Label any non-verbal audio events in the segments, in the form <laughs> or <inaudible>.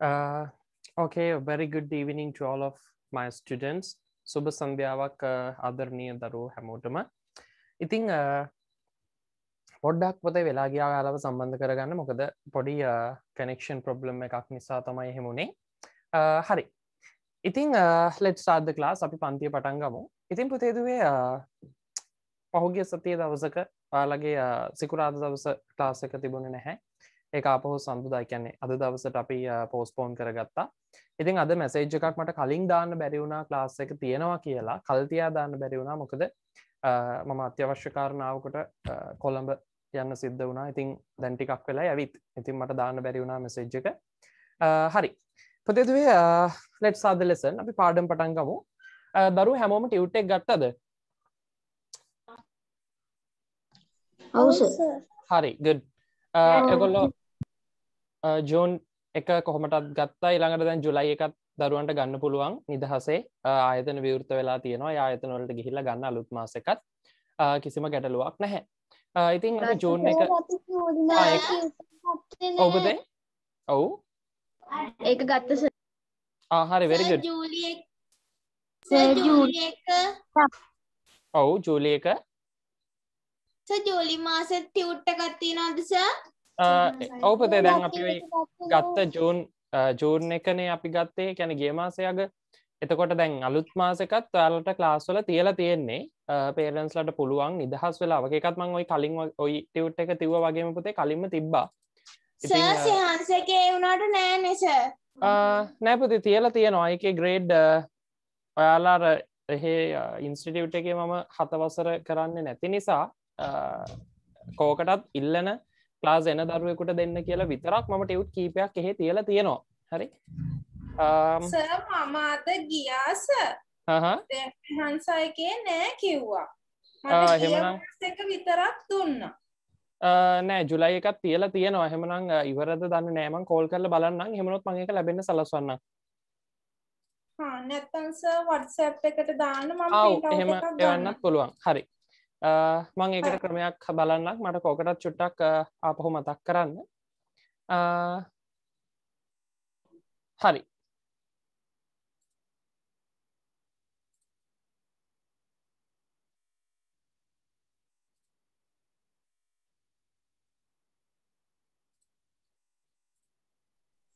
Uh, okay, a very good evening to all of my students. සුබ සන්ධ්‍යාවක් අදරණය දරුව හැමෝටම ඉතිං පොඩ්ඩක් පොතේ වෙලාගයා යාලව සම්බන්ධ කරගන්න මොකද පොඩි කනෙක්ෂන් ප්‍රබ්ලම් එකක් නිසා තමයි හෙමුණේ හරි ඉතිං ලෙට් සාධ කලා අපි පන්තිය පටන්ගමු ඉතින් පුතේදුවේ පහුගිය සතිය දවසක පාලගේ සිකුරාද දවස ටාසක තිබුණ නැහැ ඒක අපහෝ සඳුදා කියන්නේ අද දවසට අපි පෝස්පෝන් කරගත්තා ඉතින් අද මැසේජ් එකක් මට කලින් දාන්න බැරිවුණා ලාස් එක තියෙනවා කියලා කල්තියා දාන්න බැරිවුණා මොකද මම අත්‍යවශ්‍ය කාරණාවකට කොළඹ යන්න සිද්ධ වුණා ඉතින් දැන්ටිකක් වෙලා ඇවිත් ඉතින් මට දාන්න බැරිවුණා මැසේජ් එක හරි පොතිදුවේ ලෙට් සාද ලෙසන් අපි පාඩම් පටන්ගමු දරු හැමෝම ටියව්ටෙක් ගත්තද හරි ගඩ් එකොල්ලො ජූන් එක කොහොමටත් ගත්තා ඉළඟට දැන් ජුලයි එකත් දරුවන්ට ගන්න පුළුවන් නිදහසේ ආයතන විවෘත වෙලා තියෙනවා ආයතනවලට ගිහිල්ල ගන්න අලුත්මාසකත් කිසිම ගැටලුවක් නැහැ ඉතින් ජූන් එක ඔබදේ ඔවු ඒක ගත්ත ආහරි වෙරි ඔවු ජූලියක ජූලි මාසෙත් ටියුට් එකක් තියෙනවද සර් ඔවපතේ දැන් අපි ගත්ත ජූන් ජූර්න එකනේ අපි ගත්තේ කැන ගේ මාසයග එතකොට දැන් අලුත් මාසකත් ඔයාලට ක්ලාස්වල තියලා තියෙන්නේ පේරන්ස්ලට පුළුවන් නිදහස් වෙලා වගේකත් මං ඔයි කලින් ඔයි ටියුට් එක තිව වගේම පුතේ කලින්ම තිබ්බා සහන්සගේ වුණට නෑ නෙස නෑපති තියලා තියෙනවා එක ග්‍රේඩ් ඔයාලාර එහෙ ඉන්ස්ටිටියුට් එක මම හතවසර කරන්න නැති නිසා කෝකටත් ඉල්ලන ලාස් එන දරුවෙකුට දෙන්න කියලා විතරක් මට යුත් කීපයක් එහෙ තියල තියෙනවා හරි මම අද ගියාස හන්සයගේ නෑ කිව්වා විතරක් දුන්න නෑ ජුලයි එකත් තියලා තියෙනවා හෙමනම් ඉවරද දන්න නෑමන් කෝල් කරල බලන්න හෙමනොත් මගේක ලැබෙන සලස්වන්න නැත්තන්ස වටසැප් එකට දාන්න ම එහෙම එවන්නත් පුළුවන් හරි මං ඒකට ක්‍රමයක් බලන්නක් මට කෝකටත් චුට්ටක් අපහො මතක් කරන්න හරි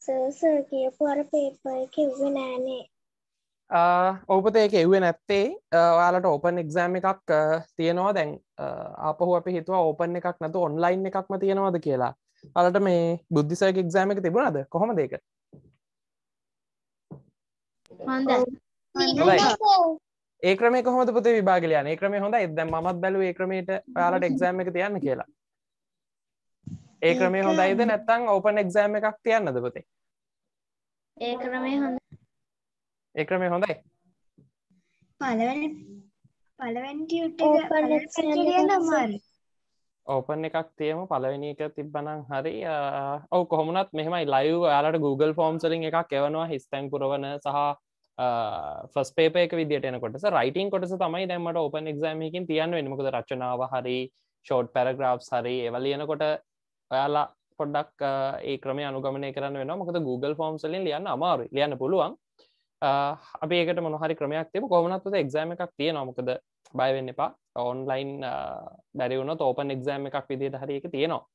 සර්සර් කියපු අර පේපය කිව්වෙ නෑනේ ඔවපත එක එව්ව නැත්තේ ඔයාලට ඕපන් එක්සෑම් එකක් තියෙනවා දැන් අපහු අප හිතුවා ඕපන් එකක් නැතු ඔන්ලයින් එකක්ම තියෙනවාද කියලා අලට මේ බුද්ධිසයක එක්සෑම එක තිබුණද කොහොම දෙක ඒ ක්‍රම කොහොම පුතේ විභාගලයන ඒ ක්‍රම හොඳ එද මත් බැලු ඒ ක්‍රමයට ඔයාලට එක්සෑම් එක තියන්න කියලා ඒ ක්‍රමේ හොඳයිද නැත්තං ඕපන් එක්සෑම් එකක් තියන්නද පුතේ ඒ ක්‍රමේ හොඳ ඒ ක්‍රමය හොඳයි පළවෙනි පළවෙනි ටියුට් එක ඕපන් එකක් තියම පලවෙනි එක තිබ්බනම් හරි ඔව කොහොමනත් මෙහමයි ලයිව් යාලට Google ෆෝම් සලින් එකක් එවනවා හිස්තැන් පුරුවන සහ ෆස් පේපක විදිට එනකොට රයිටන් කොටස තමයි දැමට ඕපන් එක්ෂමකින් තියන්න වෙනමකද රචනාව හරි ෂෝට් පැරග්‍රාප් හරි එවලියනකොට ඔයාලා පොඩ්ඩක් ඒ ක්‍රම අනුගමනය කරන්න වෙන මොකද Google ෆෝම් සලින් ලියන්න අමාරු ලියන්න පුළුවන් අපේකට මොහරි ක්‍රමයක් තිබ කොමනත්තුද එක්ෂෑම එකක් තිය නොමකද බයවෙන්න එපා ඔන්ලයින් බැරිවුණ තෝපන් එක්ෂෑම එකක් විදිට හරික තියෙනවා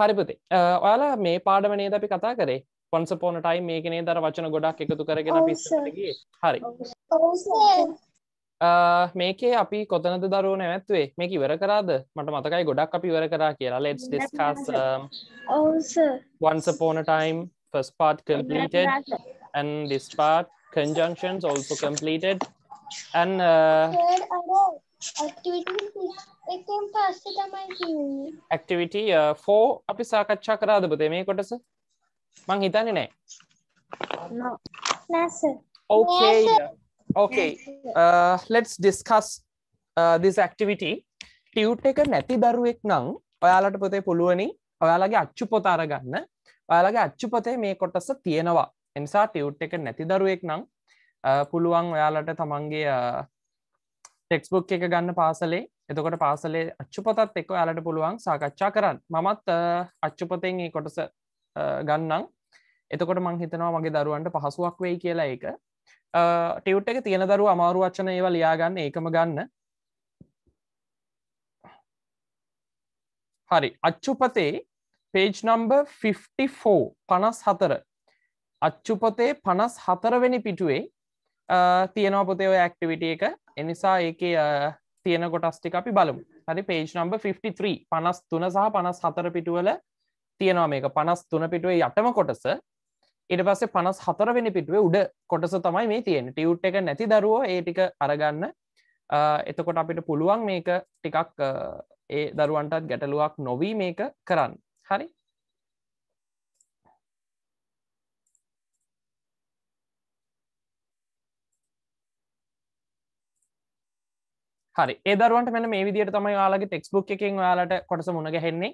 හරිපති ඔයාලා මේ පාඩමනේ අපි කතා කරේ පොන්සපෝන ටයි මේකනේ දර වචන ගොඩක් එකතු කරගෙන පිස්සගේ හරි මේකේ අපි කොතනද දරුව නැවැත්වේ මේ ඉවර කරාද මට මතකයි ගොඩක් අපි වර කරා කියලා let discuss once upon a time first part completed and this part conjunctions also completed and uh, activity for uh, අපි සාකච්ඡා කරාද බතේ මේ කොටස මං හිතන්න නෑ okay okay uh, let's discuss uh, this activity tute එක නැති දරුවෙක් නම් ඔයාලට පොතේ පුළුවනි ඔයාලගේ අච්චු පොත අරගන්න ඔයාලගේ අච්චු පොතේ මේ කොටස තියෙනවා එනිසා ටියව් එක නැති දරුවෙක් නම් පුළුවන් ඔයාලට තමන්ගේ ටෙක්ස්බුක් එක ගන්න පාසලේ එතකොට පාසලේ අච්චුපතත් එක්ක යාලට පුළුවන් සාකච්ඡා කරන්න මමත් අච්චුපතෙන් ඒ කොටස ගන්නම් එතකොට මං හිතනවා මගේ දරුවන්ට පහසුවක් වෙයි කියලා ඒක ටියව් එක තියෙන දරු අමාරු වචන ඒව ලියාගන්න ඒකම ගන්න හරි අච්චුපතේ පේජ් නම්බ 54 පනස් හතර අච්චුපොතේ පනස් හතරවෙනි පිටුවේ තියෙනවා පොතේ ඔය ඇක්ටිවිට එක එනිසා ඒක තියෙන කොටස්ටික අපි බලමු හරි පේජ් නම්බ 53 පනස් තුන සහ පනස් හතර පිටුවල තියෙනවා මේක පනස් තුන පිටුවේ යටම කොටස ඉට පස්සේ පනස් හතරවෙනි පිටුවේ උඩ කොටස තමයි මේ තියෙන ටියුට් එක නැති දරුවෝ ඒ ටික අරගන්න එතකොට අපිට පුළුවන් මේක ටිකක් ඒ දරුවන්ටත් ගැටලුවක් නොවී මේක කරන්න හරි හරි ඒදරුවන්ට මෙන මේ විදියට තමයි යාලගේ ටෙක්ස්බුක් එකෙන් යාලට කොටස මුණ ගැහෙන්නේ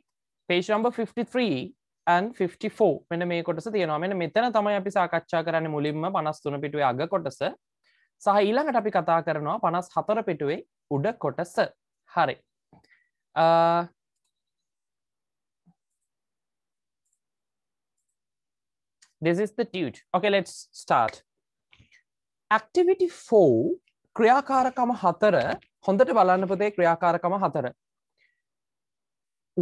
පේෂම්බ 53 මෙන මේ කොටස තියෙනවා මෙන මෙතන තමයි අපි සාකච්ඡා කරන්න මුලින්ම පනස්තුන පිටුවේ අග කොටස සහ ඊළඟට අපි කතා කරනවා පනස් හතර පිටුවේ උඩ කොටස හරි This is the dude. Okay, let's start. Activity 4 ක්‍රියාකාරකම හතර හොඳට බලන්න පුතේ ක්‍රියාකාරකම හතර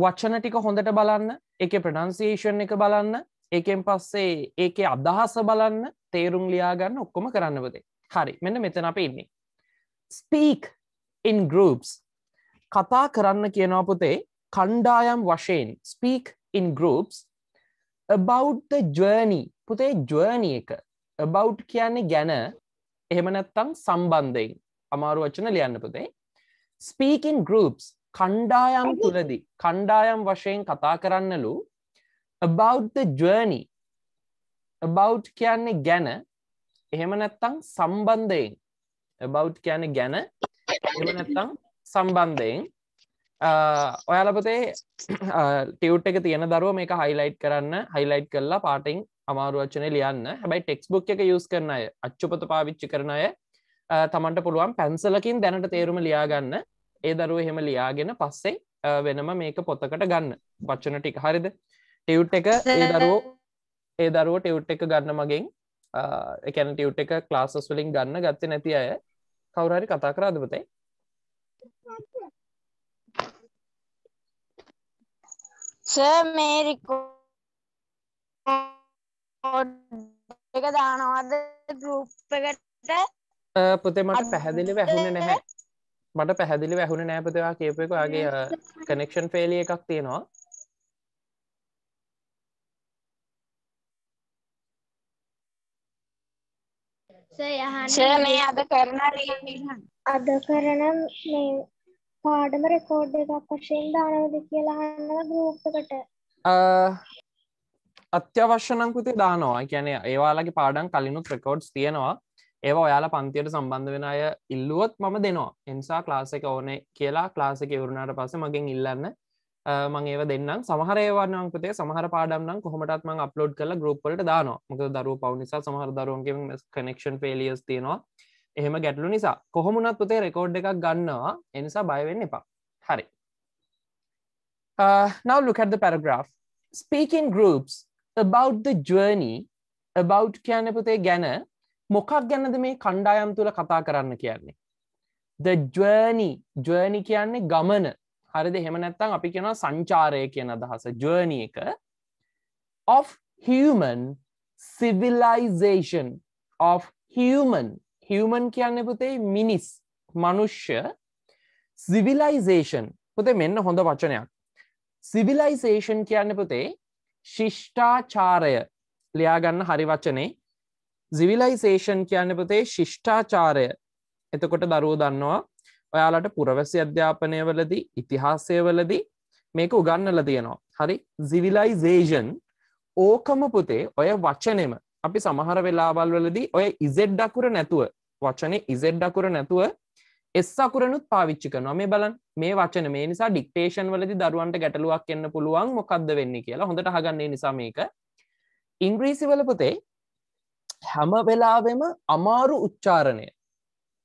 වචන ටික හොඳට බලන්න එක ප්‍රනන්සේෂන් එක බලන්න ඒකෙන් පස්සේ ඒකේ අදහස බලන්න තේරුම් ලියාගන්න ඔක්කොම කරන්න පුතේ හරි මෙන්න මෙතන අප ඉන්නේ ස්පීක් in groups කතා කරන්න කියනවා පුතේ කණ්ඩායම් වශයෙන් speak in groups about the journey පුතේ journey එක about කියන්නේ ගැන එහෙම නැත්තම් සම්බන්ධයෙන් අමාරු වචන ලියන්න පුතේ ස්පීකින් ගරුප්ස් කණ්ඩායම් තුළදි කණ්ඩායම් වශයෙන් කතා කරන්නලු about the journey about කියන්නේ ගැන එහෙම නැත්තං සම්බන්ධයෙන් about කියන ගැන එහෙම නැත්තං සම්බන්ධයෙන් ඔයාලපතේ ටියවට් එක තියෙන දරුව මේක හයිලයිට් කරන්න හයිලයිට් කරලා පාටිං අමාරුවචනය ලියන්න හැබයි ටෙක්ස්බුක් එක යස් කරන අය අච්චුපත පාවිච්චි කරන අය තමන්ට පුළුවන් පැන්සලකින් දැනට තේරුම ලියාගන්න ඒ දරුව එහෙම ලියාගෙන පස්සේ වෙනම මේක පොත්තකට ගන්න වච්චන ටික හරිද ටව් එක ඒ දරුවෝ ඒ දරුව ටව් එක ගන්න මගෙන් එකැන ටව් එක ක්ලාසස් වලින් ගන්න ගත්ත නැති අය කවුරහරි කතා කර අදපතයි මේරිකෝ එක දානවද ගරුප් එකට පොතේ මට පැහැදිලි වැැහුණ නැහැ මට පැහැදිලි වැැහුණ නෑපතවා කියපක අගේ කනෙක්ෂන් ෆේලිය එකක් තියෙනවා මේ අද කරන අද කරන පාඩම රෙකෝඩ් එකක් වශයෙන් දානවද කියලාහන්න ගරූප්කට අත්‍යවශ්‍යනංකුති දානවා කියැන ඒවාලගේ පාඩන් කලිනුත් රෙකෝඩ්ස් තියෙනවා ඒවා ඔයාලා පන්තියට සම්බන්ධ වෙන අය ඉල්ලුවොත් මම දෙනවා එනිසා ක්ලාසක ඕනේ කියලා ක්ලාසක වරුණාට පස මගෙන් ඉල්ලන්න මං ඒව දෙන්නම් සමහරයවන්නන්කතේ සමහර පාඩම්නම් කොහොමටත් මං අප්ලෝඩ් කළ ගරුප්පලට දානවා මොක දරුව පව නිසා සමහර දරුවන්ගේ කනෙක්ෂන් පේලියස් තියෙනවා එහෙම ගැටලු නිසා කොහොමුණත් පුතේ රෙකෝඩ් එකක් ගන්නවා එනිසා බයවෙන්න එපා හරි Uh, now look at the paragraph. Speak in groups about the journey, about කියන්න පුතේ ගැන මොකක් ගැනද මේ කණ්ඩායම් තුළ කතා කරන්න කියන්නේ ද ජනි ජනි කියන්නේ ගමන හරිද හෙම නැත්තං අපි කියෙන සංචාරය කියන අදහස ජනි එක of human civilization of human human කියන්න පුතේ මිනිස් මනුෂ්‍ය සිවිලයිසේෂන් පුතේ මෙන්න හොඳ වචනයක් සිවිලයිසේෂන් කියන්න පුතේ ශිෂ්ඨාචාරය ලියාගන්න හරි වචනේ සිවිලයිසේෂන් කියන්න පතේ ශිෂ්ඨාචාරය එතකොට දරුව දන්නවා ඔයාලට පුරවැසි අධ්‍යාපනය වලදී ඉතිහාසය වලදී මේක උගන්නල තියෙනවා හරි සිවිලයිසේෂන් ඕකම පුතේ ඔය වචනෙම අපි සමහර වෙලාවල් වලදී ඔය ඉසෙඩ් අකුර නැතුව වචනේ ඉසෙඩ් අකුර නැතුව එස් අකුරනුත් පාවිච්චි කරනවා මේ බලන් මේ වචන මේ නිසා ඩික්ටේෂන් වලදි දරුවන්ට ගැටලුවක් එන්න පුළුවන් මොකක්ද වෙන්නේ කියලා හොඳට හගන්නේ නිසා මේක ඉංග්‍රීසි වල පුතේ හැම වෙලාවෙම අමාරු උච්චාරණය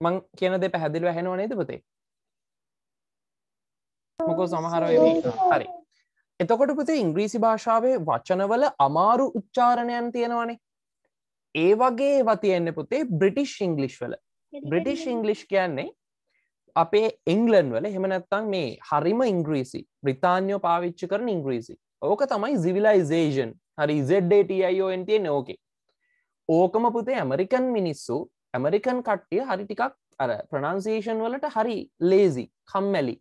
මං කියන දෙ පැහැදිලි වැහෙනවා නේද පතේ මොකෝ සමහර හරි එතකොට පුතේ ඉංග්‍රීසි භාෂාවේ වචනවල අමාරු උච්චාරණයන් තියෙනවනේ ඒ වගේ වතියෙන්න්න පුතේ බ්‍රිටිෂ් ඉංගලිෂ් වල බ්‍රිටිෂ් ඉංගලිෂ් කියන්නේ අපේ එංගලන් වල හෙමනැත්තං මේ හරිම ඉංග්‍රීසි බ්‍රතාාන්‍යෝ පාවිච්චි කරන ඉංග්‍රීසි ඕක තමයි සිවිලයිසේෂන් හරි ZDTIOන්තිය නෝකේ ඕකම පුතේ ඇමරිකන් මිනිස්සු ඇමරිකන් කට්ටිය හරි ටිකක් අර ප්‍රනන්සේෂන් වලට හරි ලේසි කම්මැලි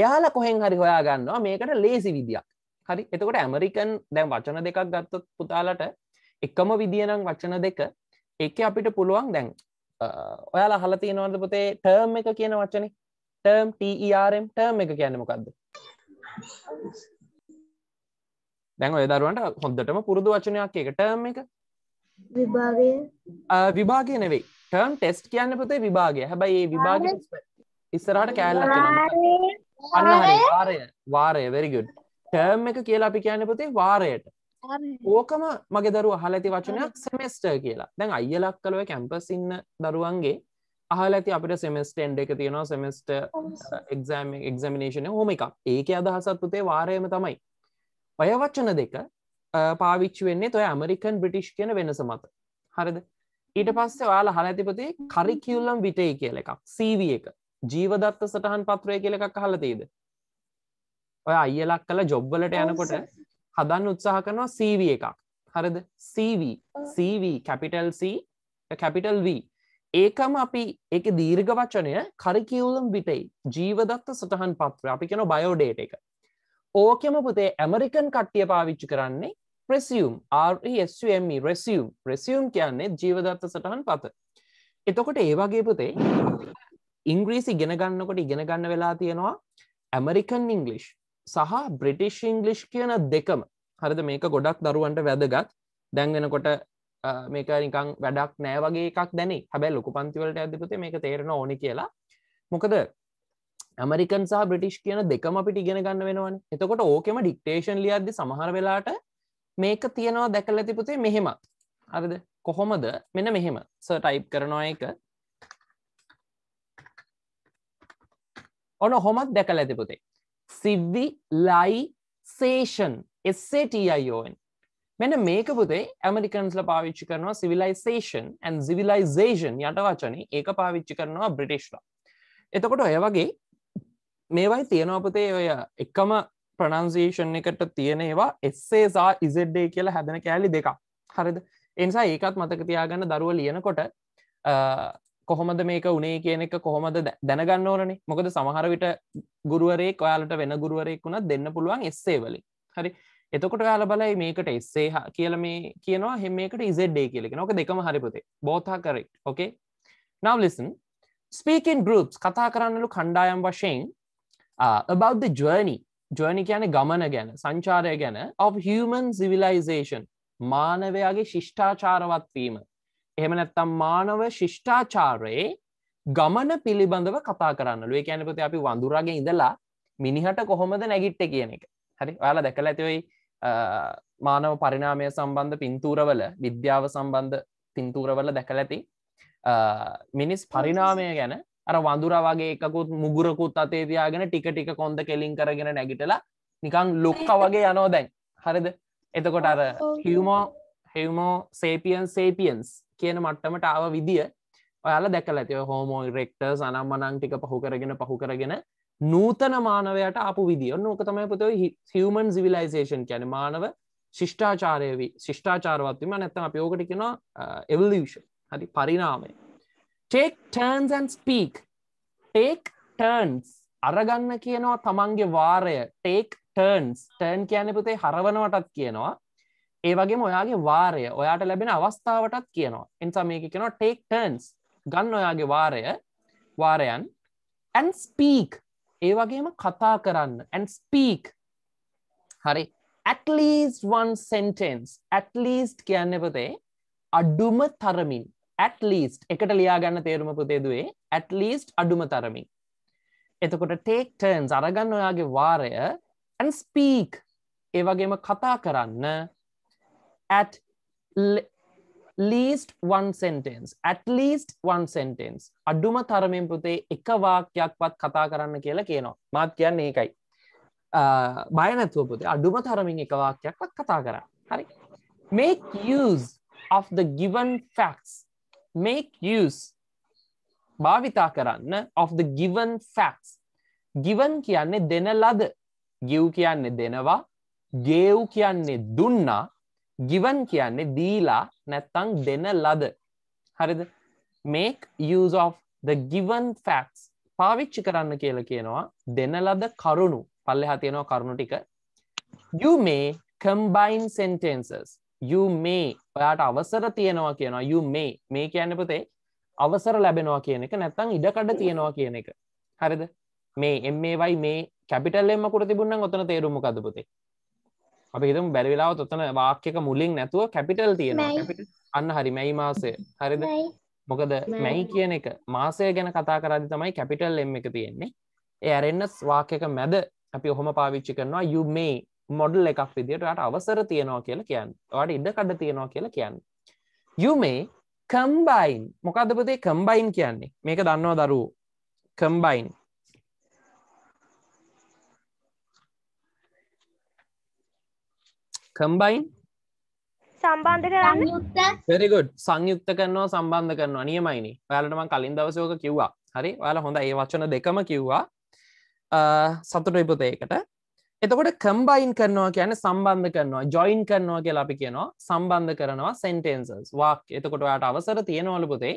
එයාල කොහෙන් හරි හොයා ගන්නවා මේකට ලේසි විදික් හරි එතකොට ඇමරිකන් දැන් වචන දෙකක් ගත්තොත් පුතාලට එකම විදිනම් වචන දෙක එක අපිට පුළුවන් දැන් ඔයාලා හල තියෙනවද පුතේ ටර්ම් එක කියන වචනේ ටර්ම් ටම් ටර්ම් එක කියන්න මොකක්ද දැන් ඔය දරුවන්ට හොඳටම පුරුදු වචනයක් එක ටර්ම් එක විභාගය විභාගය නෙවෙයි ටර්ම් ටෙස්ට් කියන්න පොතේ විභාගය හැබයි ඒ විභාග ඉස්සරහට කෑල්ලක් අන්නහරි වාරය වාරය වෙරිගුඩ් ටර්ම් එක කියලා අපි කියන්න පොතේ වාරයට ඕකම මගේ දරුව අහල ඇති වචනයක් සෙමෙස්ටර් කියලා දැන් අයියලක් කලව කැම්පස් ඉන්න දරුවන්ගේ අහල ඇති අපිට සෙමස්ටෙන්් එක තියෙනවා සෙමස්ට එක්ම් එක්මිනේෂන හෝම එකක් ඒක අදහසත් පුතේ වාරයම තමයි ඔය වච්චන දෙක පාවිච්චි වෙන්නේ තොය ඇමරිකන් බ්‍රිටිෂ් කියන වෙනස මත හරිද ඊට පස්සේ ඔයාල හල ඇතිපතේ කරිකියුල්ලම් විටයි කියල එකක් සීව එක ජීවදත්ත සටහන් පත්‍රය කියල එකක් හලතේද ඔය අයලක් කළ ජොබ්වලට යනකොට හදන්න උත්සාහ කරනවා සීව එකක් හරිද සීවීV කැපිටල් කැපිටල් V ඒකම අපි එක දීර්ග වචනය කරිකියවුලම් විටයි ජීවදත්ත සටහන් පත්‍ර අපි කෙන බයෝඩේට එක ඕකෙම පුතේ ඇමරිකන් කට්ටිය පාවිච්චි කරන්නේ රෙසියම් RSUME රෙසියම් රෙසියම් කියන්නේ ජීවදත්ත සටහන් පත එතකොට ඒ වගේ පොතේ ඉංග්‍රීසි ගෙන ගන්නකොට ඉගෙන ගන්න වෙලා තියෙනවා ඇමරිකන් ඉංගලිෂ් සහ බ්‍රිටිෂ් ඉංගලිෂ් කියන දෙකම හරිද මේක ගොඩක් දරුවන්ට වැදගත් දැන් වෙනකොට මේක නිකං වැඩක් නෑ වගේ එකක් දැනේ හැබැ ලොකු පන්තිවලට ඇදිපතේ මේක තේරෙන ඕනි කියලා මොකද ඇමරිකන් සහ බ්‍රටිෂ් කියන දෙකම අපිට ඉගෙන ගන්න වෙනවන එතකොට ඕකෙම ඩික්ටේෂන් ලියද්දි සමහර වෙලාට මේක තියෙනවා දැකල තිපුතේ මෙහෙමත් අරද කොහොමද මෙන මෙහෙම ස ටයිප් කරනවා එක ඔන හොමත් දැකල ඇතිපුතේ සිද්දි ලයි සේෂන් එස්සටයිෝන් මෙන මේක පුතේ ඇමරිකන්ස්ල පාවිච්චි කරනවා සිවිලයිසේෂන් ඇන් සිවිලයිසේෂන් යට වචන ඒක පාවිච්චි කරනවා බ්‍රිටිශ්ලා එතකොට ඔය වගේ මේවයි තියෙනවපතේ ඔය එකම ප්‍රනන්සේෂන් එකට තියෙනවා එස්සේසා ඉසෙඩ්ඩේ කියලා හැදන කෑලි දෙකක් හරිද එනිසා ඒකත් මතක තියාගන්න දරුව ලියනකොට කොහොමද මේක උනේ කියන එක කොහොමද දැනගන්න ඕනනේ මොකද සමහර විට ගුරුවරෙක් ඔයාලට වෙන ගුරුවරෙක් වුණත් දෙන්න පුළුවන් එස්සේවලින් හරි එතකොට යාල බලයි මේකට එස්සේ කියල මේ කියනවා හෙම මේකට ඉසෙඩ්ඩේ කියලෙ නොක දෙකම හරිපතේ බෝතා කරෙක් ඕකේ නවලිසන් ස්පීකන් ගරුප්ස් කතා කරන්නලු කණ්ඩායම් වශයෙන් about the journey ජොයනි කියන ගමන ගැන සංචාරය ගැන of human civilization මානවයාගේ ශිෂ්ඨාචාරවත්වීම එහෙම නැත්තම් මානව ශිෂ්ඨාචාරයේ ගමන පිළිබඳව කතා කරන්නලු ඒ කියැනපති අපි වඳුරගේ ඉඳලා මිනිහට කොහොමද නැගිට්ට කියන එක හරි ඔයාලා දැකල ඇතිවයි මානව පරිනාමය සම්බන්ධ පින්තූරවල විද්‍යාව සම්බන්ධ පින්තූරවල දැකල ඇති මිනිස් පරිනාමය ගැන අර වඳුර වගේ එකකුත් මුගුරකුත් අතේතියාගෙන ටික ටික කොන්ද කෙලින් කරගෙන නැගිටලා නිකං ලොක්ක වගේ යනෝ දැන් හරිද එතකොට අර හිවමෝ හෙවමෝ සේපියන් සේපියන්ස් කියන මට්ටමට ආව විදිිය ඔයාල දැකල ඇතිව හෝමෝ රෙක්ට සනම් මනං ටික පහු කරගෙන පහු කරගෙන නූතන මානවයට අපපු විදිිය ඕක තමයි පුතව හමන් සිවිලයිසේෂන් කියන මානව ශිෂ්ඨාචාරයවි ශිෂ්ඨාචාරවත්වීම නැත්තම අපියෝකට කියෙන එවල්ලවිෂ හරි පරිනාමය take turns and speak take turns අරගන්න කියනවා තමන්ගේ වාරය ටේක් ටර්න්ස් ටර්න් කියන පුතේ හරවනවටත් කියනවා ඒ වගේ ඔයාගේ වාරය ඔයාට ලැබෙන අවස්ථාවටත් කියනවා එනිසා මේක කියනවා ටේක් ටර්න්ස් ගන්න ඔයාගේ වාරය වාරයන් ඇන් ස්පීක් ඒ වගේම කතා කරන්න ඇන් ස්පීක් හරි ඇටලීස් වන් සෙන්ටෙන්ස් ඇටලීස්ට් කියන්න පතේ අඩුම තරමින් ඇටලිස්ට් එකට ලියාගන්න තේරුම පුතේදුවේ ඇටලිස්ට් අඩුම තරමින් එතකොට ටේක් ටර්න්ස් අරගන්න ඔයාගේ වාරය ඇන් ස්පීක් ඒවගේම කතා කරන්න ඇත් least one sentence at least one sentence අඩුම තරමින් පුතේ එක වාක්‍යයක්වත් කතා කරන්න කියලා කියනවා මාත් කියන්නේ ඒකයි බය නැතුව පුතේ අඩුම තරමින් එක වාක්‍යයක්වත් කතා කරන්න හරි make use of the given facts make use භාවිතා කරන්න of the given facts given කියන්නේ දෙන ලද ගිව් කියන්නේ දෙනවා ගේව් කියන්නේ දුන්නා given කියන්නේ දීලා නැත්තං දෙන ලද හරිද make use of the given facts පාවිච්චි කරන්න කියලා කියනවා දෙන ලද කරුණු පල්ලෙ හතියනවා කරුණු ටික you may combine sentences you may ඔයාට අවසර තියෙනවා කියනවා you may මේ කියන්නේ පුතේ අවසර ලැබෙනවා කියන එක නැත්නම් ඉඩකඩ තියෙනවා කියන එක. හරිද? මේ MAY මේ කැපිටල් M අකුර තිබුණා නම් ඔතන තේරුම මොකද පුතේ? අපි හිතමු බැරි වෙලාවත් ඔතන වාක්‍යක මුලින් නැතුව කැපිටල් තියෙනවා. කැපිටල් අන්න හරි මැයි මාසය. හරිද? මොකද මැයි කියන එක මාසය ගැන කතා කරද්දි තමයි කැපිටල් M එක තියෙන්නේ. ඒ ඇරෙන්න වාක්‍යක මැද අපි ඔහොම පාවිච්චි කරනවා you may මොඩල් එකක් විදිට ට අවසර තියෙනවා කියලා කියන්න වාට ඉඩකඩ තියෙනවා කියලා කියන්න යුමේ කම්බයින් මොකදපතේ කම්බයින් කියන්නේ මේක දන්නවා දරුව කම්බයින් කම්බයින් සම්බන්ධ කරන්න පෙරිගුඩ් සංයුක්ත කරනවා සම්බන්ධ කරනවා නියමයිනි ඔයාලටම කලින් දවසයෝක කිව්වා හරි ඔයාල හොඳ ඒ වචන දෙකම කිව්වා සතුට ඉපතේකට එතකොට කම්බයින් කරනවා කියන සම්බන්ධ කරනවා ජොයින් කරනවා කියලා අපි කියනවා සම්බන්ධ කරනවා සෙන්ටෙන්සස් වාක් එතකොට ඔයාට අවසර තියෙනවලු පුතේ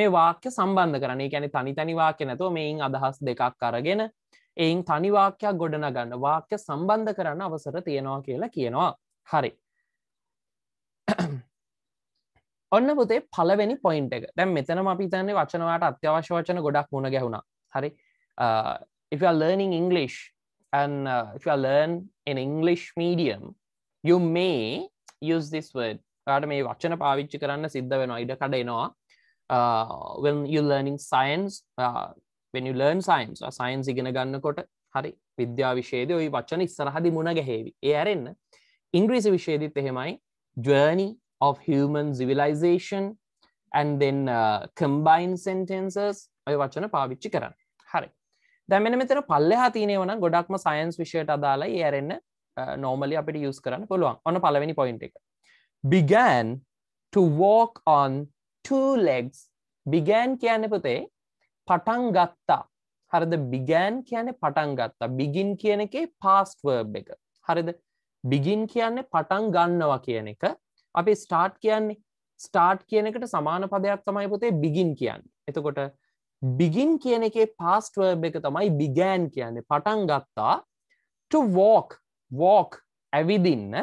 මේ වාක්‍ය සම්බන්ධ කරන ඒ කියන්නේ තනි තනි වාක්‍ය නැතුව මේයින් අදහස් දෙකක් අරගෙන එයින් තනි වාක්‍යයක් ගොඩනගන්න වාක්‍ය සම්බන්ධ කරන්න අවසර තියෙනවා කියලා කියනවා හරි <clears throat> ඔන්න පුතේ පළවෙනි පොයින්ට එක දැන් මෙතනම අපි තන්නේ වචනවාට අත්‍යවශ්‍ය වචන ගොඩක් මුණ ගැහුණා හරි uh, if you are learning English and uh, if you learn in English medium, you may use this word. ආට මේ වචන පාවිච්චි කරන්න සිද්ධ වෙනවා ඉඩ කඩ එනවා when you learning science uh, when you learn science or science ඉගෙන ගන්නකොට හරි විද්‍යා විශේද ඔයි වචන ඉස්සරහදි මුණ ගැහේවි ඒ ඇරෙන්න ඉංග්‍රීසි විශේදිත් එහෙමයි journey of human civilization and then uh, combined sentences ඔය වචන පාවිච්චි කරන්න හරි දැමෙන මෙතන පල්ලෙහා තියනවන ගොඩක්ම සයින්ස් විෂයට අදාලා ඒරෙන්න්න නෝමලි අපිට යස් කරන්න පුළුවන් ඔන්න පලවෙනි පොයින්ට එක began to walk on two legs began කියන පුතේ පටන් ගත්තා හරිද බිගෑන් කියන පටන් ගත්තා බිගින් කියන එකේ පාස්ට වර්බ් එක හරිද බිගින් කියන්නේ පටන් ගන්නවා කියන එක අපි ස්ටාර්ට් කියන්නේ ස්ටාර්ට් කියන එකට සමාන පදයක් තමයි පුතේ බිගින් කියන්න එතකොට බිගින් කියන එකේ පාස්ටවර්බ් එක තමයි බිගෑන් කියන්නේ පටන් ගත්තා වෝක් වෝක් ඇවිදින්න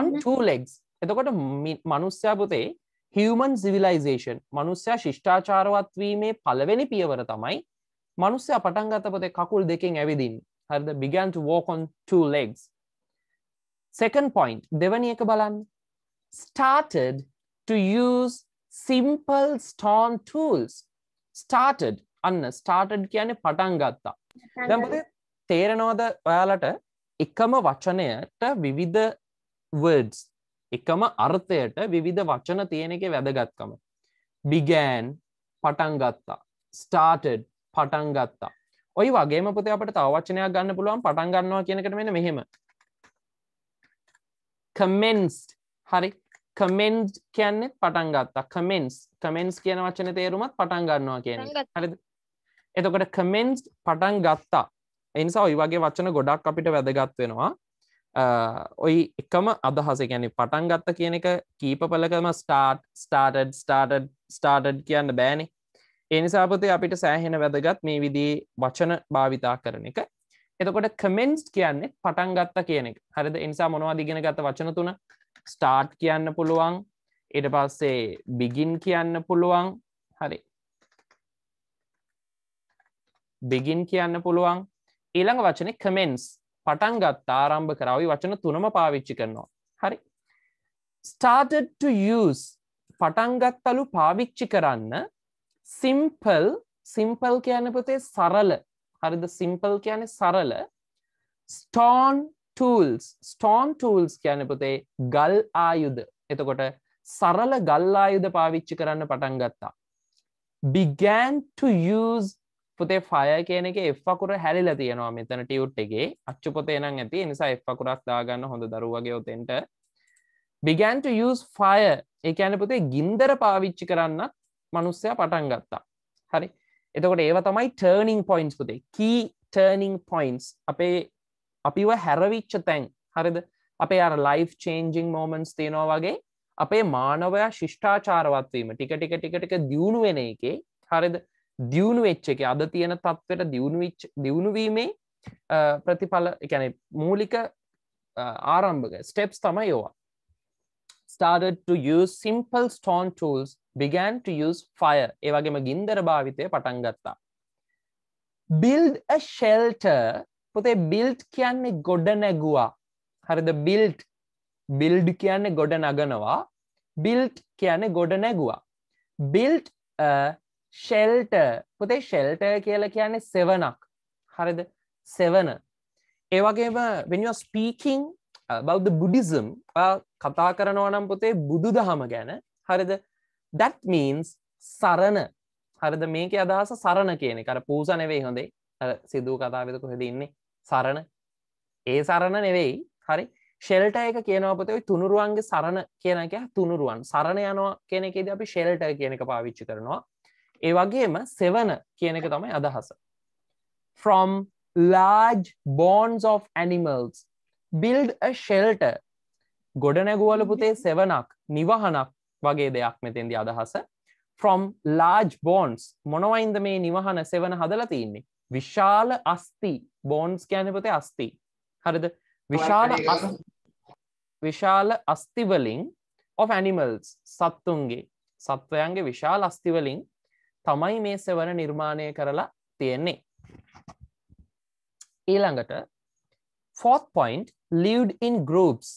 on two legs එතකොට මනුස්්‍යයා පුතේ හිවමන් සිවිලයිසේෂන් මනුස්්‍යයා ශිෂ්ඨාචාරවත්වීමේ පළවෙනි පියවර තමයි මනුස්්‍යයා පටන් ගතපතේ කකුල් දෙකෙන් ඇවිදින් හරිද began to walk on two legs second point දෙවනි එක බලන්න started to use simple stone tools ස්ටාටඩ් අන්න ස්ටාටඩ් කියන පටන් ගත්තා දැම්පති තේරෙනවාද ඔයාලට එකම වචනයට විවිධ වඩස් එකම අර්ථයට විවිධ වචන තියෙන එක වැදගත්කම බිගෑන් පටන් ගත්තා ස්ටාටඩ් පටන් ගත්තා ඔයි වගේම පුතේ අපට තවචනයක් ගන්න පුළුවන් පටන් ගන්නවා කියනකට මෙන මෙහෙම කමෙන්ස්ට් හරි කමෙන්් කියන්නේ පටන් ගත්තා කමෙන්ස් කමෙන්ස් කියන වචන තේරුමත් පටන් ගන්නවා කියන හරි එතකොට කමෙන්ස් පටන් ගත්තා එනිසා ඔයි වගේ වචන ගොඩක් අපිට වැදගත් වෙනවා ඔයි එකම අදහස ගැන පටන් ගත්ත කියන එක කීපපලකම ස්ටාර්ට් ස්ටාර්ටඩ් ස්ටාර්ටඩ් ස්ටාර්ටඩ් කියන්න බෑනෙ එනිසාපතේ අපිට සෑහෙන වැදගත් මේ විදී වචන භාවිතා කරන එක එතකොට කමෙන්ස් කියන්නේ පටන් ගත්තා කියන එක හරිද එනිසා මොනවාදිගෙන ගත වචන තුනක් ස්ටාර්ට් කියන්න පුළුවන් එට පස්සේ බිගින් කියන්න පුළුවන් හරි බිගින් කියන්න පුළුවන් ඊළඟ වචන කමෙන්ස් පටන් ගත් ආරම්භ කරවයි වචන තුනම පාවිච්චි කරනවා හරි started to use පටන්ගත්තලු පාවිච්චි කරන්න simple simple කියන පුතේ සරල හරිද simple කියන්නේ සරල stone ටල්ස් ස්ටෝන් ටල්ස් කියන පුතේ ගල් ආයුද එතකොට සරල ගල් ආයුද පාවිච්චි කරන්න පටන් ගත්තා බිගෑන් use පුතේ ෆය කියන එක එක්කුර හැරිල තියෙනවා මෙතන ටියුට් එකගේ අච්චු පොතේ නම් ඇති නිසා එක්කුරක් දාගන්න හොඳ දරුවගේ ඔතෙන්ට බිගෑන් use ෆය ඒන පුතේ ගින්දර පාවිච්චි කරන්න මනුස්සය පටන් ගත්තා හරි එතකොට ඒව තමයි ටර්නිින් පොයින්ස් පුතේ කී ටර්නිින් පොයින්ස් අපේ අපිව හැරවිච්ච තැන් හරිද අපේ අර ලයිෆ් චේන්ජිං මෝමන්ස් තියෙනවා වගේ අපේ මානවයා ශිෂ්ඨාචාරවත්වීම ටික ටික ටිකටික දියුණු වෙන එකේ හරිද දියුණු වෙච්ච එක අද තියෙන තත්වට දියුණුවිච් දියුණුවීමේ ප්‍රතිඵල එකැන මූලික ආරම්භක ස්ටෙප්ස් තමයි යෝවා started to use simple stone tools began to use fire ඒවගේම ගින්දර භාවිතය පටන් ගත්තා build a shelter පොතේ බිල්ට් කියන්නේ ගොඩ නැගුවා හරිද බිල්ට් බිල්ඩ් කියන්නේ ගොඩ නගනවා බිල්ට් කියන්නේ ගොඩ නැගුවා බිල්ට් ෂෙල්ට පුතේ ෂෙල්ට කියල කියන්නේ සෙවනක් හරිද සෙවන ඒවගේම වෙනවා ස්පීකින් බෞද්ධ බුඩිසම් කතා කරනවා නම් පොතේ බුදු දහම ගැන හරිද that means සරණ හරිද මේක අදහස සරණ කියන කර පූසනවෙයි හොඳේ සිදුව කතාවිද කොහෙද ඉන්නේ සරණ ඒ සරණ නෙවෙයි හරි ෂෙල්ට එක කියනවපතයි තුනුරුවන්ගේ සරණ කියනක තුනුරුවන් සරණ යනවා කෙනෙකෙද අපි ෂෙල්ට කියනක පාවිච්චි කරනවා ඒ වගේම සෙවන කියනක තමයි අදහස from large bonds of animals build a shelter ගොඩනැගුවල පුතේ සෙවනක් නිවහනක් වගේ දෙයක් මෙතෙන්දි අදහස from large bonds මොනවයින්ද මේ නිවහන සෙවන හදලා තින්නේ විශාල අස්ති බෝන්ස් ගැනපතේ අස්ති හරිද විශාල විශාල අස්තිවලින් of animals සත්තුන්ගේ සත්වයන්ගේ විශාල අස්තිවලින් තමයි මේ සෙවන නිර්මාණය කරලා තියෙන්නේ ඊළඟට fourth point lived in groups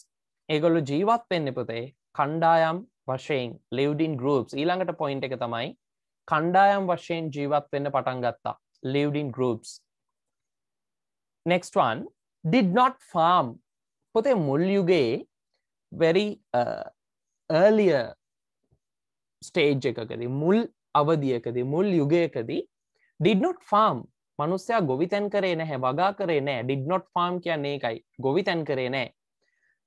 ඒගොල්ලු ජීවත් වෙන්න පුතේ කණ්ඩායම් වශයෙන් ලිවඩින් ගරුප්ස් ඊළඟට පොයින්් එක තමයි කණ්ඩායම් වශයෙන් ජීවත් වෙන්න පටන් ගත්තා lived in groups. Next one, did not farm. පොතේ මුල් very uh, earlier stage එකකදී මුල් අවධියකදී මුල් යුගයකදී did not farm මනුස්සයා ගොවිතැන් කරේ නැහැ වගා karene, did not farm කියන්නේ ඒකයි ගොවිතැන් කරේ නැහැ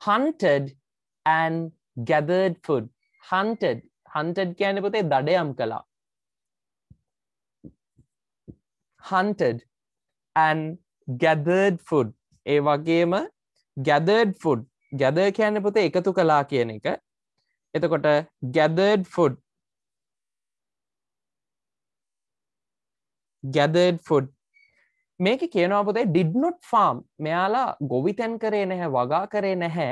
hunted and gathered food hunted hunted කියන්නේ පොතේ දඩයම් kala. hunted and gathered food ඒ වගේම gathered food gather කියන්නේ පුතේ එකතු කළා කියන එක එතකොට gathered food gathered food මේක කියනවා පුතේ did not farm මෙයාලා ගොවිතැන් කරේ නැහැ වගා කරේ නැහැ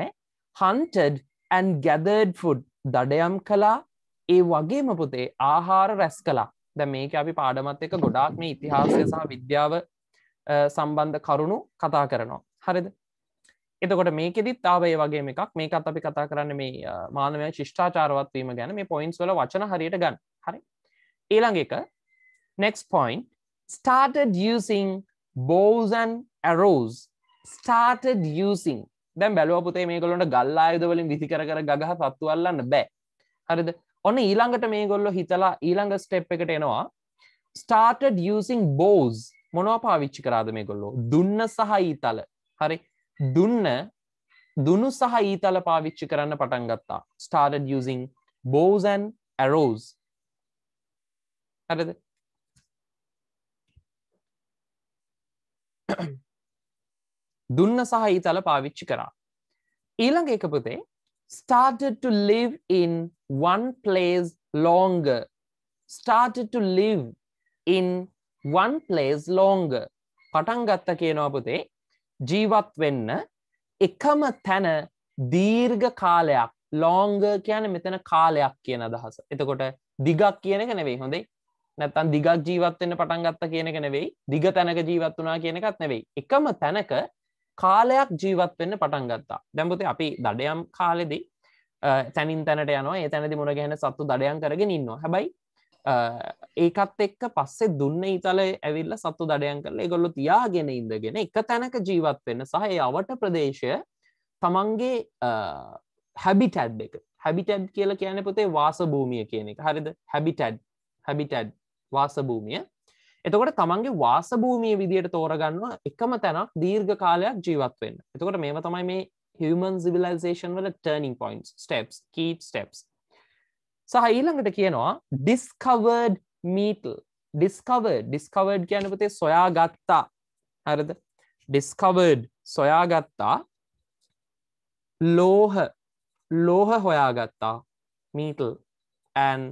hunted and gathered food දඩයම් කළා ඒ වගේම පුතේ ආහාර රැස් කළා ද මේක අපි පාඩමත් එක ගොඩාක් මේ ඉතිහාසය සහ විද්‍යාව සම්බන්ධ කරුණු කතා කරනවා හරිද එතකොට මේකෙදි තාවය වගේ එකක් මේකත් අපි කතා කරන්න මේ මානවය ශිෂ්ඨාචාරවත්වීම ගැන මේ පොයින්ස් වල වචන හරියට ගන්න හරි ඒළඟ එක next point started using bows and arrows started using දැන් බැලුවපුතේ මේකොලොට ගල්ලා අයුද වලින් විසි කර ගගහ පත්තුවල්ලන්න බෑ හරිද ඔන්න ඊළඟට මේ ගොල්ලො හිතලා ඊළඟ ස්ටෙප් එකට එනවා ස්ටාර්ටඩ යසින් බෝස් මොනව පාවිච්චි කරාද මේ ගොල්ලෝ දුන්න සහ ඊතල හරි දුන්න දුනු සහ ඊතල පාවිච්චි කරන්න පටන් ගත්තා ස්ටාර්ටඩ යසින් බෝසන් ඇරෝස් හරද දුන්න සහ ඊතල පාවිච්චි කරා ඊළඟ එක පුතේ started to live in one place longer, started to live in one place longer. පටන් ගත්ත කියනවා පුතේ ජීවත් වෙන්න එකම තැන දීර්ඝ කාලයක් ලෝංග කියන මෙතන කාලයක් කියන අදහස. එතකොට දිගක් කියන එක නෙවෙයි හොඳේ. නැත්තම් දිගක් ජීවත් වෙන්න පටන් ගත්ත කියන එක නෙවෙයි. දිග තැනක ජීවත් වුණා කියන එකත් නෙවෙයි. එකම තැනක කාලයක් ජීවත් වෙන්න පටන් ගත්තා. දැන් පුතේ අපි දඩයම් කාලෙදී තැනින් තැනට යන ඒ තැනදි මුණ ගැන සත්තු දඩයන් කරගෙන ඉන්නවා හැබයි ඒකත් එක්ක පස්සේ දුන්න ඉතල ඇවිල්ල සත්තු දඩයන් කරල ගොල්ලු තියාගෙන ඉඳගෙන එක තැනක ජීවත් වෙන්න සහය අවට ප්‍රදේශය තමන්ගේ හැබිටැඩ් එක හැබිටැඩ් කියල කියන පොතේ වාසභූමිය කියන එක හරිද හැබිටැඩ් හැබිටැඩ් වාසභූමිය එතකොට තමන්ගේ වාසභූමිය විදියට තෝරගන්නවා එකම තැනක් දීර්ඝ කාලයක් ජීවත් වෙන්න එතකොට මේම තමයි මේ හිවමන් සිවිලයිසේෂන් වල ටර්නිින් පොයින්් ටප්ස් කීප් ටප්ස් සහ ඊළඟට කියනවා ඩිස්කවර්ඩ් මීටල් ඩිස්කවර් ඩිස්කවර්ඩ් කියනපතේ සොයා ගත්තා හරද ඩිස්කවර්ඩ් සොයා ගත්තා ලෝහ ලෝහ හොයා ගත්තා metal and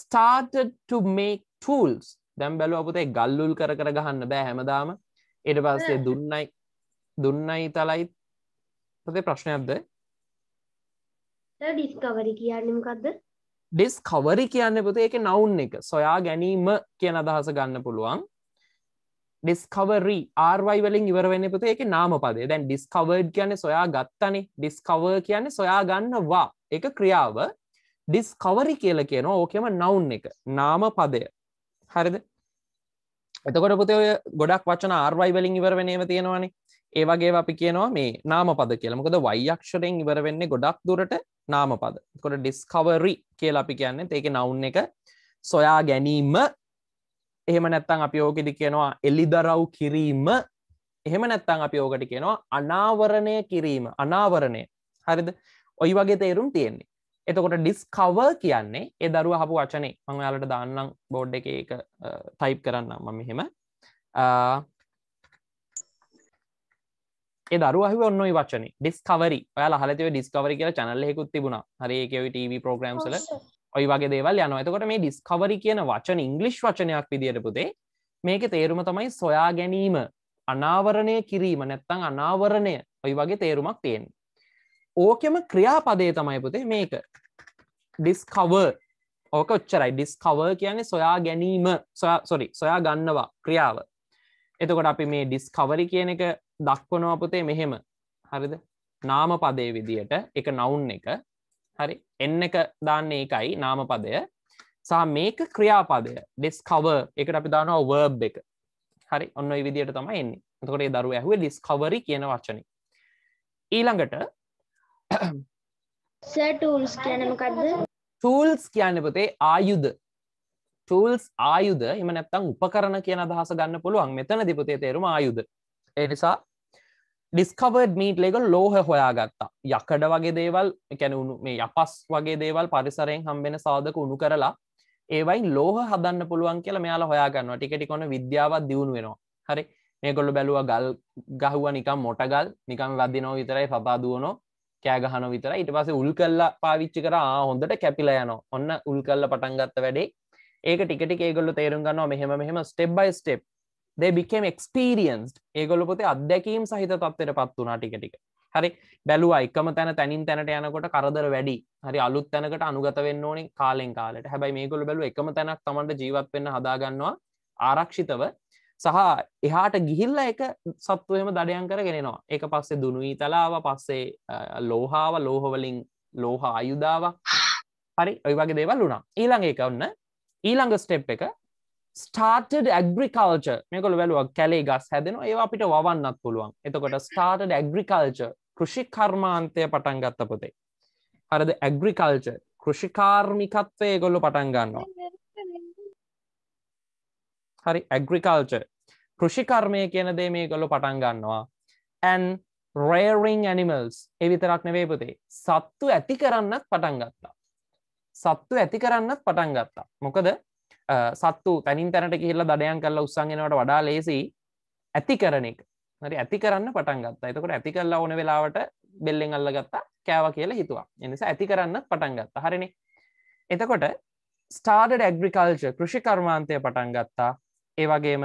started to make tools දැම් බැලුව අපතේ ගල්ලුල් කර කර ගහන්න බෑ හැමදාම එට පස්සේ දුන්නයි දුන්නයි තලයි පතේ ප්‍රශ්නයක්ද ඩිස්කවරි කියන්නමකක්ද ඩිස්කවරි කියන්න පුතේ එක නවුන් එක සොයා ගැනීම කියන අදහස ගන්න පුළුවන් ඩිස්කවරී ආර්වයි වලින් ඉවරවෙන්න පුතේ එක නාම පදේ දැන් ඩිස්කවර්ඩ් කියන්නේ සොයා ගත්තනි ඩිස්කවර් කියන්නේ සොයා ගන්නවා එක ක්‍රියාව ඩිස්කවරි කියල කියනවා ඕකෙම නවුන් එක නාම පදය හරිද එතකොට පුතේ ගොඩක් වචන ආර්වයි වලින් ඉවරවෙනීම තියෙනවානේ ඒවගේ අපි කියනවා මේ නාමපද කියලමකද වයික්ෂරෙන් ඉවර වෙන්නේ ගොඩක් දුරට නාමපද කොට ඩිස්කවරි කියල අපි කියන්න ඒක නවුන් එක සොයා ගැනීම එහෙම නැත්තං අපි ඕකෙදි කියනවා එලිදරව් කිරීම එහෙම නැත්තං අපි ඕකට කියනවා අනාවරණය කිරීම අනාවරණය හරිද ඔයි වගේ තේරුම් තියෙන්නේ එතකොට ඩිස්කව කියන්නේ ඒ දරුව හපු වචනේ මං යාලට දාන්නම් බෝඩ් එක එක ටයිප් කරන්න මම මෙහෙම ඒ දරු අහුව ඔන්න වචන ඩිස්කවරි ඔය හලතව ඩිස්කවරි කියල චනල්ලෙකුත් තිබුණ හරිකව ටව ප්‍රෝග්‍රම්සල ඔයි වගේ දේවල් යන එතකොට මේ ඩිස්කවරි කියන වචන ඉංගලිෂ් වචනයක් විදියට පුතේ මේක තේරුම තමයි සොයා ගැනීම අනාවරණය කිරීම නැත්තං අනාවරණය ඔයි වගේ තේරුමක් තියෙන් ඕකෙම ක්‍රියාපදය තමයි පුතේ මේක ඩිස්කවර් ඕක ඔච්චරයි ඩිස්කවර් කියන්නේ සොයා ගැනීම සොරි සොයා ගන්නවා ක්‍රියාව එතකොට අපි මේ ඩිස්කවරි කියන එක දක්වනවා පුතේ මෙහෙම හරිද නාම පදය විදියට එක නවුන් එක හරි එන්න එක දාන්නේ එකයි නාම පදය සහ මේක ක්‍රියාපදය ඩිස්කව එකට අපි දානවා වර්බ් එක හරි ඔන්න විදියට තමයි එන්නේ එතකොට ඒ දරුව ඇහුවේ ඩිස්කවරි කියන වචන ඊළඟට ටූල්ස් <clears throat> කියන මොකද්ද ටූල්ස් කියන්න පුතේ ආයුධ ටූල්ස් ආයුධ එම නැත්තම් උපකරණ කියන අදහස ගන්න පුළුවන් මෙතන දිපුතේ තේරුම ආයුධ එනිසා ඩිස්කවර්ඩ් මීට් ලෙක ලෝහ හොයාගත්තා යකඩ වගේ දේවල් කැනවුණු මේ යපස් වගේ දේවල් පරිසරයෙන් හම්බෙන සාධක උුණු කරලා ඒවයින් ලෝහ හදන්න පුළුවන් කියල මෙයාලා හොයාගන්න ටිකටිකොන විද්‍යාවත් දියුණු වෙනවා හරි මේකොල්ල බැලුව ගල් ගහුව නිකම් මොටගල් නිකම් වදිනෝ විතරයි පපා දුවනෝ කෑගහන විතර ඉට පස උල් කල්ල පාවිච්චි කර හොඳට කැපිලා යන ඔන්න උල් කල්ල පටන්ගත්ත වැඩේ ඒක ටිකටි ඒගොල්ල තේරුම් ගන්න මෙහම මෙහම step by step they became experienced ඒගොල්ලෝ පොතේ අත්දැකීම් සහිත තත්ත්වයට පත් වුණා ටික ටික හරි බැලුවා එකම තැන තැනින් තැනට යනකොට කරදර වැඩි හරි අලුත් තැනකට අනුගත වෙන්න ඕනේ කාලෙන් කාලට හැබැයි මේගොල්ලෝ බැලුවා එකම තැනක් Tamanට ජීවත් වෙන්න හදාගන්නවා ආරක්ෂිතව සහ එහාට ගිහිල්ලා එක සත්තු එහෙම දඩයන් කරගෙනනවා ඒක පස්සේ දුනුයි තලාව පස්සේ ලෝහාව ලෝහ වලින් ලෝහ ආයුධාව හරි ඔය වගේ දේවල් වුණා ඊළඟ එක ඔන්න ඊළඟ ස්ටෙප් එක ස්ටාර්ටඩ ඇග්‍රිකල්ච මේකොළ වැලුවක් කැලේ ගස් හැදෙන ඒවා අපිට වන්නත් පුළුවන් එතකොට ස්ටාර්ටඩ ඇග්‍රිකල්ච කෘෂි කර්මාන්තය පටන් ගත්ත පොතේ හරද ඇග්‍රිකල්ච කෘෂිකාර්මිකත්වය ගොල්ලො පටන් ගන්නවා හරි ඇග්‍රිකල්ච කෘෂිකර්මය කියන දේ මේ ගොල්ලො පටන් ගන්නවා ඇන් රේරිං ඇනිමල්ස් එවිතරක් නෙවේපතේ සත්තු ඇති කරන්නත් පටන් ගත්තා සත්තු ඇති කරන්නත් පටන් ගත්තා මොකද සත්තු තැනින් තැනට කියල්ලා දඩයන් කල්ලා උත්සන්ගෙනවට වඩා ලේසි ඇති කරනෙක් හරි ඇති කරන්න පටන් ගත්තා එතකොට ඇති කල්ලා ඕන වෙලාවට බෙල්ලෙන් අල්ල ගත්තා කෑව කියලා හිතුවා එනිසා ඇති කරන්න පටන් ගත්තා හරිනි එතකොට ස්ටාඩඩ ඇග්‍රිකල්ච කෘෂිකර්මාන්තය පටන් ගත්තා ඒවගේම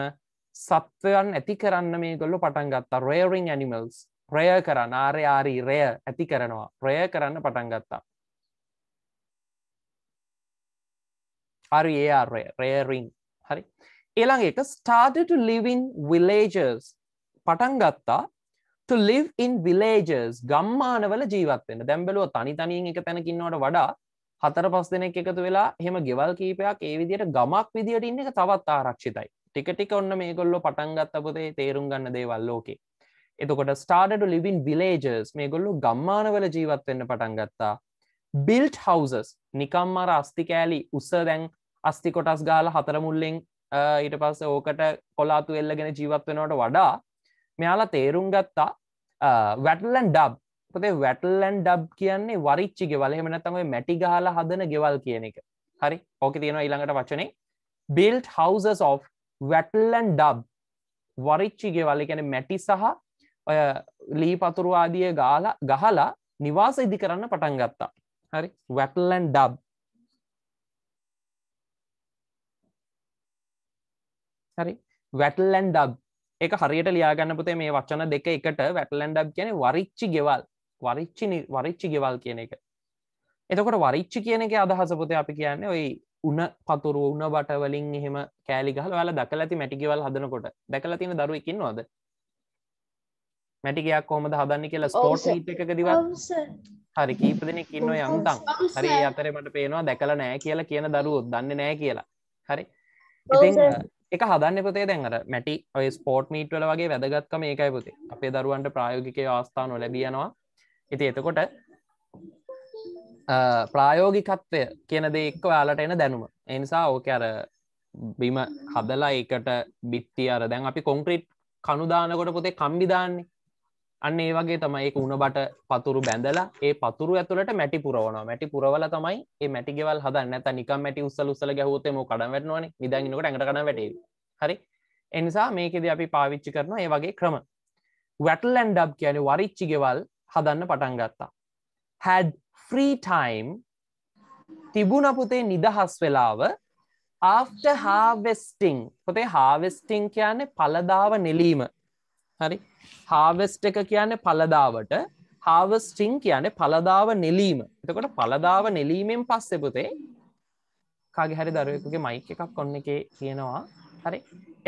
සත්වයන් ඇති කරන්න මේ ගොල්ලු පටන් ගත්තා රේරිං ඇනිමල්ස් රය කරන්න ආරයාරී රය ඇති කරනවා රය කරන්න පටන් ගත්තා REAR රේරිං හරි එළඟ එක started to live in villages පටන් ගත්තා to live in villages ගම්මානවල ජීවත් වෙන්න දැන් බැලුවා තනි තනියෙන් එක තැනක ඉන්නවට වඩා හතර පස් දෙනෙක් එකතු වෙලා එහෙම ගෙවල් කීපයක් ඒ විදිහට ගමක් විදිහට ඉන්න එක තවත් ආරක්ෂිතයි ටික ටික ඔන්න මේගොල්ලෝ පටන් ගත්ත පොතේ තේරුම් ගන්න දේවල් ලෝකේ එතකොට started to live in villages මේගොල්ලෝ ගම්මානවල ජීවත් වෙන්න පටන් ගත්තා built houses නිකම්මර අස්තිකෑලි උස දැන් අස්ති කොටස් ගාල හතර මුල්ලින් ඊට පස්ස ඕකට කොලාතු එල්ලගෙන ජීවත් වෙනවට වඩා මෙයාලා තේරුම් ගත්තා වැටලන් ඩබ් පතේ වැටල්ලන් ඩබ් කියන්නේ වරිච්චි ගෙවල් හෙමනත්තමයි මැටි ගාල හදන ගෙවල් කියන එක හරි ඕක තියෙනවා ඊළඟට වචනේ built houses of wattle and daub වරිච්චි ගෙවල් ගැන මැටි සහ ඔය ලී පතුරු ආදිය ගාලා ගහලා නිවාස ඉදි කරන්න පටන් ගත්තා හරි වැටල්ලන් ඩබ් හරි වැටල්ලන් ඩබ් එක හරියට ලියාගන්න පුතේ මේ වචන දෙක එකට වැටලන් ඩබ් කියන වරිච්චි ගෙවල් වරිච්චි වරිච්චි ගෙවල් කියන එක එතකොට වරිච්චි කියන එක අදහස පුතේ අපි කියන්නේ ඔයි උන පතුරු උන බටවලින් එහෙම කෑලි ගහල ඔයාලා දකලා ඇති මැටිගෙවල් හදනකොට දැකලා තියෙන දරුවෙක් ඉන්නවද මැටිගයක් කොහොමද හදන්නේ කියලා ස්පෝට් මීට් එකකදීවත් හරි කීප දෙනෙක් ඉන්න ඔය අන්තම් හරි ඒ අතරේ මට පේනවා දැකලා නැහැ කියලා කියන දරුවෝ දන්නේ නැහැ කියලා හරි ඉතින් එක හදන්න පතේ දැන්ට මැටි ඔය ස්පෝට් මීට් වල වගේ වැදගත්කම ඒකයි පුතේ අපේ දරුවන්ට ප්‍රායෝගික අවස්ථාන ලැබියනවා ඉති එතකොට ප්‍රායෝගිකත්වය කියන දෙක් යාලට එන දැනුම එනිසා ඕක අර බිම හදලා එකට බිත්ති අර දැන් අපි කොන්ක්‍රීට් කනුදානකොට පොතේ කම්බිදාන්නේ අන්න ඒ වගේ තමයි ඒක උණබට පතුරු බැඳලා ඒ පතුරු ඇතුළට මැටි පුරවනවා මැටි පුරවල තමයි ඒ මැටි ගෙවල් හදන්න නැත්නම් නිකන් මැටි උස්සලා උස්සලා ගැහුවොත් එමෝ කඩන් වැටෙනවනේ නිදාගෙන ඉනකොට ඇඟට කඩන් වැටේවි හරි ඒ නිසා මේකෙදී අපි පාවිච්චි කරනවා ඒ වගේ ක්‍රම වැටල් ඇන් ඩබ් කියන්නේ වරිච්චි ගෙවල් හදන්න පටන් ගත්තා had free time තිබුණ පුතේ නිදහස් වෙලාව after harvesting පොතේ harvesting කියන්නේ පළදාව නෙලීම හරි හාවස්ට එක කියන්න පලදාවට හාවස්ටිං කියන පලදාව නෙලීම එතකොට පලදාව නෙලීමෙන් පස්සෙපුතේ කාගේ හරි දරුවකුගේ මයික එකක් කොන්න එක තියෙනවා හරි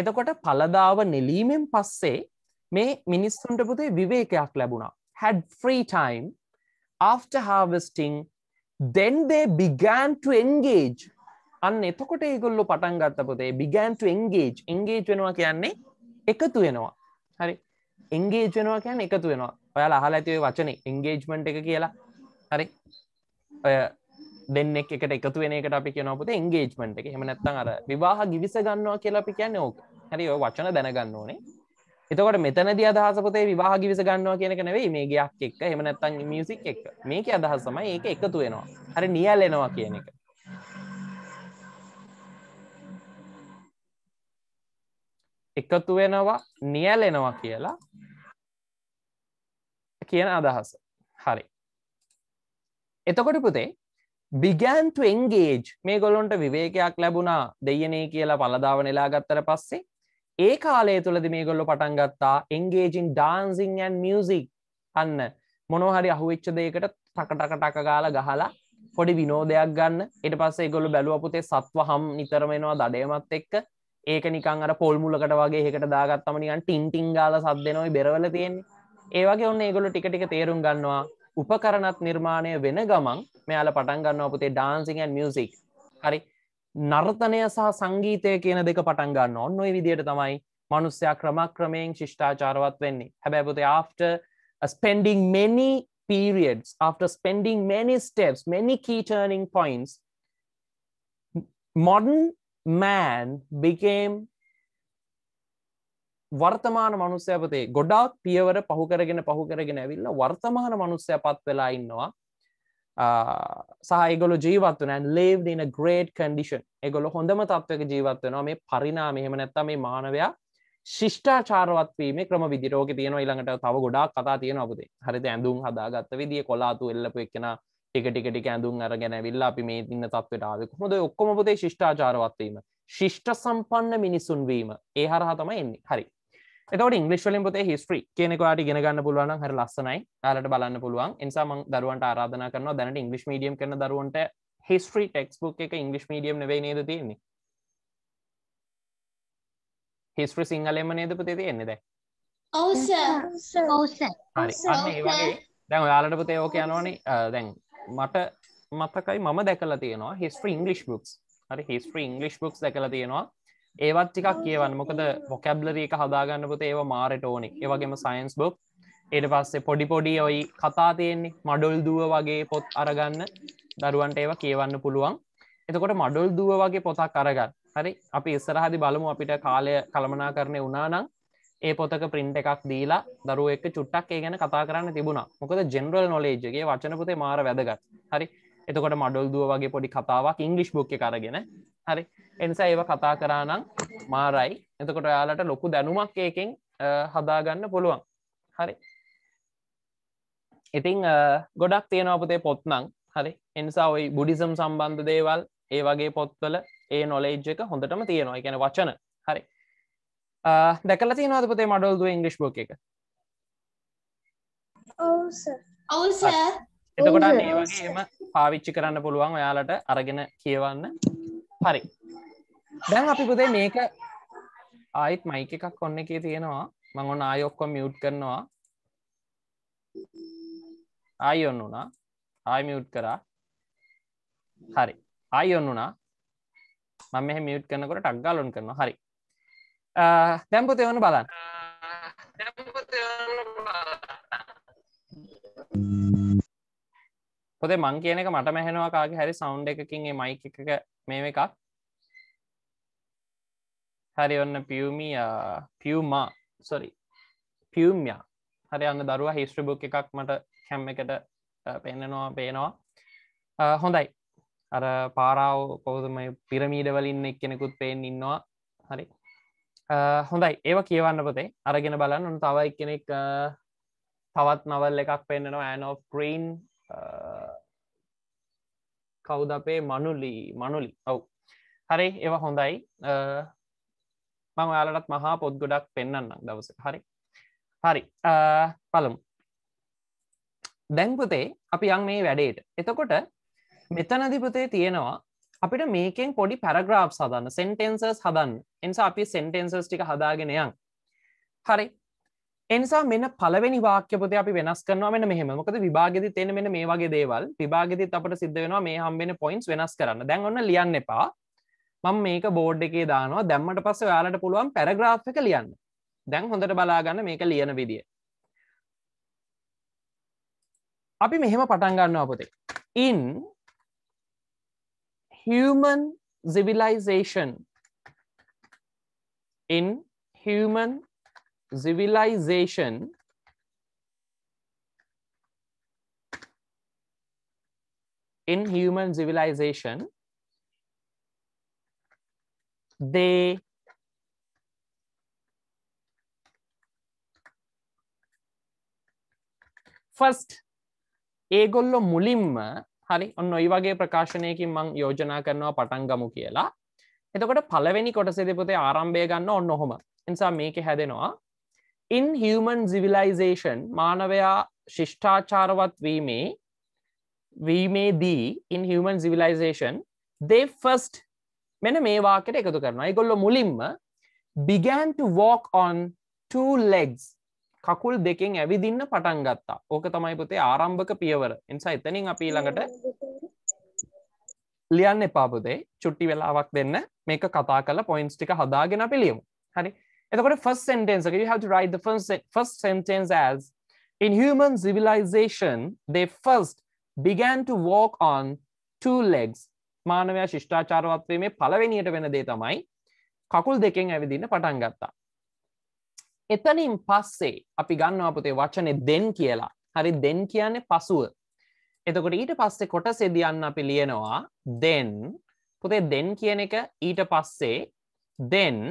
එතකොට පලදාව නෙලීමෙන් පස්සේ මේ මිනිස්සුන්ට පුතේ විවේකයක් ලැබුණා had free time after harvesting then they began to engage අන්න එතකොට ඒගොල්ලො පටන් ගත්ත පොතේ began to engage engage වෙනවා කියන්නේ එකතු වෙනවා හරි එන්ගේජ් වෙනවා කියන්න එකතු වෙනවා ඔයාලා අහලා ඇතිව වචනේ එන්ගේජ්මන්ට් එක කියලා හරි ඔය දෙන්නෙක් එකට එකතු වෙන එකට අපි කියනවා පුතේ එන්ගේජ්මන්ට් එක එහෙම නැත්නම් අර විවාහ ගිවිස ගන්නවා කියලා අපි කියන්නේ ඕක හරි ඔය වචන දැනගන්න ඕනේ එතකොට මෙතනදී අදහස පුතේ විවාහ ගිවිස ගන්නවා කියන එක නෙවෙයි මේ ගයක් එක්ක එහෙම නැත්නම් මියුසික් එක්ක මේකේ අදහස තමයි ඒක එකතු වෙනවා හරි නියැලෙනවා කියන එක එකතු වෙනවා නියලෙනවා කියලා කියන අදහස හරි එතකොට පුතේ බිගෑන් to engage මේ ගොල්ලොන්ට විවේකයක් ලැබුණා දෙයනේ කියලා පළදාව නෙලා ගත්තර පස්සේ ඒ කාලය තුළද මේ ගොල්ලො පටන් ගත්තා engaging dancing and music අන්න මොනොහරි අහුවෙච්ච දෙයකට ටකටක ටක ගාල ගහලා පොඩි විනෝදයක් ගන්න එට පස්සේ ගොල්ලු බැලුවපුතේ සත්ව හම් නිතරමෙනවා දඩයමත් එක්ක ඒක නිකන් අර පොල් මුලකට වගේ එකට දාගත්තම නිකන් ටින්ටිං ගාල සද්දෙනොයි බෙරවල තියෙන්නේ ඒ වගේ ඔන්න ඒගොල්ලෝ ටික ටික තේරුම් ගන්නවා උපකරණත් නිර්මාණය වෙන ගමන් මෙයාල පටන් ගන්නවා පුතේ ඩාන්සිං ඇන් මියුසික් හරි නර්තනය සහ සංගීතය කියන දෙක පටන් ගන්න ඔන්න ඔය විදියට තමයි මනුස්්‍යයා ක්‍රමක්‍රමයෙන් ශිෂ්ඨාචාරවත් වෙන්නේ හැබැපුතේ after spending many periods after spending many steps many key turning points modern man became වර්තමාන මනුස්්‍යපතේ ගොඩාක් පියවර පහු කරගෙන පහු කරගෙන ඇවිල්ල වර්තමාන මනුස්්‍යය පත් වෙලා ඉන්නවා සායගොල ජීවත්වන ලේව් දින ග්‍රේට් කඩිෂන් එගොල හොඳම තත්වක ජීවත්වනවා මේ පරිනාම මෙහෙම නැත්තම මේ මානවයා ශිෂ්ඨාචාරවත්වීම ක්‍රම විදිරෝග තියෙන ඊළඟට තව ගොඩා කතා තියෙන අපතේ හරිත ඇඳුම් හදාගත්ත විදිිය කොලාතු එල්ලපු එක්ෙන ටික ටිකට ඇඳුම් අර ගැනැවිල්ල අපි මේ ඉන්න තත්වටාව හොද ඔක්කොමපොතේ ශිෂ්ඨාචාරවත්වීම ශිෂ්ට සම්පන්න මිනිසුන් වීම ඒ හරහ තමයි එන්නේ හරි එතවට ඉංගලිස්වලින් පොතේ හිස්ට්‍රී කෙනෙකවාට ගෙනගන්න පුළුවන් හර ලස්සනයි හලට බලන්න පුළුවන් එනිසාම දරුවන්ට ආරාධන කරන දැනට ඉංගලිස් මීඩියම් කරන දරුවන්ට හිස්ට්‍රී ටෙක්ස්බුක් එක ඉංගලිස් මීඩියම් නවේ නේද තියෙන්නේ හිස්ට්‍රී සිංහලෙම නේද පොතේ තියෙන්නේ දැන් ඔව් සර් ඔව් සර් හරි අන්න ඒ වගේ දැන් ඔයාලට පොතේ ඕක යනවනේ දැන් මට මතකයි මම දැකලා තියෙනවා හිස්ට ඉංගලි් බුක්ස් හරි හිස්ට ඉංගලි් බුක්ස් දැකලා තියෙනවා ඒවත් ටිකක් කියවන්න මොකද මොකැබ්ලරී එක හදාගන්න පුත ඒව මාරට ඕනි ඒවගේම සයින්ස් බොක් එට පස්සේ පොඩි පොඩි ඔයි කතා තියෙන්නේ මඩොල් දුව වගේ පොත් අරගන්න දරුවන්ට ඒව කියවන්න පුළුවන් එතකොට මඩොල් දුව වගේ පොතක් අරගත් හරි අපි ඉස්සරහදි බලමු අපිට කාලය කළමනා කරණය උනානං ඒ පොතක ප්‍රින්ට් එකක් දීලා දරුවෙක් චුට්ටක් ඒ ගැන කතා කරන්න තිබුණා මොකද ජෙනරල් නොලේජගේ වචනපතේ මාර වැදගත් හරි එතකොට මඩොල් දුව වගේ පොඩි කතාවක් ඉංගලිෂ් බොක්ක කරගෙන හරි එනිසා ඒව කතා කරානම් මාරයි එතකොට යාලට ලොකු දැනුමක් ඒකෙන් හදාගන්න පුළුවන් හරි ඉතිං ගොඩක් තියෙනවපතේ පොත්නං හරි එනිසා ඔයි බුඩිසම් සම්බන්ධ දේවල් ඒ වගේ පොත්වල ඒ නොලේජ් එක හොඳටම තියෙනවා එකැන වචන හරි Uh, දැකල තිනවද පොතේ මඩල් දුව ඉංගලිස් බෝක එක ඔවුස oh, oh, එතකොට මේ වගේම පාවිච්චි කරන්න පුළුවන් ඔයාලට අරගෙන කියවන්න හරි දැන් අපි පුදේ මේක ආයිත් මයික එකක් ඔන්න එකේ තියෙනවා මං ආය ඔක්කො මියුට් කරනවා ආයි ඔන්න වුණා ආයි මියුට් කරා හරි ආයි ඔන්න වුණා මම මෙහ මියුට් කරනකොට ටක්ගාලොන් කරනවා හරි Ah, දැම්පුතයවුණු බලන්න පොදේ මං කියනක මට මැහෙනවා කාගේ හැරි සෞන්් එකකින් මයික එක මේ එකක් හරි ඔන්න පියමිය පියවමා සොරි පියම්යා හරි අන්න දරුව හිස්ට්‍ර බුක් එකක් මට කැම් එකට පෙන්නවා පේනවා හොඳයි අර පාරාව කවුදම පිරමීඩවලින් එක් කෙනෙකුත් පේෙන් ඉන්නවා හරි හොඳයි ඒවා කියවන්න පොතේ අරගෙන බලන්න උන් තවයි කෙනෙක් තවත් නවල් එකක් පෙන්න්නනවා ඇන් of ග්‍රීන් කවුද අපේ මනුලි මනුලි ඔව් හරි ඒව හොඳයි මං ඔයාලටත් මහා පොත් ගොඩක් පෙන්න්නම් දවස හරි හරි පළමු දැන්පතේ අපි යන් මේ වැඩේට එතකොට මෙතනදිපතේ තියෙනවා අපිට මේකෙන් පොඩි පැරග්‍රාප් හදන්න සෙන්ටෙන්සර්ස් හදන්න එනිසා අපි සෙන්ටෙන්සර්ස් ටික හදාගෙනයන් හරි එනිසා මෙන්න පලවෙනි වාක්‍යපති අපි වෙනස් කරනවා මෙන්න මෙහෙම මොකද විභාගෙදි තියෙන මෙන්න මේ වගේ දේවල් විභාගෙදිත් අපට සිද්ධ වෙනවා මේ හම්බෙන පොයින්ස් වෙනස් කරන්න දැන් ඔන්න ලියන්න එපා මම මේක බෝඩ් එකේ දානවා දැම්මට පස්සේ ඔයාලට පුළුවන් පැරග්‍රාෆ් එක ලියන්න දැන් හොඳට බලාගන්න මේක ලියන විදිිය අපි මෙහෙම පටන් ගන්න අපතේ in human civilization. In human civilization, in human civilization, they first ඒගොල්ලො mulimma හරි ඔන්න ඔයි වගේ ප්‍රකාශනයකින් මං යෝජනා කරනවා පටන් ගමු කියලා එතකොට පළවෙනි කොටසෙදපතේ ආරම්භය ගන්න ඔන්න ඔහොම නිසා මේක හැදෙනවා ඉන් හමන් සිවිලයිසේෂන් මානවයා ශිෂ්ඨාචාරවත් වීමේ වීමේදී ඉන් හමන් සිවිලයිසේෂන් දේ ෆස්ට් මෙන මේවාකට එකතු කරන ගොල්ල මුලින්ම began to walk on two legs කකුල් දෙකෙන් ඇවිදින්න පටන් ගත්තා ඕක තමයි පුතේ ආරම්භක පියවර එනිසා එතනින් අපි ළඟට ලියන්න එපාපුදේ චුට්ටි වෙලාවක් දෙන්න මේක කතා කල පොයින්ස් ටික හදාගෙන අපි ලියමු හරි එතකොට first sentence okay, you have to write the first, first sentence as in human civilization they first began to walk on two legs මානවයා ශිෂ්ඨාචාරවත්වීමේ පළවෙනියට වෙන දේ තමයි කකුල් දෙකෙන් ඇවිදින්න පටන් ගත්තා එතනින් පස්සේ අපි ගන්නවා පුතේ වචනේ දෙන් කියලා හරි දෙන් කියන්නේ පසුව එතකොට ඊට පස්සේ කොට සෙදියන්න අපි ලියනවා දෙන් පුතේ දෙන් කියන එක ඊට පස්සේ දෙන්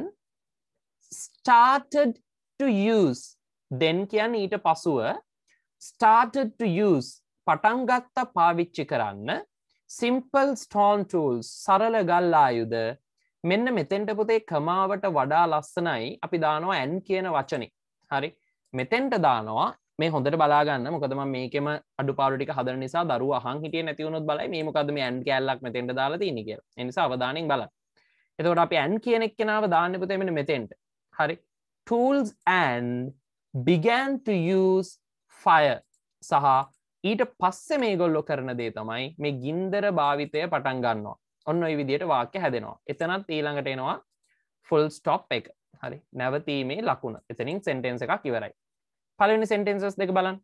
started to use දෙන් කියන්න ඊට පසුව started to use පටන්ගත්තා පාවිච්චි කරන්න simple stone tools සරල ගල්ලායුද මෙන්න මෙතෙන්ට පුතේ කමාවට වඩා ලස්සනයි අපි දානවා ඇන් කියන වචනෙ හරි මෙතෙන්ට දානවා මේ හොඳට බලාගන්න මොකදම මේකම අඩු පාටික හද නිසා දරු අහන් හිටිය නැතිවුණුත් බලයි මේ මොකද මේ ඇන් කැල්ලක් මෙතෙන්ට දාලා තියෙන කිය නිසා අවධානෙන් බලන්න එතකොට අපි ඇන් කියන එක්කෙනාව දාන්න පුතේ මෙන්න මෙතෙන්ට හරි tools and began to use fire සහ ඊට පස්සේ මේගොල්ලෝ කරන දේ තමයි මේ ගින්දර භාවිතය පටන් ගන්නවා ඔන්න ඔයි විදියට වාක්‍ය හැදෙනවා එතනත් ඊළඟට එනවා ෆුල් ස්ටොප් එක හරි නැවතීමේ ලකුණ එතනින් සෙන්ටෙන්ස එකක් ඉවරයි පලනි සෙන්ටෙන්සස් දෙක බලන්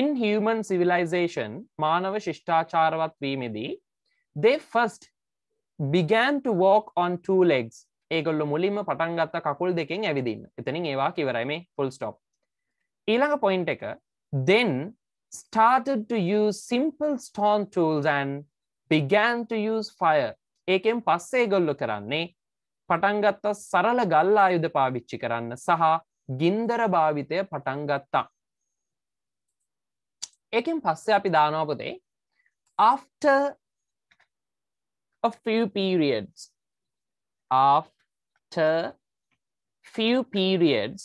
ඉන් හමන් සිවිලයිසේෂන් මානව ශිෂ්ඨාචාරවත් වීමෙදී they first began to walk on two legs ඒගොල්ල මුලින්ම පටන්ගත්ත කකුල් දෙකෙන් ඇවිදින්න එතනින් ඒවා කිවරයි මේ ෆුල් ස්ටොප් ඊළඟ පොයින්් එක then started to use simple stone tools and began to use fire ඒකෙන් පස්සේ ගොල්ලො කරන්නේ පටන්ගත්තා සරල ගල්ලා යුද පාවිච්චි කරන්න සහ ගින්දර භාවිතය පටන්ගත්තා ඒකෙන් පස්සේ අපි දානෝපොතේ after a few periods after few periods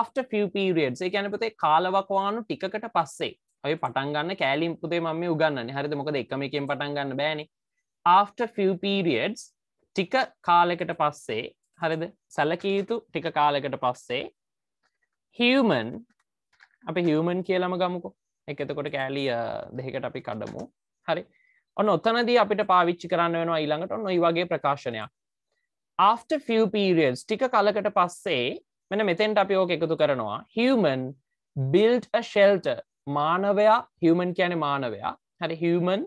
after few periods ඒ ගැනපතේ කාලවකවානු ටිකට පස්සේ ඔය පටන්ගන්න කෑලිම් පුතේ මම උගන්න හරිද මොකද එකම එකෙන් පටන්ගන්න බෑන after few periods ටික කාලෙකට පස්සේ හරිද සැලකීතු ටික කාලෙකට පස්සේ human අපි human කියලම ගමුකෝ එකතකොට කෑලිය දෙකට අපි කඩමු හරි ඔන්න ඔත්තනදී අපිට පාවිච්චි කරන්න වෙනවා ඊළඟට ඔන්න වගේ ප්‍රකාශනයක් after few periods ටික කලකට පස්සේ මෙන මෙතෙන්ට අපි ඕක එකතු කරනවා human built a shelter මානවයා හමන් කියන මානවයා හරි හමන්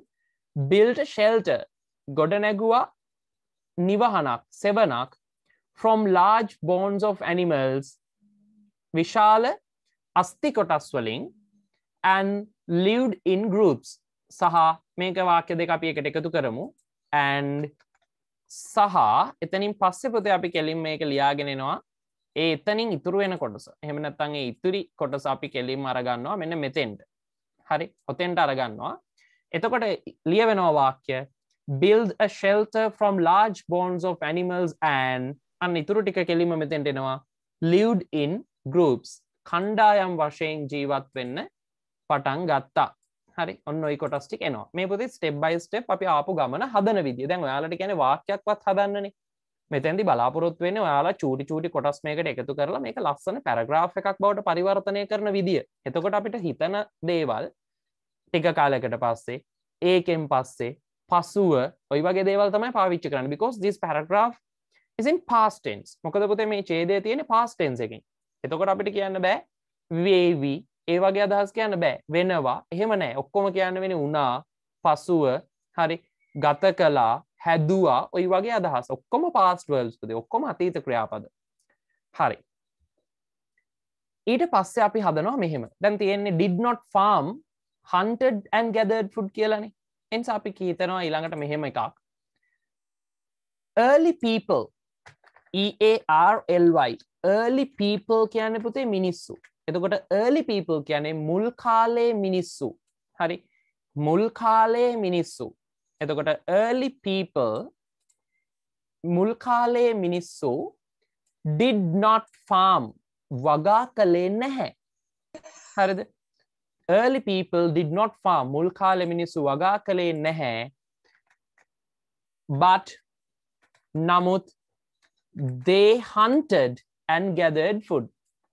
බිල්ට ෂෙල්ට ගොඩනැගුවා නිවහනක් සෙවනක් from large bones of animals විශාල අස්ති කොටස් වලින් and lived in groups සහ මේක වාක්‍ය දෙක අපි එකට එකතු කරමු and සහ එතනින් පස්සෙ පොතේ අපි කෙලින් මේක ලියාගෙනෙනවා ඒ එතනින් ඉතුරු වෙන කොටස එහෙම නැත්නම් ඒ ඉතුරි කොටස අපි කෙලින්ම අරගන්නවා මෙන්න මෙතෙන්ට හරි ඔතෙන්ට අරගන්නවා එතකොට ලියවෙනවා වාක්‍ය build a shelter from large bonds of animals and අන්න ඉතුරු ටික කෙලිම මෙතෙන්ට එනවා lived in groups කණ්ඩායම් වශයෙන් ජීවත් වෙන්න පටන් ගත්තා හරි ඔන්න කොටස්ටික් එනවා මේ පුති ස්ටෙබ්බයි ස්ටප් අපි ආපු ගමන හදන විදි දැන් ඔයාලට ගැන වාක්‍යයක්වත් හදන්නනේ මෙතැදි බලාපොරොත් වෙන යාලා චූටි චූටි කොටස් මේකට එකතු කරලා මේක ලස්සන පැරග්‍රා් එකක් බවට පරිවර්තනය කරන විදිිය එතකොට අපිට හිතන දේවල් ටික කාලකට පස්සේ ඒකෙන් පස්සේ පසුව ඔයි වගේ දේවල් තමයි පාවිච්චි කරන්න because this paragraph is in past tense මොකද පුතේ මේ ඡේදය තියෙන්නේ past tense එකකින් එතකොට අපිට කියන්න බෑ වේවි ඒ වගේ අදහස් කියන්න බෑ වෙනවා එහෙම නෑ ඔක්කොම කියන්න වෙන්නේ උනා පසුව හරි ගත කළා හැදවා ඔයි වගේ අදහස් ඔක්කොම පාස්ටවල්ස්පද ඔක්කොම අතීත ක්‍රියාපද හරි ඊට පස්සේ අපි හදනවා මෙහෙම දැන් තියෙන්නේ did not farm hunted and gathered food කියලනේ එන්සා අපි කීතනවා ඊළඟට මෙහෙම එකක් early people EARLY early people කියන්න පුතේ මිනිස්සු එතකොට early people කියන්නේ මුල් කාලේ මිනිස්සු හරි මුල් කාලේ මිනිස්සු එතකොට early people මුල් කාලයේ මිනිස්සු did not farm වගා කළේ නැහැ හරිද early people did not farm මුල් කාලේ මිනිස්සු වගා කළේ නැහැ but නමුත් they hunted and gathered food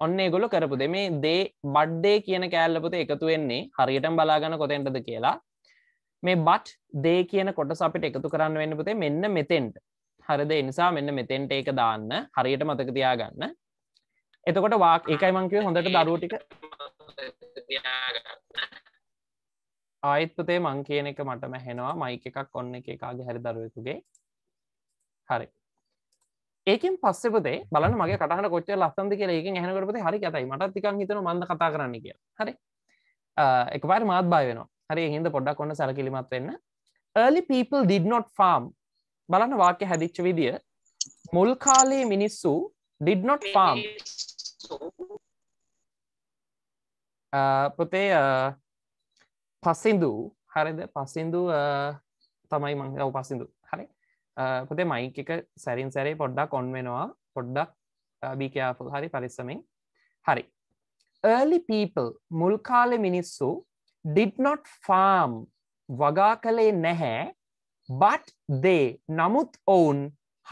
ඔන්න ගොල කරපු දෙ මේ දේ බඩ්ඩේ කියන කෑල්ලපොත එකතු වෙන්නේ හරියටම බලාගන්න කොතෙන්ටද කියලා මේ බට් දේ කියන කොටස අපිට එකතු කරන්න වෙන්න පුතේ මෙන්න මෙතෙන්ට හරිද නිසා මෙන්න මෙතෙන්ට ඒක දාන්න හරියට මතක තියාගන්න එතකොට වාක් එකයි මංකිව හොඳට දරුවටික ආයත්පතේ මං කියන එක මට මැහෙනවා මයික එකක් ඔන්න එක එකගේ හැරි දරුවකුගේ හරි ඒකින් පස්සෙපදේ බලන මගේ කටහට කොච්ච ලස්සන්ද කියලා ඒක හැනකරපති හරි ඇතයි මට තිකන් හිතන මන්ද කතා කරන්න කිය හරි එකවර මාත් බාය වෙනවා හරි හින්ද පොඩක් ඔන්න සැලකිලිමත් වෙන්න early people did not farm බලන්න වාක්‍ය හැදිච්ච විදිය මුල් කාලේ මිනිස්සු did not farm uh, පොතේ uh, පස්සිදු හරිද පස්සිදු uh, තමයි මං ඔව පස්සිදු හරි පොතේ මයික එක සැරින් සැරේ පොඩ්ඩක් ඔන් වෙනවා පොඩ්ඩක් බිකයාපුල් හරි පරිස්සමෙන් හරි early people මුල් කාලෙ මිනිස්සු ඩිඩ්නොට් ෆාම් වගා කළේ නැහැ බට් දේ නමුත් ඔවුන්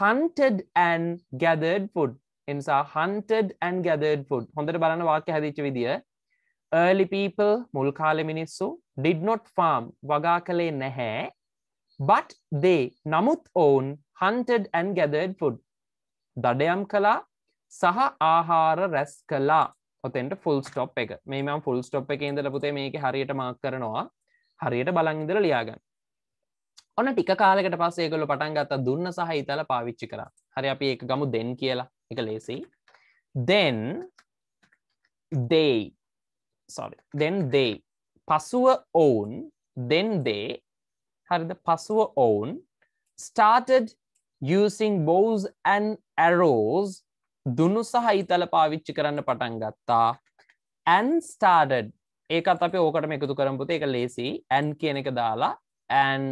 හන්ටඩ ඇන් ගැදඩ් පුඩ් එනිසා හන්ටඩ ඇන් ගැදඩ් පුඩ් හොඳට බලන්න වාක්‍ය හැදිච්ච විදිිය early people මුල් කාලෙ මිනිස්සු did not farm වගා කළේ නැහැ but they නමුත් ඔවුන් hunted and gathered food දඩයම් කළා සහ ආහාර රැස් කළා ඔතෙන්ට ෆුල් ස්ටොප් එක මේ මම ෆුල් ස්ටොප් එක ඉඳල පුතේ මේක හරියට මාක් කරනවා හරියට බලංඉදර ලියාගන්න ඔන්න ටික කාලකට පස්සේ ඒගොල්ලෝ පටන් ගත්තා දුන්න සහ ඉතල පාවිච්චි කරා. හරි අපි ඒක ගමු then කියලා. ඒක ලේසියි. then they sorry then they පසුව own then they හරිද පසුව own started using bows and arrows දුන්නු සහ ඉතල පාවිච්චි කරන්න පටන් ගත්තා ඇන්ස්ටාඩඩ් ඒකත් අප ඕකටම එකතු කරම්පුත එක ලේසි ඇන් කියන එක දාලා ඇන්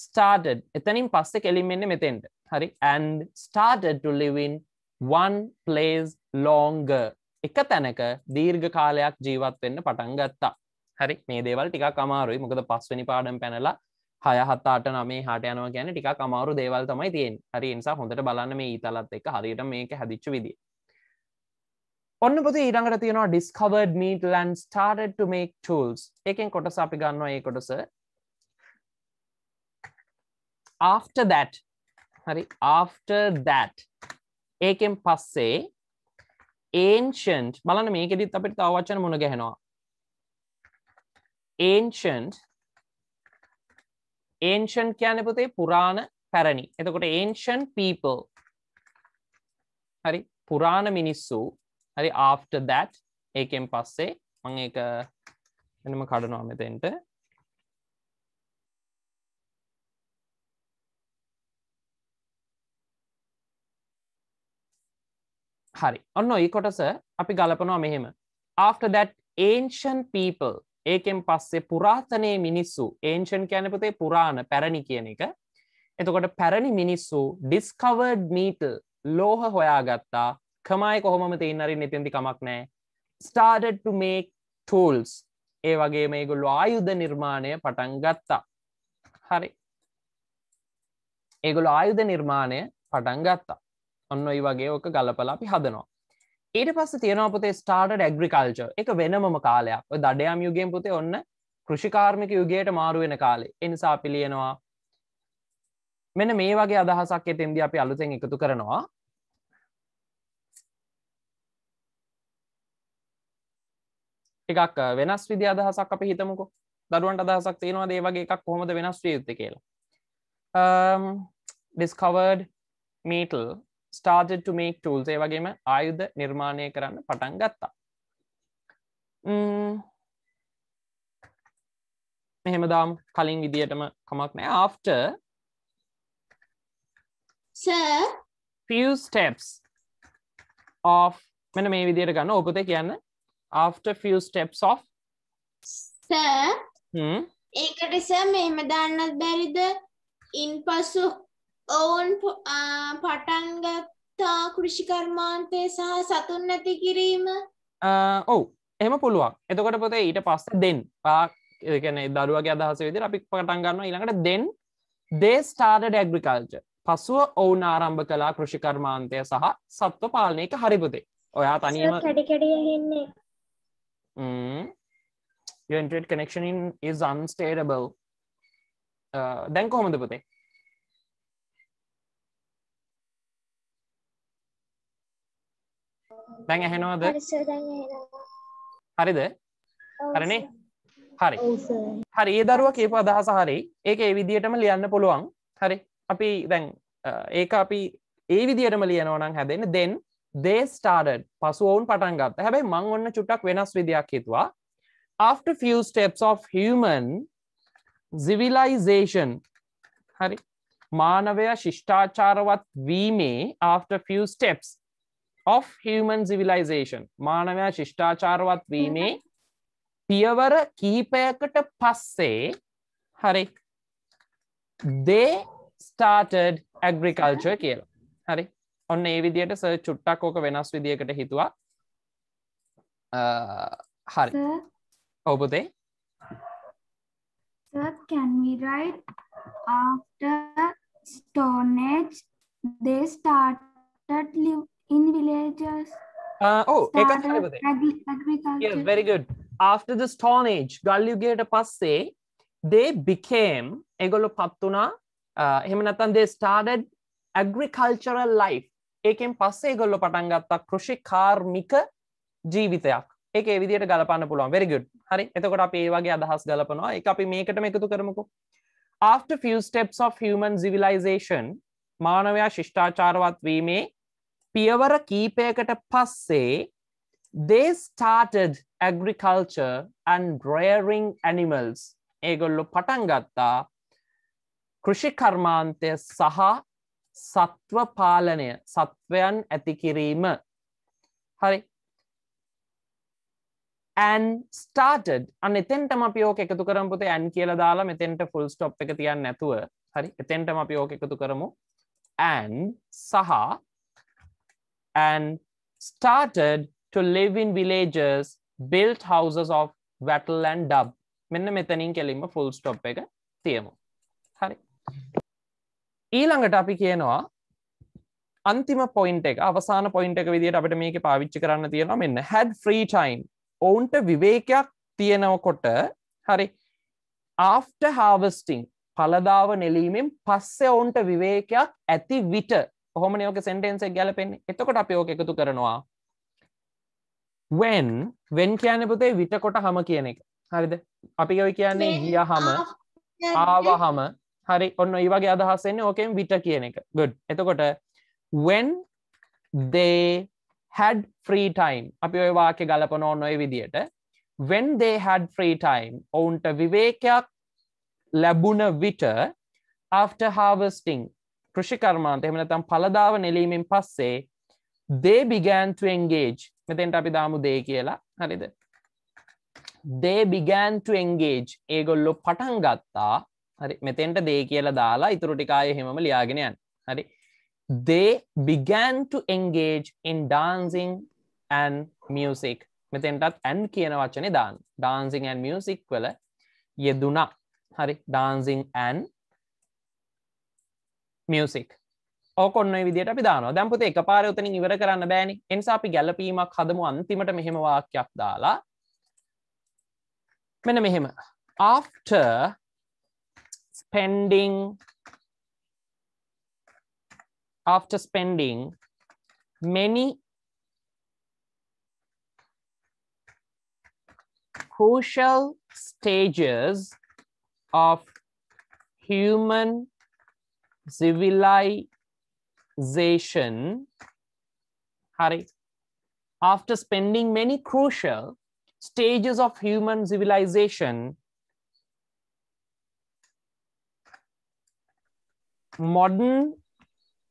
ස්ටාඩඩ් එතනින් පස්සෙ කෙලින්වෙන්න මෙතෙන්ට හරි ඇන් ස්ටාඩඩ්ලිවින් වන් පලේස් ලෝංග එක තැනක දීර්ඝ කාලයක් ජීවත් වෙන්න පටන් ගත්තා හරි මේ දේවල් ටිකක් අමාරුයි මොකද පස්වනි පාඩම් පැනලා හය හත්තාට නමේ හට යනවා ගැන ටික අමාරු දේවල් තමයි තියෙන් හරි නිසා හොඳට බලන්න මේ ඉතලත් එක හරියට මේක හැදිච්ච විදි ඔන්න පොති ඊරඟට තියෙනවා ඩිස්කවර්ඩ මීට ලන් ස්ටාට මේක් ටල්ස් එකෙන් කොටස අපි ගන්නවා ඒ කොටස after that හරි after that ඒකෙන් පස්සේ ancient බලන්න මේකෙදිත් අපිට තවචන මුණ ගැහෙනවා ancient ඒන්ෂන් කියන පුතේ පුරාණ පැරණි එතකොට ඒන්ෂන් පීපල් හරි පුරාණ මිනිස්සු හරි ආෆ්ට දැට් ඒකෙන් පස්සේ මං ඒක එනම කඩනවා මෙතෙන්ට හරි ඔන්න ඒ කොටස අපි ගලපනවා මෙහෙම after that ancient people ඒකෙන් පස්සේ පුරාතනයේ මිනිස්සු ඒන්ෂන් කියනපතේ පුරාණ පැරණි කියන එක එතකොට පැරණි මිනිස්සු ඩිස්කවර්ඩ් මීටල් ලෝහ හොයාගත්තා කමයි කොහොම තින්නරින් නිතින්දි කමක් නෑ ස්ටාඩ මේක් ටූල්ස් ඒ වගේ මේගොල්ලු ආයුධ නිර්මාණය පටන් ගත්තා හරි ඒගොලු ආයුධ නිර්මාණය පටන් ගත්තා ඔන්න ඔයි වගේ ඕක ගලපලා අපි හදනවා ඊට පස්ස තියෙනවා පොතේ ස්ටාර්ට ඇග්‍රිකල්ච එක වෙනමම කාලයක් දඩයම් යුගෙන් පුතේ ඔන්න කෘෂිකාර්මික යුගයට මාරුවෙන කාලේ එනිසා පිළියෙනවා මෙන මේ වගේ අදහසක් එතෙන්දී අපි අලුතෙන් එකතු කරනවා එකක් වෙනස් විදි අදහසක් අප හිතමුකු දරුවන්ට අදහසක් තියෙනවා දේවගේ එකක් කොහොමද වෙනස් ්‍රියයුත්ත කියලා ඩිස්කවඩ් මීටල් ස්ටාර්ජ to මේක් ටූල්සේ වගේම ආයුධ නිර්මාණය කරන්න පටන් ගත්තා mm. මෙහෙම දාම් කලින් විදිටම කමක් නෑ ආෆ්ට few steps of මෙන මේ විදියට ගන්න ඔපතේ කියන්න after few steps of sir hmm? ඒකට සර් මෙහෙම දාන්නත් බැරිද ඉන් පසු ඔවුන් පටන් ගත්තා කෘෂිකර්මාන්තය සහ සතුන් නැති කිරීම ඔවු එහම පුළුවක් එතකොට පොතේ ඊට පස්ස දෙන් පාගැන දරුවගේ අදහස විදි අපි පටන් ගන්න ඉළඟට දෙන් දේ ස්ටාඩ ඇග්‍රිකල්ච පසුව ඔවුන් ආරම්භ කලා කෘෂිකර්මාන්තය සහ සත්ව පාලනයක හරිපුතේ ඔයා තනීම කඩිකඩියහෙන්නේ කනෙක්ෂන් is unstable දැන් කොහොමද පොතේ දැන් ඇහෙනවාද හරිද හරනේ හරි හරි ඒ දරුව කියපු අදහස හරි ඒක ඒ විදිහටම ලියන්න පුළුවන් හරි අපි දැන් ඒක අපි ඒ විදිහටම ලියනවනම් හැදෙන දෙන් දේ ස්ටාඩඩ් පසු ඔවුන් පටන් ගත්ත හැබැයි මං ඔන්න චුට්ටක් වෙනස් විදියක් හිතුවා after few steps of human civilization හරි මානවයා ශිෂ්ඨාචාරවත් වීමේ after few steps of human civilization මානවයා ශිෂ්ඨාචාරවත් වීමේ පියවර කීපයකට පස්සේ හරි they started agriculture කියලා හරි ඔන්න ඒ විදියට ස චුට්ටක් ඕක වෙනස් විදිකට හිතුවා හරි ඔබදේ can we write after stone age they started live in villages. Uh, oh, එකත් yes, very good. After the Stone Age, ගල්යුගයට පස්සේ they became එගොලො පත්වනා එහෙමනතන් they started agricultural life ඒකෙන් පස්සේ ගොල්ලො පටන්ගත්තා කෘෂි කාර්මික ජීවිතයක් ඒක විදිට ගලපන්න පුළුවන් වෙරිගුඩ් හරි එතකොට අප ඒ වගේ අදහස් ගලපනවා එක අපි මේකටම එකතු කරමකු after few steps of human civilization මානවයා ශිෂ්ඨාචාරවත් වීමේ පියවර කීපයකට පස්සේ they started agriculture and rearing animals ඒගොල්ලො පටන් ගත්තා කෘෂිකර්මාන්තය සහ සත්ව පාලනය සත්වයන් ඇතිකිරීම හරි ඇන් ස්ටාටඩ් අන්න එතෙන්ටම පියෝක එකතු කරම්පුත ඇන් කියල දාලා මෙතෙන්ට ෆුල් ස්ටොප් එක තියන්න නැතුව හරි එතෙන්ටම අපි ඕක එකතු කරමු ඇන් සහ and started to live in villages, built houses of wattle and daub මෙන්න මෙතනින් කෙලින්ම ෆුල් ස්ටොප් එක තියමු හරි ඊළඟට අපි කියනවා අන්තිම පොයින්ට එක අවසාන පොයින්ට එක විදිට අපට මේක පාවිච්චි කරන්න තියෙනවා මෙන්න හැඩ් ෆ්‍රී ටයිම් ඔවුන්ට විවේකයක් තියෙනවකොට හරි ආෆ්ට හාවස්ටිං පලදාව නෙලීමෙන් පස්සෙ ඔවුන්ට විවේකයක් ඇති විට ඔහොම නෝක සෙන්ටෙන්සේ ගැලපෙන් එතකොට අපි ඕක එකතු කරනවා වන් වෙන් කියන පුතේ විට කොට හම කියන එක හරිද අපි ගව කියන්නේ ගිය හම ආව හම හරි ඔන්න ඒවගේ අදහස්සෙන්නේ ඕකෙන් විට කියන එක ගොඩ් එතකොට වන් they had free time අපි ඔය වාක්‍ය ගලපන නොය විදියට when they had free time ඔවුන්ට විවේකයක් ලැබුණ විට after harvesting කෘෂිකර්මාන්ත එහමනතම් පලදාව නෙලීමෙන් පස්සේ දේ බිගෑන් to engage මෙතෙන්ට අපි දාමු දේ කියලා හරිද දේ බිගෑන් to engage ඒගොල්ලො පටන් ගත්තා හරි මෙතෙන්ට දේ කියලා දාලා ඉතුරු ටිකාය හෙම ලියාගෙනයන් හරි they began to engage in dancing and music මෙතෙන්ටත් ඇන් කියන වචනේ දාන්න dancing and music වල යෙදුනා හරි dancing and මියසික් ඕකොන්න විදිට පිදාන දැම්පත එක පාරයවතන ඉවර කරන්න බෑනි එනිසාපි ගැලපීමක් හදමු අන්තිමට මෙහෙමවාක්‍යයක් දාලා මෙන මෙහෙම after spending after spending many crucial stages of human civilization, Hari, after spending many crucial stages of human civilization, modern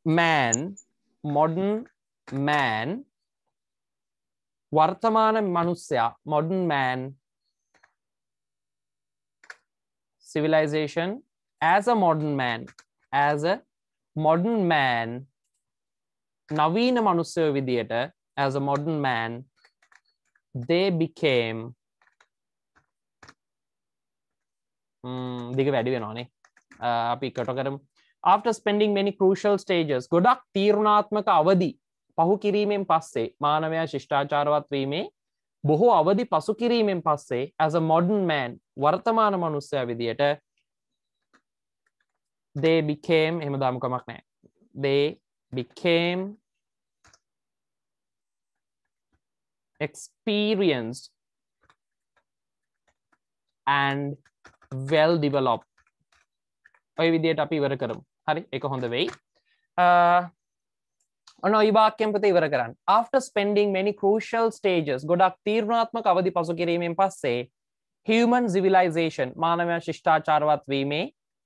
man, modern man, Vartamana Manusya, modern man, civilization as a modern man as a modern man නවීන මනුස්සය විදියට as a modern man they became mm, දිග වැඩි වෙනවානේ uh, අපි කට කරම් after spending many crucial stages ගොඩක් තීරුණාත්මක අවදි පහු කිරීමෙන් පස්සේ මානවයා ශිෂ්ඨාචාරවත් වීමේ බොහෝ අවදි පසු කිරීමෙන් පස්සේ ඇස මොඩන් මෑන් වර්තමාන මනුස්සය විදියට they became එහෙම දාමුකමක් නෑ they became experienced and well developed ඔය විදියට අපි ඉවර කරමු හරි එක හොඳ වෙයි ඔන්න ඔයිවාක්‍යම්පත ඉවර කරන්න after spending many crucial stages ගොඩක් තීරණාත්මක අවධි පසු කිරීමෙන් පස්සේ human civilization මානවයා ශිෂ්ඨාචාරවත් වීමේ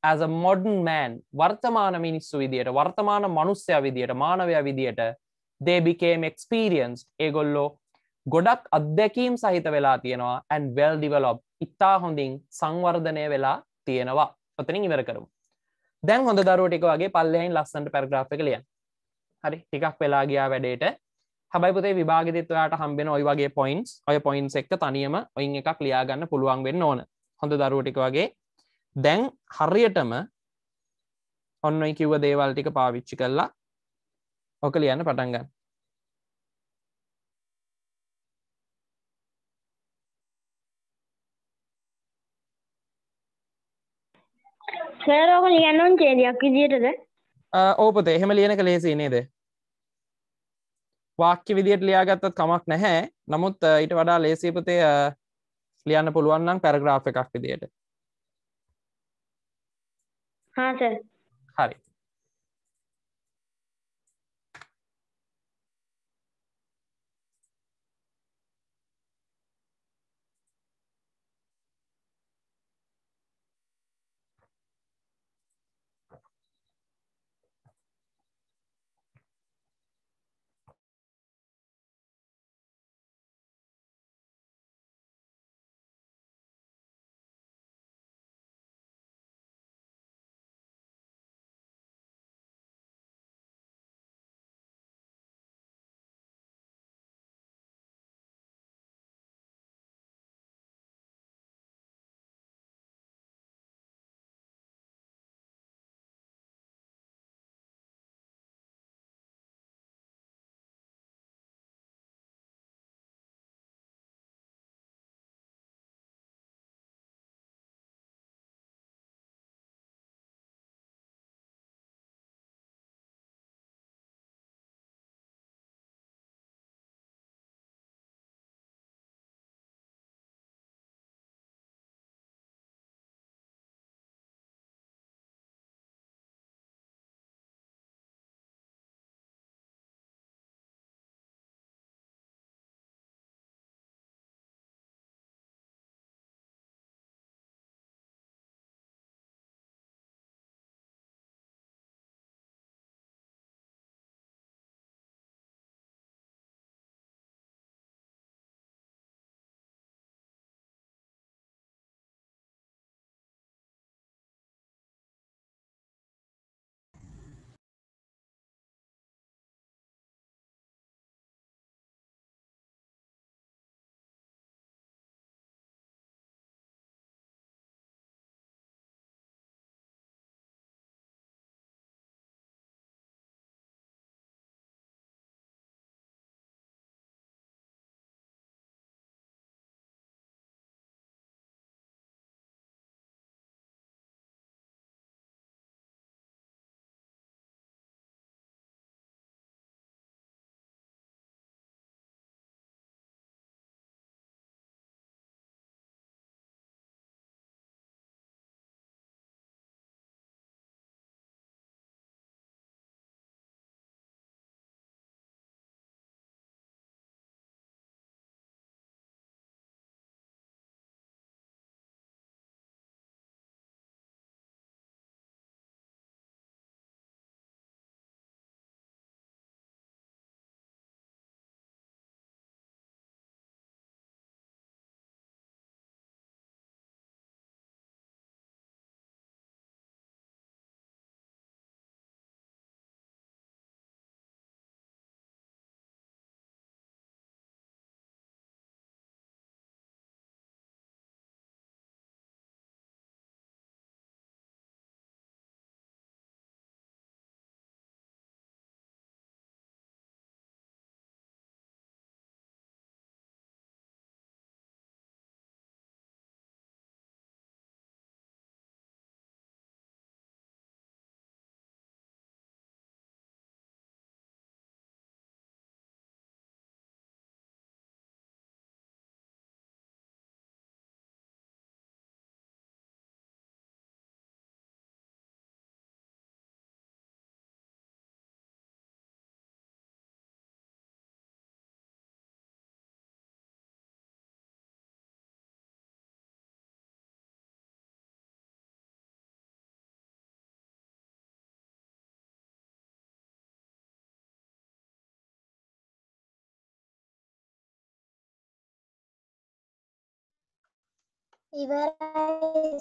ඇස මොඩන් මෑන් වර්තමාන මිනිස්සු විදියට වර්තමාන මනුස්්‍ය විදියට මානවය විදියට දේබිකේම් එක්ස්පීරියන්ස් ඒගොල්ලෝ ගොඩක් අත්දැකීම් සහිත වෙලා තියෙනවා ඇන් වෙල් ඩිවලොබ් ඉතා හොඳින් සංවර්ධනය වෙලා තියෙනවා ඔතනින් ඉවර කරමු දැන් හොඳ දරුවටික වගේ පල්ලෙහින් ලස්සට පැරග්‍රාප කලිය හරි ටිකක් වෙලා ගියා වැඩේට හැබයි පුතේ විභාගදිත්වයාට හම්බෙන ඔයි වගේ පොයින්ස් ඔය පොයින්ස් එක්ක තනියම ඔයින් එකක් ලියාගන්න පුළුවන් වෙන්න ඕන හොඳ දරුවටික වගේ දැන් හරියටම ඔන්න කිව්ව දේවල් ටික පාවිච්චි කරලා ඕක ලියන්න පටන්ගන්න සරෝක ලියන්නුන් චේදයක් විදියටද ඕපතේ එහෙම ලියන ක ලේසි නේද වාක්‍ය විදියට ලියාගත්තත් කමක් නැහැ නමුත් ඊට වඩා ලේසිපතේ ලියන්න පුළුවන්නම් පැරග්‍රා් එකක් විදියට හා සර් හරි ඉවරයි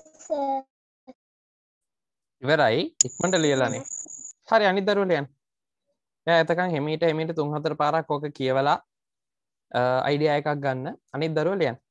ඉක්මට ලියලනේ හරි අනි දරුවලයන් ඇතකන් හෙමිට එමිට තුන් හතර පාරක් ඕක කියවලා අයිඩිය එකක් ගන්න අනිත් දරුවලයන්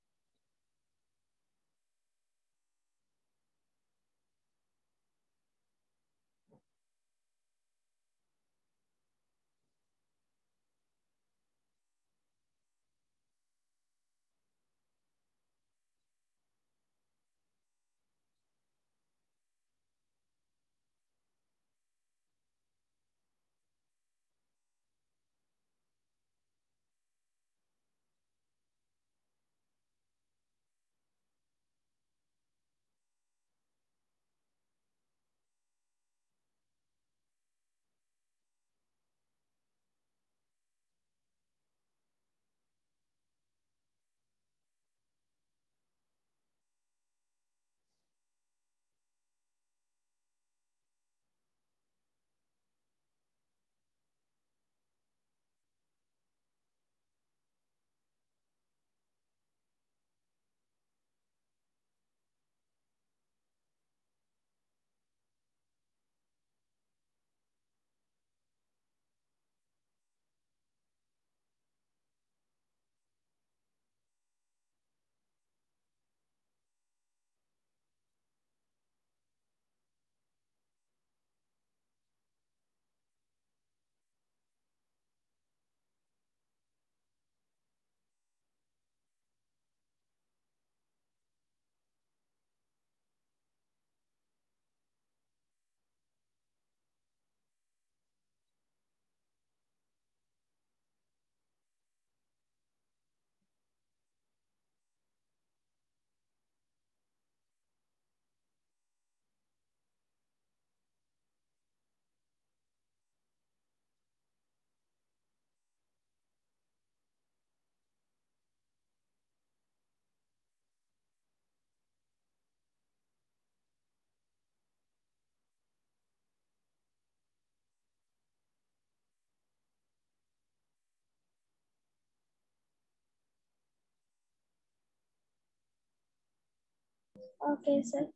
Okay, sir.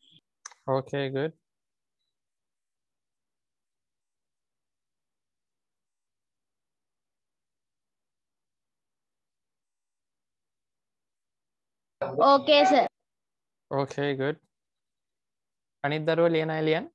Okay, good. Okay, sir. Okay, good. ಅನಿದ್ದರು ಏನ ಇಲಿಯನ್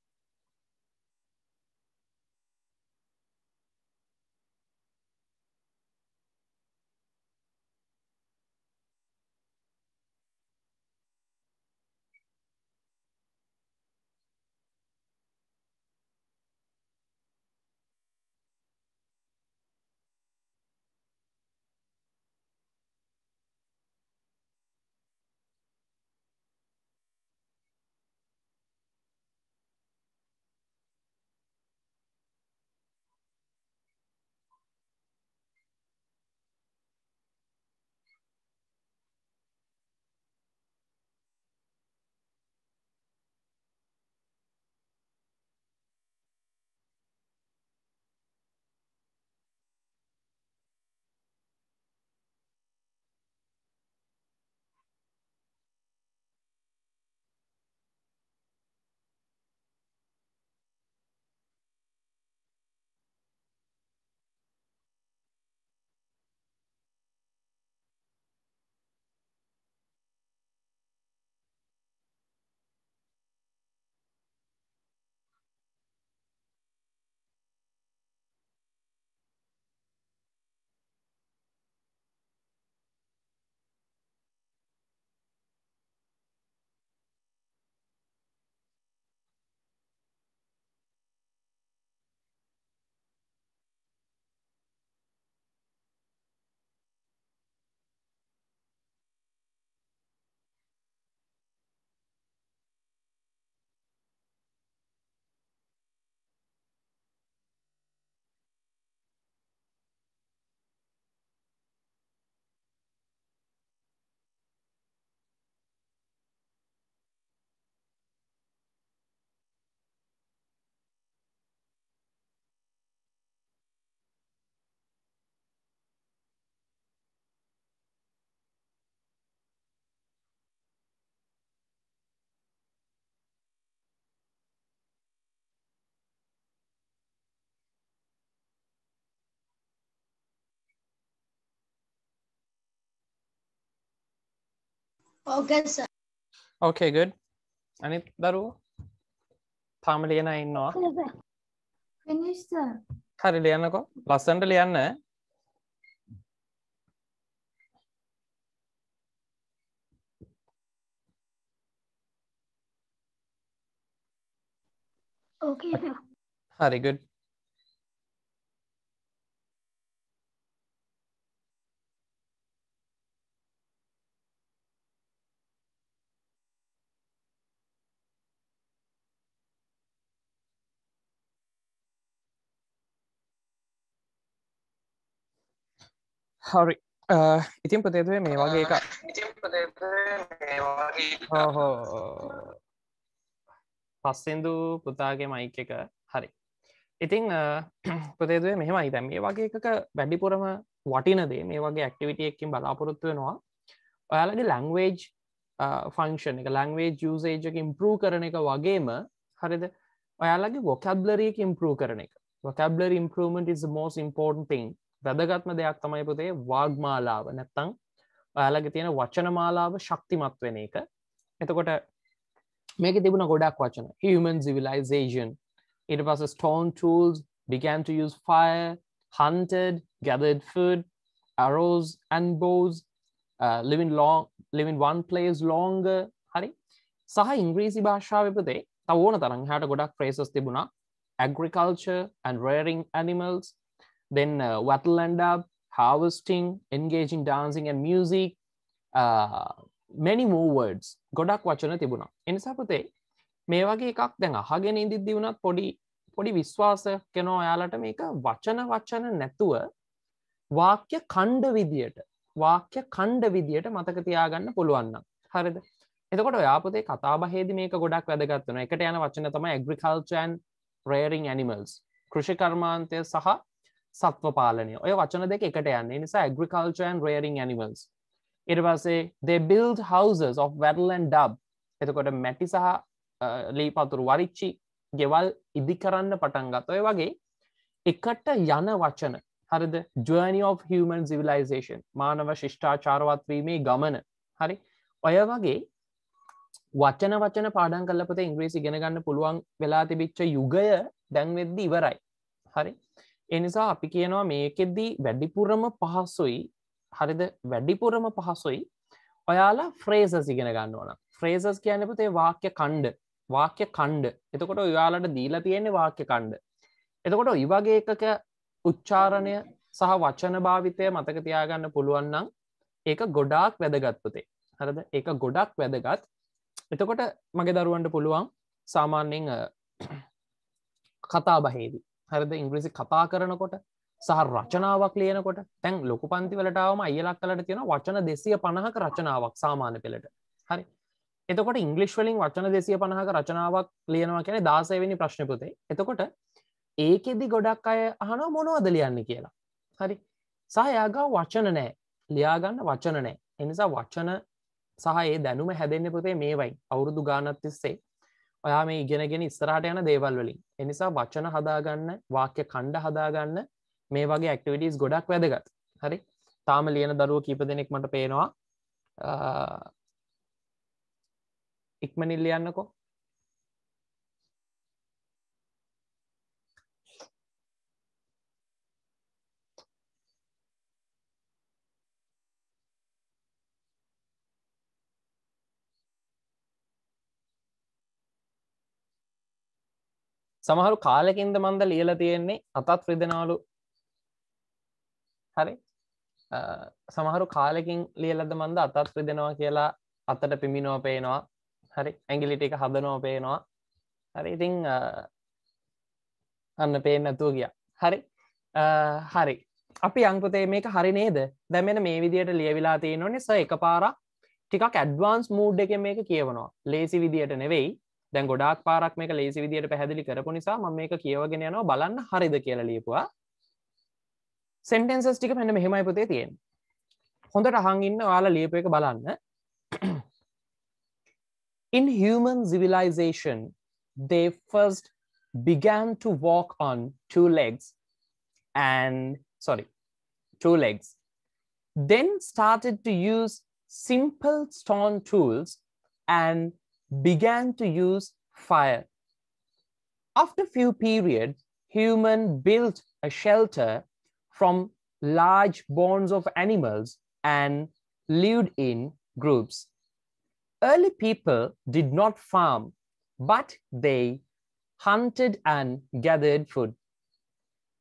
ඕකස ඕකේ ගඩ් අනිත් දරුව තාම ලියන ඉන්නවා හරි ලියන්නකෝ ලස්සන්ට ලියන්න හරිගඩ් හරි ඉතින් ප්‍රදේද මේ වගේ එක හෝ පස්සෙන්දු <clears throat> පුතාගේ මයික එක හරි ඉතිං ප්‍රදේදේ මෙහෙම අයිත මේ වගේ එකක වැඩිපුරම වටිනදේ මේ වගේ ඇක්ටිවිටිය එකින් බලාපොරොත්තු වෙනවා ඔයාලගේ ලැංවේජ් ෆංක්ෂන් එක ලැංවේජ් ජසේජක ඉම්පරූ කරන එක වගේම හරිද ඔයාලගේ වොකැබ්ලරියක ඉම්පරූ කරන එක වොකැබ්ලර් ඉම්පරමට is the most important thing වැදගත්ම දෙයක් තමයි පුතේ වාග්මාලාව නැත්තං ඔයාලගේ තියෙන වචන මාලාව ශක්තිමත් වෙන එක එතකොට මේක තිබුණ ගොඩක් වචන human civilization ඊට පස්ස stone tools began to use fire hunted gathered food arrows and bows uh, living long live in one place longer හරි සහ ඉංග්‍රීසි භාෂාවපදේ තවඕන තරන් හට ගොඩක් ප්‍රේසස් තිබුණා agriculture and rearing animals then uh, what will end up harvesting, engaging dancing and music, uh, many more words ගොඩක් වචන තිබුණා එනිසා පුතේ මේ වගේ එකක් දැන් අහගෙන ඉදිද්දි වුණත් පොඩි පොඩි විශ්වාස කෙනෝ ඔයාලට මේක වචන වචන නැතුව වාක්‍ය කණ්ඩ විදියට වාක්‍ය කණ්ඩ විදියට මතක තියාගන්න පුළුවන්නම් හරිද එතකොට ඔයාපතේ කතාබහේද මේක ගොඩක් වැදගත්වන එකට යන වචන තම ඇග්‍රිකල්චන් රේරිං ඇනිමල්ස් කෘෂිකර්මාන්තය සහ සත්ව පාලනය ඔය වචන දෙක එකට යන්නේ නිසා ඇග්‍රිකල්චන් රේරිං නිවල්ස් ඉට පසේ they build houses of wattle and daub එතකොට මැටි සහ ලී පතුරු වරිච්චි ගෙවල් ඉදි කරන්න පටන්ගත් ඔය වගේ එකට යන වචන හරිද ජනි of human civilization මානව ශිෂ්ඨාචාරවත්වීමේ ගමන හරි ඔය වගේ වචන වචන පාඩන් කලපත ඉංග්‍රීසි ගෙනගන්න පුළුවන් වෙලා තිබිච්ච යුගය දැන්වෙද්දි ඉවරයි හරි එනිසා අපි කියනවා මේකෙද්දී වැඩිපුරම පහසුයි හරිද වැඩිපුරම පහසුයි ඔයාලා ෆ්‍රේස සිගෙන ගන්න ඕන ෆ්‍රේසස් කියන්නපතේ වාක්‍ය කණ්ඩ වාක්‍ය කණ්ඩ එතකොට ඔයාලට දීලා තියෙන්නේ වාක්‍ය කණ්ඩ එතකොට ඉවගේ එකක උච්චාරණය සහ වචන භාවිතය මතක තියාගන්න පුළුවන්නම් ඒක ගොඩාක් වැදගත්පතේ හරද ඒක ගොඩක් වැදගත් එතකොට මගේ දරුවන්ට පුළුවන් සාමාන්‍යෙන් කතා බහේදී හරද ඉංග්‍රිසි කතා කරනකොට සහ රචනාවක් ලියනකොට තැන් ලොකු පන්ති වලටාවම අයලක් කලට තියෙන වචන දෙසිය පණහක රචනාවක් සාමාන්‍ය පෙළට හරි එතකොට ඉංගලිස් වලින් වචන දෙසිය පණහක රචනාවක් ලියනවා කියන දාසයවෙනි ප්‍රශ්නපතේ එතකොට ඒකෙදි ගොඩක් අය අහන මොනවද ලියන්න කියලා හරි සහයාගා වචන නෑ ලියාගන්න වචන නෑ එනිසා වචන සහ ඒ දැනුම හැදෙන්න්න පුතේ මේවයි අවුරුදු ගානත්තිස්සේ ඔයා මේ ඉගෙනගෙන ඉස්තරහට යන දේවල් වලින් එනිසා වචන හදාගන්න වාක්‍ය කණ්ඩ හදාගන්න මේ වගේ ඇක්ටිවිටස් ගොඩක් වැදගත් හරි තාම ලියන දරුව කීප දෙනෙක් මට පේනවා ඉක්මනිල් ලියන්නකෝ සමහරු කාලෙකින්ද මන්ද ලියල තියෙන්නේ අතත් ප්‍රදෙනලු හරි සමහරු කාලෙකින් ලියලද මන්ද අතත් ප්‍රදෙනවා කියලා අතට පිමිනෝ පේනවා හරි ඇගිලිටික හදනෝ පේනවා හරි ඉතිං අන්න පේෙන් නැතුව ගිය හරි හරි අපි අංකෘතේ මේක හරි නේද දැමෙන මේ විදියට ලියවිලා තියෙනොනෙ ස එක පාරක් ටිකක් ඇඩ්වාන්ස් මූඩ් එක මේක කියවනවා ලේසි විදියට නෙවෙයි දැන් ගොඩක් පාරක් මේක ලේසි විදියට පැහැදිලි කරපු නිසා මම මේක කියවගෙන යනවා බලන්න හරිද කියලා ලියපුවා සෙන්ටෙන්සස් ටික මෙන්න මෙහෙමයි පුතේ තියෙන්නේ හොඳට අහන් ඉන්න ඔයාලා ලියපු එක බලන්න In human civilization they first began to walk on two legs and sorry two legs then started to use simple stone tools and began to use fire. After few periods, human built a shelter from large bones of animals and lived in groups. Early people did not farm, but they hunted and gathered food.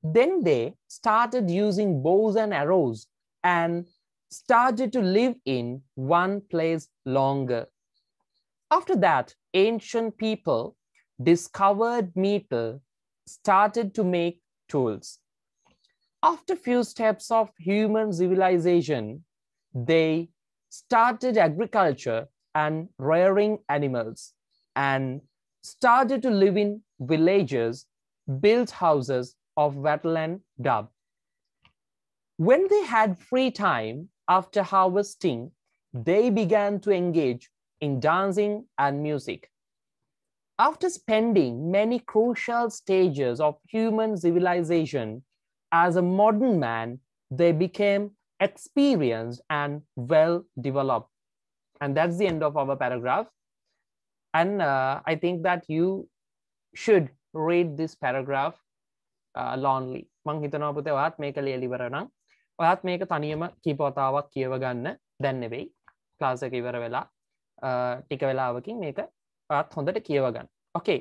Then they started using bows and arrows and started to live in one place longer. After that, ancient people discovered metal, started to make tools. After few steps of human civilization, they started agriculture and rearing animals and started to live in villages, built houses of wetland dub. When they had free time after harvesting, they began to engage in dancing and music. After spending many crucial stages of human civilization, as a modern man, they became experienced and well developed. And that's the end of our paragraph. And uh, I think that you should read this paragraph uh, lonely. මං හිතනවා ටික වෙලාවකින් මේක පත් හොඳට කියවගන්න okay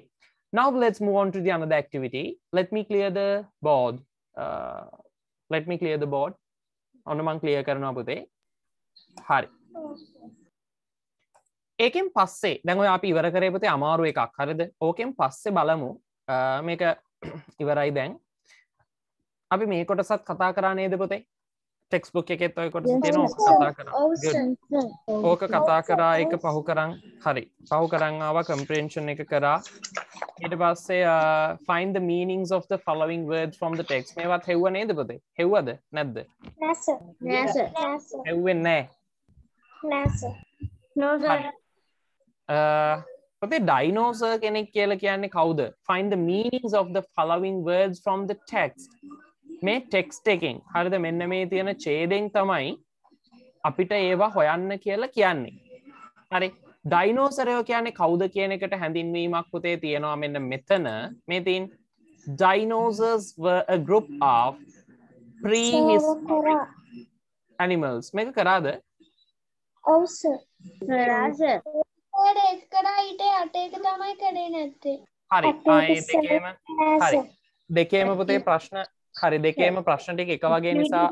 now let's move on to the another activity let me clear the board uh, let me clear the board ඔන්න මං clear කරනවා පුතේ හරි ඒකෙන් පස්සේ දැන් ඔය අපි ඉවර කරේ පුතේ අමාරු එකක් හරිද ඕකෙන් පස්සේ බලමු මේක ඉවරයි දැන් අපි මේ කොටසත් කතා කරා නේද පුතේ ටෙක්ස් බුක් එකෙත් ඔය කොටස තියෙන කතා කරා oh, ඕක කතා කරා එක පහු කරං හරි පහු කරං ආව කම්ප්‍රේන්ෂන් එක කරා ඊට පස්සේ find uh, the meanings of the following words from the text මේවත් හෙව්ව නේද පුතේ හෙව්වද නැද්ද නැස නැස හෙව්වේ නැහැ නැස no sir uh, පුතේ ඩයිනෝසර් කෙනෙක් කියලා කියන්නේ කවුද find the meanings of the following words from the text මේ ටෙක්ස්ට එකෙන් හරිද මෙන්න මේ තියෙන චේදෙන් තමයි අපිට ඒවා හොයන්න කියලා කියන්නේ හරි ඩයිනෝසරයෝ කියන්නේ කෞුද කියන එකට හැඳින්වීමක් පුතේ තියෙනවා මෙන්න මෙතන මේතින් ඩයිනෝසර්ස් ගරුප් ප්‍රීහිස්ටරික් ඇනිමල්ස් මේක කරාද ඔවස රාස කරයිට අටේක තමයි කරේ නැත්තේ හරි හරි දෙකේම පුතේ ප්‍රශ්න හරි දෙකේම ප්‍රශ්න ටික එක වගේ නිසා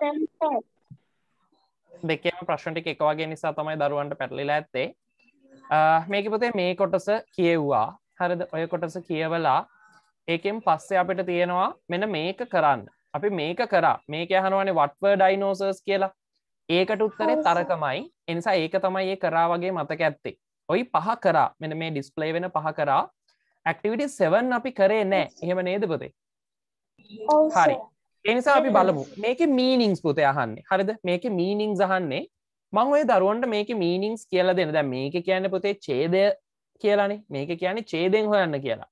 දෙකේම ප්‍රශ්න ටික එක වගේ නිසා තමයි දරුවන්ට පැටලිලා ඇත්තේ මේක පොතේ මේ කොටස කියව්වා හරිද ඔය කොටස කියවලා ඒකෙන් පස්සේ අපිට තියෙනවා මෙන මේක කරන්න අපි මේක කරා මේක අහනුවනේ වටව ඩයිනෝසර්ස් කියලා ඒකට උත්තරේ තරකමයි එනිසා ඒක තමයි ඒ කරා වගේ මතක ඇත්තේ ඔයි පහ කරා මෙන මේ ඩිස්පලේ වෙන පහ කරා ඇක්ටිවිටි සෙවන් අපි කරේ නෑ එහෙම නේද පොතේ හරි එනිසා අපි <laughs> බලමු මේක මීනිංස් පුතය අහන්නේ හරිද මේක මීනිං සහන්නේ මං ඔය දරුවන්ට මේක මීනිංස් කියල දෙන දැ මේක කියන්න පුතේ චේදය කියලානේ මේක කියන්නේ චේදෙන් හොයන්න කියලා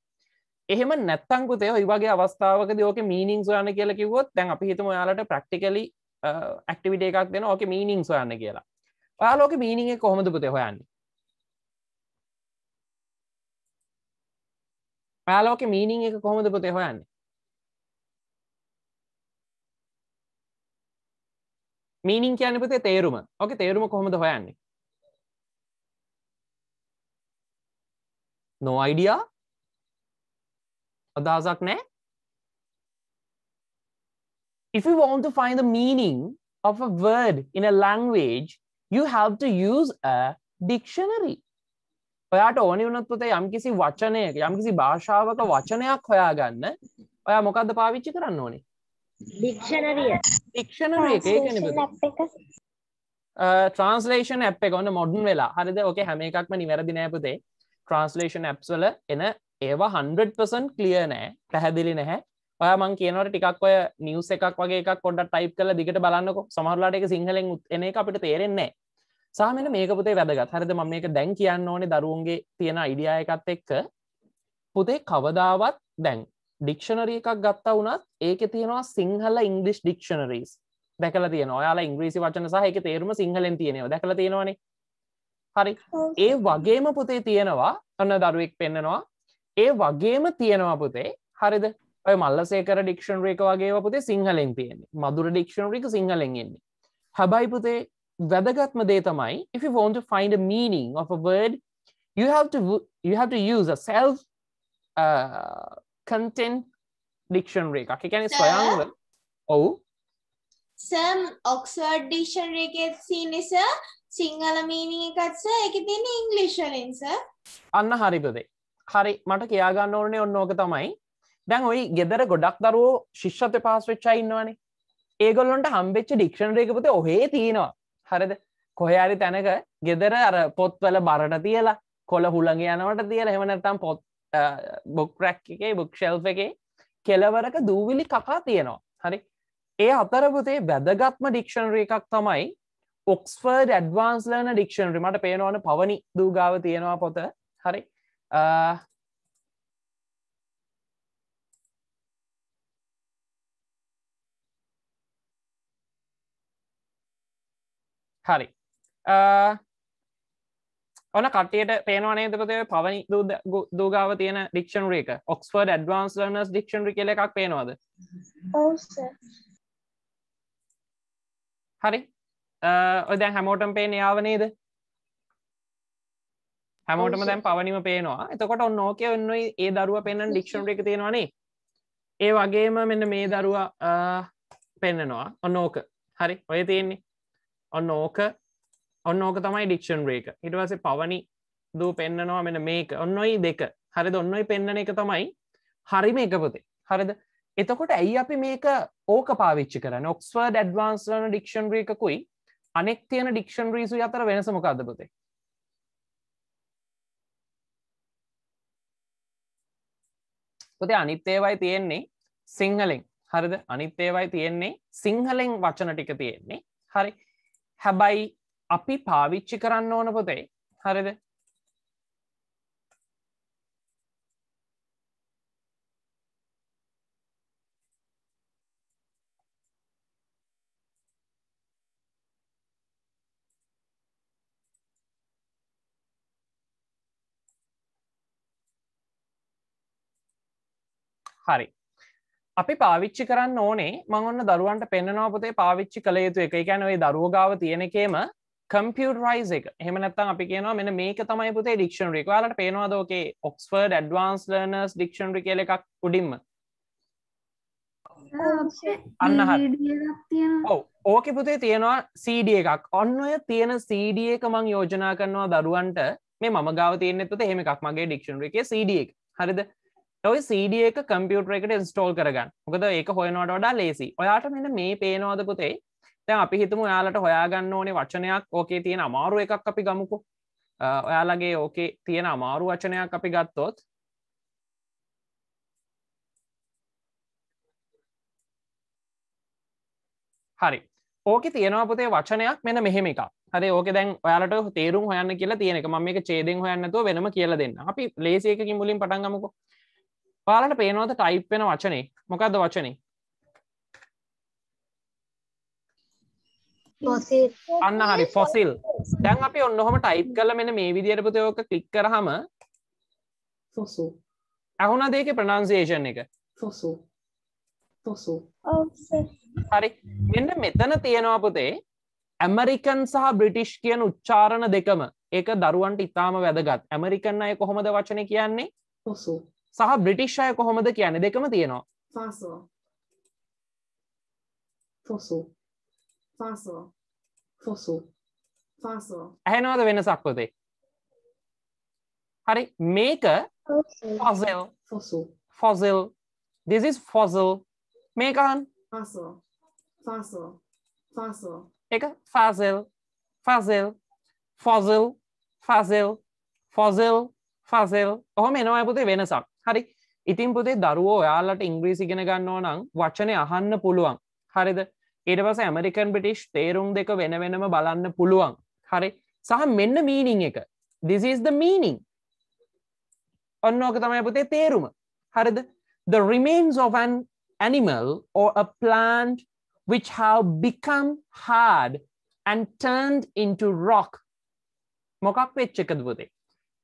එහෙම නැත්තං පුතේ ඔයි වගේ අවස්ථාවක දෝක මීනිං සොයන්න කියලා කිවොත් දැන් අපි හිතම යාලට ප්‍රක්ටිකලි ඇක්ටිවිට එකක් දෙන ඕක මීනිං සොයන්න කියලා පාලෝක මීනිගේ කොහොමද පුතේ හොයන්නේ පාලෝක මීනිං එක කොහොමද පුතේ හොයන්නේ මීනිින් කියන්න පතේ තේරුම ඕක තේරුම කොහොමද හොයන්නේ නෝ අයිඩියා අදහසක් නෑ if you want to find the meaning of a word in a language you have to use a dictionary ඔයාට ඕනි වනත් පොතේ යම්කිසි වචනයක යම්කිසි භාෂාවක වචනයක් හොයාගන්න ඔයා මොකක්ද පාවිච්චි කරන්න ඕනේ ඩික්ෂනරිය ඩික්ෂනරිය එක ඒකන ට්‍රන්ස්ලේෂන් ඇ් එක ඔන්න මොඩන් වෙලා හරිද ඕක හැම එකක්ම නිවැරදි නෑපතේ ට්‍රන්ස්ලේෂන් ඇ්ස්වල එන ඒවා 100පසන් කලිය නෑ පැහැදිලි නැහැ ඔය මං කියනවට ටිකක් ඔය නිවස් එකක් වගේ එකක් කොඩ ටයි් කල දිගට බලන්නක සමහරලාට එක සිංහලෙන් එන එක අපිට තේරෙන්නේ සාමන මේක පුතේ වැදගත් හරිද ම මේක දැන් කියන්න ඕනේ දරුවන්ගේ තියෙන අයිඩියා එකත් එක්ක පුතේ කවදාවත් දැන් ඩික්ෂනරී එකක් ගත්ත වුනත් ඒක තියෙනවා සිංහල ඉංගලිස් ඩික්ෂනරීස් දැකල තියෙන ඔයාලා ඉංග්‍රීසි වචන සහ එක තේරුම සිංහලෙන් තියෙනවා දැකල තියෙනවනේ හරි ඒ වගේම පුතේ තියෙනවා ඔන්න දරුවෙක් පෙන්න්නනවා ඒ වගේම තියෙනවා පුතේ හරිද ඔය මල්ලසේකර ඩික්ෂන්රේක වගේ පුතේ සිංහලෙන් තියෙන්නේ මදුර ඩික්ෂනරික සිංහලෙන්ෙන්නේ හැබයි පුතේ වැදගත්ම දේ තමයි if you want to find a meaning of a word you have to you have to use a self uh, content dictionary එකක් එකැන ස්වයංව ඔවු සම් ඔක්ස්වර්ඩ් ඩික්ෂන් රේකෙත්සී නිස සිංහල මීනී එකත්ස එක තින ඉංගලිෂලින්ස අන්න හරිපදේ හරි මට කියාගන්න ඕනේ ඔන්න ඕක තමයි දැන් ඔයි ගෙදර ගොඩක් දරුවෝ ශිෂ්්‍යත පාස්වෙච්චා ඉන්නවානේ ඒගොල්ලොන්ට හම්බෙච්ච ඩික්ෂන් රේකපත ඔහේ තියෙනවා හරිද කොහයාරි තැනක ගෙදර අර පොත්වල බරට තියලා කොළ හුළඟ යනවට තියල හෙමනතම් පොත් බොක්රැක් එකේ බුක්ෂෙල්් එකේ කෙලවරක දූවිලි කකා තියෙනවා හරි ඒ අතරපුතේ වැදගත්ම ඩික්ෂණරී එකක් තමයි ඔක්ස්ෆර්ඩ් ඇඩ්වාන්ස් ලන ඩික්ෂණරි මට පේනවන පවනි දූගාව තියෙනවා පොත හරි හරි ඕන කටයට පේනවා නේදපතය පවනි දූගාව තියෙන ඩික්ෂනර එක ඔක්ස්ෆර්ඩ ඩවන්ස් ලනස් ඩික්ෂනරි කෙල එකක් පේනවාද හරි ඔදැන් හැමෝටම් පේන යාව නේද හැමෝටම දැන් පවනිම පේනවා එතකොට ඔන්න ෝකය ඔන්නයි ඒ දරුව පෙන්න්න ඩික්ෂනර එක තියෙනවානේ ඒ වගේම මෙන්න මේ දරුවා පෙන්න්නනවා ඔන්න ඕක හරි ඔය තියෙන්නේ ඔන්න ඕක ඔන්න ඕක තමයි ඩික්ෂන් රේක හිටවස පවනි දූ පෙන්න්නනවා මෙන මේක ඔන්නොයි දෙක හරි ඔන්නොයි පෙන්න්නන එක තමයි හරිම එක පොතේ හරිද එතකොට ඇයි අපි මේක ඕක පාවිච්චි කර නොක්ස්වර්ඩ ඩ්වන්ස්ලන ඩික්ෂන් රේකුයි අනෙක් තියෙන ඩික්ෂන් රීසු අතර වෙනසමොකක්දපතේ පොතේ අනිත්තේවයි තියෙන්නේ සිංහලෙන් හරිද අනිත්තේවයි තියෙන්නේ සිංහලෙන් වචන ටික තියෙන්නේ හරි හැබයි අපි පාවිච්චි කරන්න ඕන පොතයි හරිද හරි අපි පාවිච්චි කරන්න ඕනේ මං ඔන්න දරුවන්ට පෙන්න්නනවපතේ පාවිච්චි කළ යුතු එක ගැනවේ දරුවගාව තියෙනකේම කම්පියටරයිස් එක හෙම නැත්තම් අපි කියනවා මෙන මේක තමයි පුතේ ඩික්ෂන් රිකාලට පේනවා දෝකේ ඔක්ස්ෆර්ඩ් ඩ්වන්ස් ලර්නස් ඩික්ෂන් රි කියල එකක් උඩින්ම අන්න ඔව ඕක පුතේ තියෙනවා සඩ එකක් ඔන්න ඔය තියෙන සඩ එක මං යෝජනා කරනවා දරුවන්ට මේ මම ගාව තියනෙත්ත හෙම එකක් මගේ ඩික්ෂන් එක සඩ එක හරිද ඔයි සඩ එක කම්පියුටර එකට ඉස්ටෝල් කරගන්න මොකද ඒක හොයනවට වඩා ලේසි ඔයාට මෙන්න මේ පේනවාද පුතේ තැන් අපි හිතම යාලට හොයාගන්න ඕනේ වචනයක් ඕකේ තියෙන අමාරු එකක් අපි ගමුකු ඔයාලගේ ඕකේ තියෙන අමාරු වචනයක් අපි ගත්තොත් හරි ඕක තියෙනවා පොතේ වචනයක් මෙන මෙහෙම එකක් හරි ඕක දැන් ඔයාලට තේරුම් හොයන්න කියලා තියෙනක ම මේ චේදෙන් හොයන්නතුව වෙනම කියල දෙන්න අපි ලේසියකින් මුලින් පටන්ගමකු පාලට පේනවත ටයිප් වෙන වචනේ මොකක්ද වචනේ අන්න හරි ෆොසිල් දැන් අපි ඔන්නොහොම ටයිප් කල මෙන මේ විදියට පුතයෝක කලික් කරහම ඇහුණ දෙක ප්‍රනන්සේෂන් එක හරි මෙන්න මෙතන තියෙනවා පුතේ ඇමරිකන් සහ බ්‍රිටිෂ් කියන උච්චාරණ දෙකම ඒක දරුවන්ට ඉතාම වැදගත් ඇමරිකන් අය කොහොමද වචන කියන්නේ සහ බ්‍රිටිෂ් අය කොහොමද කියන්නේ දෙකම තියෙනවා fossil fossil fossil ඇහෙනවද වෙනසක් පොතේ හරි මේක fossil fossil fossil this is fossil මේකන් fossil fossil fossil එක fossil fossil fossil fossil fossil fossil ඔහොම එනවා පුතේ වෙනසක් හරි ඉතින් පුතේ දරුවෝ ඔයාලට ඉංග්‍රීසි ඉගෙන ගන්නවා නම් වචනේ අහන්න පුළුවන් හරිද ඊට පස ඇමරිකන් බිටිෂ් තේරුම් දෙක වෙන වෙනම බලන්න පුළුවන් හරි සහ මෙන්න මීනිං එක දිසිස්ද මීනිං ඔන්න ඕක තමයි පුතේ තේරුම හරිද the remains of an animal or a plant which have become hard and turned into rock මොකක් වෙච්ච එකද පුතේ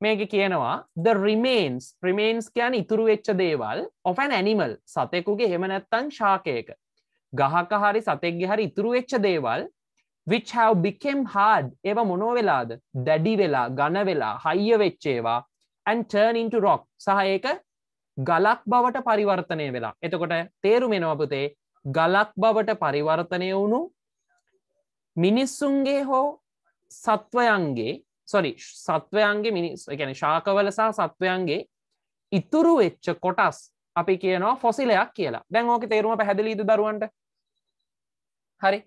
මේක කියනවා the remains remains කියන ඉතුරු වෙච්ච දේවල් of an animal සතෙකුගේ එහෙම නැත්තම් ශාකයක ගහක හරි සතෙක්ගේ හරි ඉතුරු වෙච්ච දේවල් which have become hard ඒවා මොනෝ වෙලාද දැඩි වෙලා ඝන වෙලා හයිය වෙච්ච ඒවා and turn into rock සහ ඒක ගලක් බවට පරිවර්තනය වෙලා එතකොට තේරුමෙනවා පුතේ ගලක් බවට පරිවර්තනය වුණු මිනිස්සුන්ගේ හෝ සත්වයන්ගේ සොරි සත්වයන්ගේ මිනිස් ගැන ශාකවල සහ සත්වයන්ගේ ඉතුරු වෙච්ච කොටස් අපි කියනවා ෆොසිලයක් කියලා දැන් ඕක තේරුම පැහැදිලීද දරුවන්ට හරි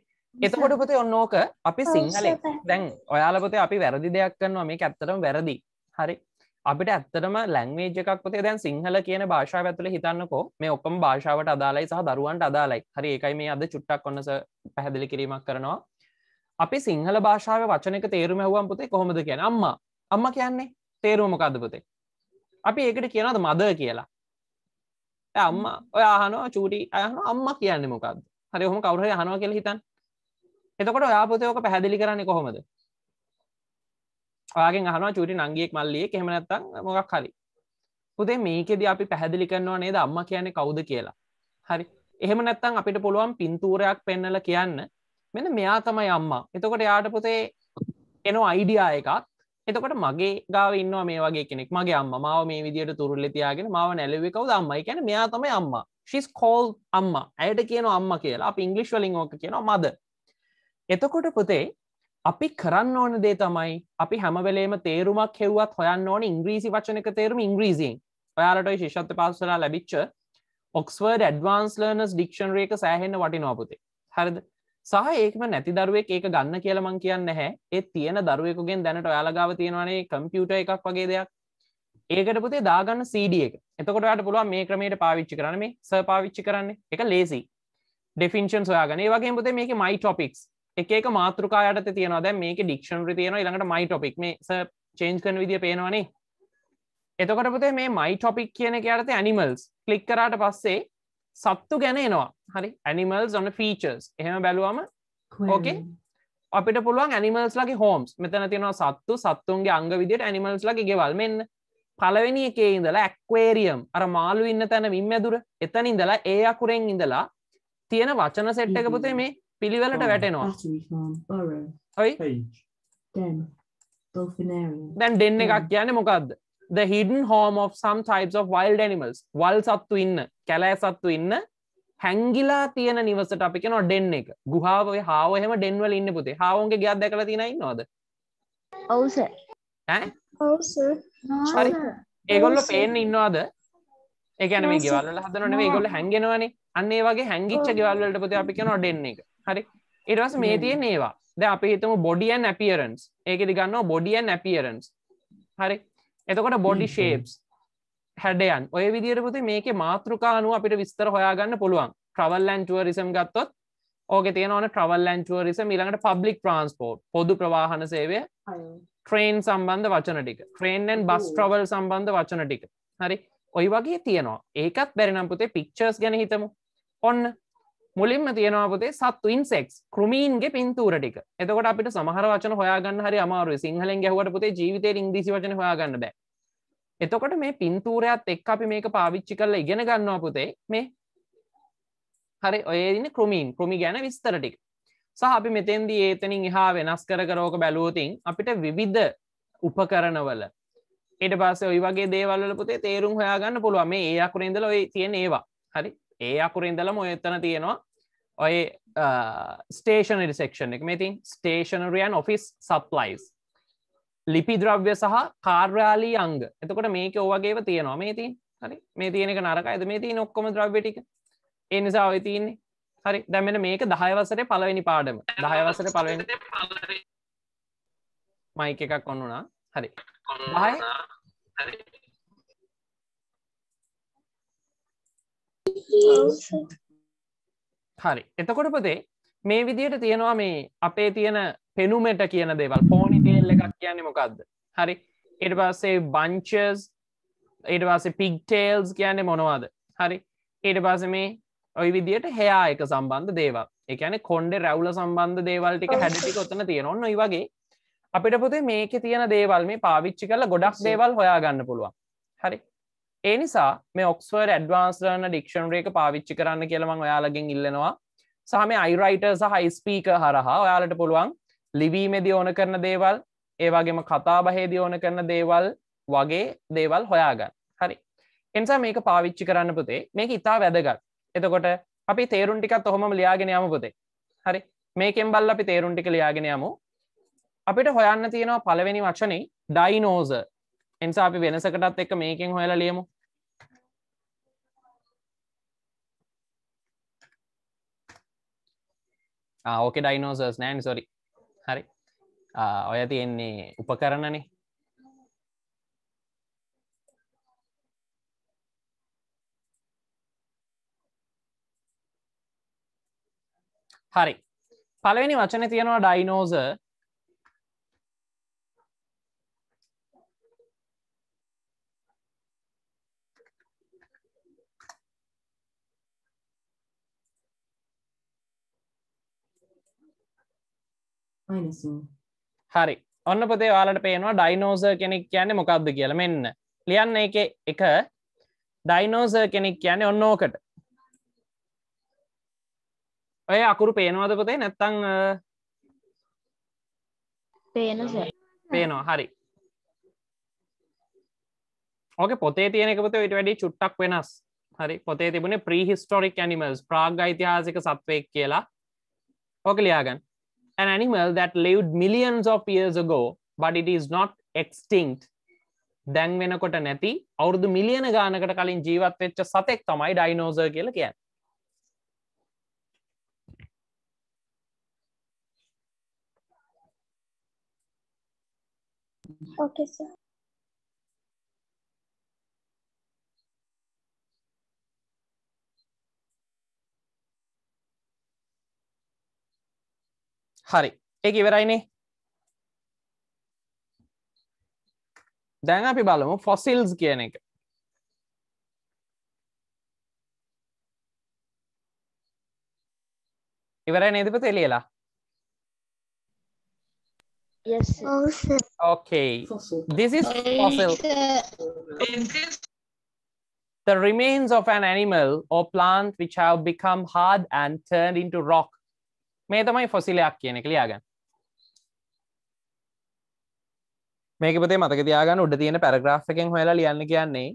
එතකොට පොතේ ඔන්න ඕක අපි සිංහලෙන් දැන් ඔයාලපොතේ අපි වැරදි දෙයක් කරනවා මේ ඇත්තටම වැරදි හරි අපිට ඇත්තටම ලැංවේජ එකක් පොතේ දැන් සිංහල කියන භාෂාව ඇතුළ හිතන්නකෝ මේ ඔක්කම භාෂාවට අදාලයි සහ දරුවන්ට අදාලයි හරි ඒකයි මේ අද චුට්ටක් ඔන්නස පැහැදිලි කිරීමක් කරනවා අපි සිංහල භාෂාව වචනක තේරුම ඇවුවන් පොතේ කොහොමද කියන අම්මා අම්ම කියන්නේ තේරුවමකක්ද පොතේ අපි ඒකට කියනද මද කියලා අම්ම ඔය අහනවා චූටි අයහන අම්ම කියන්න මොකක්ද හරි හොම කවුර යහනවා කියල හිතන් එතකොට යාපතයෝක පැහැදිලි කරන්නේ කොහොමද ආගෙන් අහන චුටි නංගියෙක් මල්ලිය කෙමනැත්තන් මොකක් හරි පුදේ මේකෙද අපි පැහැදිලි කරනවා නේද අම්ම කියන්නේ කවුද කියලා හරි එහෙම නැත්තං අපිට පුළුවන් පින්තූරයක් පෙන්නල කියන්න මෙන මෙයා තමයි අම්මා එතකොට යාට පුතේ එන අයිඩියා එකත් එතකොට මගේ ගාව ඉන්න මේ වගේ කෙනෙක් මගේ අම්ම මාව මේ විදියට තුරල්ල තියාගෙන මාව නැලවෙකවද අම්මයි කැන මෙයා තමයි අම්ම ශිස් කෝල් අම්ම ඇයට කියන අම්ම කියලා අප ඉංගලිෂ් වලින් ඕක කියන මද එතකොට පුතේ අපි කරන්න ඕන දේ තමයි අපි හැමවෙලේම තේරුමක් හෙව්වත් හොයන්න ඕන ඉංග්‍රීසි වචනක තේරුම ඉංග්‍රීසින් ඔයාලට ශිෂත්ත පාසලා ලැබිච්ච ඔක්ස්වර්ඩ ඩවන්ස් ලර්නස් ඩික්ෂන් රේක සෑහෙන්න වටිනවාපුතේ හරිද සහ ඒකම නැති දරුවෙක් ඒක ගන්න කියලා මං කියන්න හැ ඒ තියෙන දරුවෙකුගෙන් දැනට ඔයාලගාව තියෙනවනේ කම්පියුට එකක් වගේ දෙයක් ඒකට පුතේ දාගන්න සඩ එක එතකොට ට පුළුව මේ ක්‍රමයට පාවිච්චි කරන මේ ස පාවිච්චි කරන්න එක ලේසි ඩෙෆින්ෂන් සොයාගන වගේ පුතේ මේක මයි ටොපික්ස් එක මාතෘකායට තියෙනවා දැ මේක ඩික්ෂන් තියෙන ළඟට මයි ටොපික් මේ චේන්ජ් කන විදිිය පේනවනේ එතකොට පුතේ මේ මයි ටොපික් කියන එක අරත ඇනිමල්ස් කලික් කරට පස්සේ සත්තු ගැන එනවා හරි ඇනිමල්ස් ඔන්න ෆීචර්ස් එහෙම බැලුවම ඕකේ අපිට පුළුවන් ඇනිමල්ස් ලගේ හෝම්ස් මෙතන තියෙනවා සත්තු සත්තුන්ගේ අංග විදියට ඇනිමල්ස් ලගේ ගෙවල් මෙන්න පලවෙනි එකේ ඉඳලා ඇක්වේරියම් අර මාළු ඉන්න තැන විම් ඇදුර එතන ඉඳලා ඒ අකුරෙන් ඉඳලා තියෙන වචන සෙට් එක පුතේ මේ පිළිවෙලට oh, වැටෙනවා ඔයි දැන් ඩෙන්න එකක් කියන්නේ මොකක්ද the hidden home of some types of wild animals වල් සත්තු ඉන්න කැලෑ සත්තු ඉන්න හැංගිලා තියෙන නිවසට අපි කෙනවා ඩෙන් එක ගුහාාව හාව එහෙම ඩෙන්වල ඉන්න පුතේ හාවුන්ගේ ගියත් දැකල තිනයි නොද ඔවුස ඒගොල්ල පේෙන් ඉන්නවාද ඒකන මේ ගෙවල්ල හදනන ගොල හැගෙනවනේ අන්නේ වගේ හැංගිච්ච ගෙවල්ලට පුති අපි කෙනවා ඩෙන් එක හරි ඉටවස මේ තියෙන් ඒවා ද අපි හිතම බොඩියන් ඇපියරන්ස් ඒක දිගන්න බොඩියන් ඇපියරන්ස් හරි එතකොට බොඩි ශේප්ස් හැඩයන් ඔය විදිරපුති මේක මාතෘකානුව අපිට විස්තර හොයාගන්න පුළුවන් ට්‍රවල්ලන් ටුවරිසම් ගත්තොත් ඕක තියෙනවන ට්‍රවල්ලන් ටුවරිසම් ඊළඟට පබ්ලික් ට්‍රන්ස්පෝට් පොදු ප්‍රවාහන සේවය ට්‍රේන් සම්බන්ධ වචන ටික ට්‍රේන්ෙන් බස් ට්‍රවල් සම්බන්ධ වචන ටික හරි ඔයි වගේ තියෙනවා ඒකත් බැරිනම්පුතේ පික්චර්ස් ගැන හිතමු ඔන්න මුලින්ම තියෙනවා පුතේ සත්තු ඉන්සෙක්ස් කෘමීන්ගේ පින්තූර ටික. එතකොට අපිට සමහර වචන හොයාගන්න හරි අමාරුයි. සිංහලෙන් ගැහුවට පුතේ ජීවිතේ ඉංග්‍රීසි වචන හොයාගන්න බෑ. එතකොට මේ පින්තූරයත් එක්ක අපි මේක පාවිච්චි කරලා ඉගෙන ගන්නවා පුතේ මේ හරි ඔය ඉන්නේ කෘමීන්. කෘමි ගැන විස්තර ටික. සහ අපි මෙතෙන්දී ඒතනින් එහා වෙනස් කර කර ඕක බැලුවොතින් අපිට විවිධ උපකරණවල ඊට පස්සේ ওই වගේ දේවල් වල පුතේ තේරුම් හොයාගන්න පුළුවන්. මේ ඒ අකුරේ ඉඳලා ඔය තියෙන ඒවා. හරි ඒ අකුරින්දලම ඔයත්තන තියෙනවා ඔය ස්ටේෂන රිසෙක්ෂන් එක මෙතින් ස්ටේෂනරියන් ඔෆිස් සප්ලයිස් ලිපි ද්‍රව්‍ය සහ කාර්යාලී අංග එතකොට මේක ඔවගේව තියෙනවා මේ තින් හරි මේ තියෙනක නරක ඇද මේ තින් ඔක්කොම ද්‍රව්‍යටික ඒ නිසා ඔය තියන්නේ හරි දැමෙන මේක දහයවසර පලවෙනි පාඩම දහයවසර පලවෙනි මයික එකක් ඔන්නුනා හරි හරි එතකොටපදේ මේ විදියට තියෙනවා මේ අපේ තියෙන පෙනුමට කියන දේවල් පෝනි තේල් එකක් කියන්නේ මොකක්ද හරි එට පස්සේ බංචස් එට පස්සේ පික්ටේල්ස් කියන්නේ මොනවාද හරි එට පස මේ ඔයි විදියට හයා එක සම්බන්ධ දේවල් එකන කොන්ඩ රැවුල සම්බන්ධ දේවල් ටික හැඩටි කොත්තන තියෙනොන්න ඔයි වගේ අපිට පුතේ මේක තියෙන දේවල් මේ පාවිච්චි කරලා ගොඩක් දේවල් හොයා ගන්න පුළුවන් හරි ඒ නිසා මේ ඔක්ස්වර් ඩ්වාන්ස්ලර්න ඩික්ෂන්රේක පාවිච්චි කරන්න කියලමං ඔයාලගෙන් ඉල්ලෙනවා සහම අයිරයිට සහ ස්පීක හරහා ඔයාලට පුළුවන් ලිවීමේදී ඕන කරන දේවල් ඒවාගේම කතාබහේදී ඕන කරන දේවල් වගේ දේවල් හොයාගන්න හරි එනිසා මේක පාවිච්චි කරන්න පුතේ මේක ඉතා වැදගත් එතකොට අපි තේරුන් ටිකත් ඔහොම ලියාගෙන යම පුතේ හරි මේකෙන් බල්ල අපි තේරුන් ටික ලියාගෙන යමු අපිට හොයන්න තියෙනවා පළවෙනි වචනේ ඩයිනෝසර් එනිසා අපි වෙනසකටත් එක්ක මේකෙන් හොයලා ලියමු ඕක ඩයිනෝසර්ස් නෑන් සොරි හරි ඔය තියෙන්නේ උපකරණනේ හරි පළවෙනි වචන තියෙනවා ඩයිනෝසර් හරි ඔන්න පොතේ වාලට පේනවා ඩයිනෝස කෙනෙක් කියන්නේ මොකක්ද කියල මෙන්න ලියන්න එක එක ඩයිනෝස කෙනෙක් කියන්නේ ඔන්න ඕකට ඔය අකුරු පේනවාද පොතේ නැත්තං පේනවා හරි ඕක පොතේ තියනෙක පොත ඉට වැඩි චුට්ටක් වෙනස් හරි පොතේ තිබුණ ප්‍රීහිස්ටොරික් ඇනිමල්ස් ප්‍රාග් යිතිහාසික සත්වයක් කියලා ඕක ලියාගන්න an animal that lived millions of years ago, but it is not extinct. දැන් වෙනකොට නැති අවුරුදු මිලියන ගානකට කලින් ජීවත් වෙච්ච සතෙක් තමයි ඩයිනෝසර් කියල කියන්න. Okay, sir. හරි එක ඉවරයිනේ දැන් අපි බලමු ෆොසිල්ස් කියන එක ඉවරයි නේද පුතේ ලියලා yes sir. okay this is fossil the remains of an animal or plant which have become hard and turned into rock මේ තමයි ෆොසිලයක් කියන එක ලියාගන්න මේක පතේ මතක තියාගන්න උඩ තියෙන පැරග්‍රාෆ් එකෙන් හොයලා ලියන්න කියන්නේ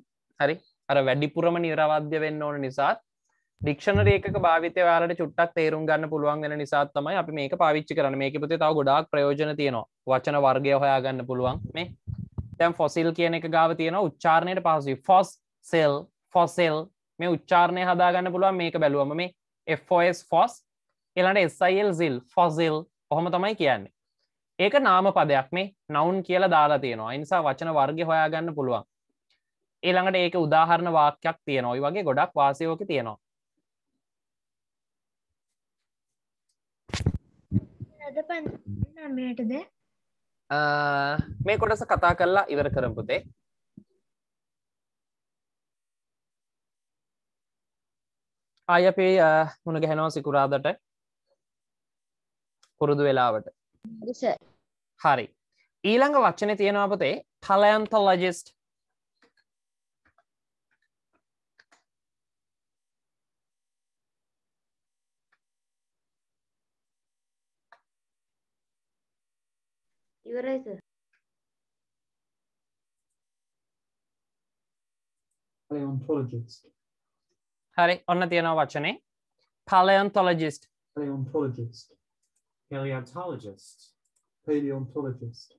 හරි අර වැඩිපුරම නිරවද්‍ය වෙන්න ඕන නිසාත් ඩික්ෂණර ඒක භාවිතය වාලට චුට්ටක් තේරුම් ගන්න පුළුවන් වෙන නිසා තමයි අපි මේක පාවිච්චි කරන්න මේක පතේ තව ගොඩාක් ප්‍රයෝජන තියෙනවා වචන වර්ගය හොයාගන්න පුළුවන් මේ තැම් ෆොසිල් කියන එක ගාව තියෙන උච්චාරණයට පහසුයි ෆොස් සෙල් ෆොසෙල් මේ උච්චාරණය හදාගන්න පුළුවන් මේක බැලුවම මේ FOS ෆොස් එලට එස්යිල් සිල් ෆොසිල් කොහොම තමයි කියන්නේ ඒක නාම පදයක් මේ නවුන් කියලා දාලා තියෙනවා අනිසා වචන වර්ග හොයාගන්න පුළුවන් ඒළඟට ඒක උදාහරණ වාක්‍යයක් තියෙනොයි වගේ ගොඩක් වාසයෝක තියෙනවා නමයටද මේ කොටස කතා කරලා ඉවර කරපුතේ අය අපේ මුණ ගැහෙනවා සිකුරාදට පුරුදු වෙලාවට හරි ඊළඟ වචනය තියෙනවාපතේ පලයන්තොලජිස්ට ඉවරයිස හරි ඔන්න තියෙනවා වචනේ පලයන්තොලජිස්ට Paleontologist. Paleontologist.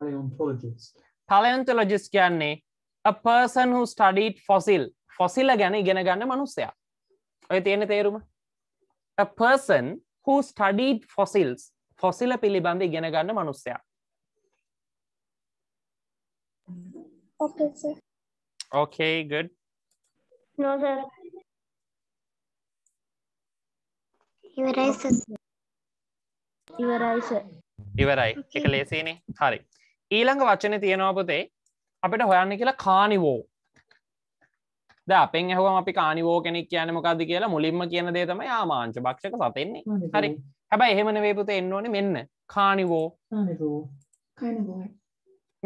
Paleontologist. Paleontologist කියන්නේ a person who studied fossil. ෆොසිල ගැන ඉගෙන ගන්න මනුස්සයා. ඔය තියෙන තේරුම. a person who studied fossils. ෆොසිල පිළිබඳ ඉගෙන ගන්න මනුස්සයා. Okay, sir. Okay, good. No, sir. ඉවරයි ඉවරයි ඉවරයි එක ලේසිනේ හරි ඊළඟ වචන තියෙනවා පුතේ අපිට හොයන්න කියලා කානිවෝ ද අපෙන් ඇහුවම අපි කානිවෝ කෙනෙක් කියන මොකක්ද කියලා මුලින්ම කියන දේ තමයි ආමාංච භක්ෂක සතෙන්නේ හරි හැබැයි එහෙම නෙවෙයි පුතේ එන්න ඕනේ මෙන්න කානිවෝ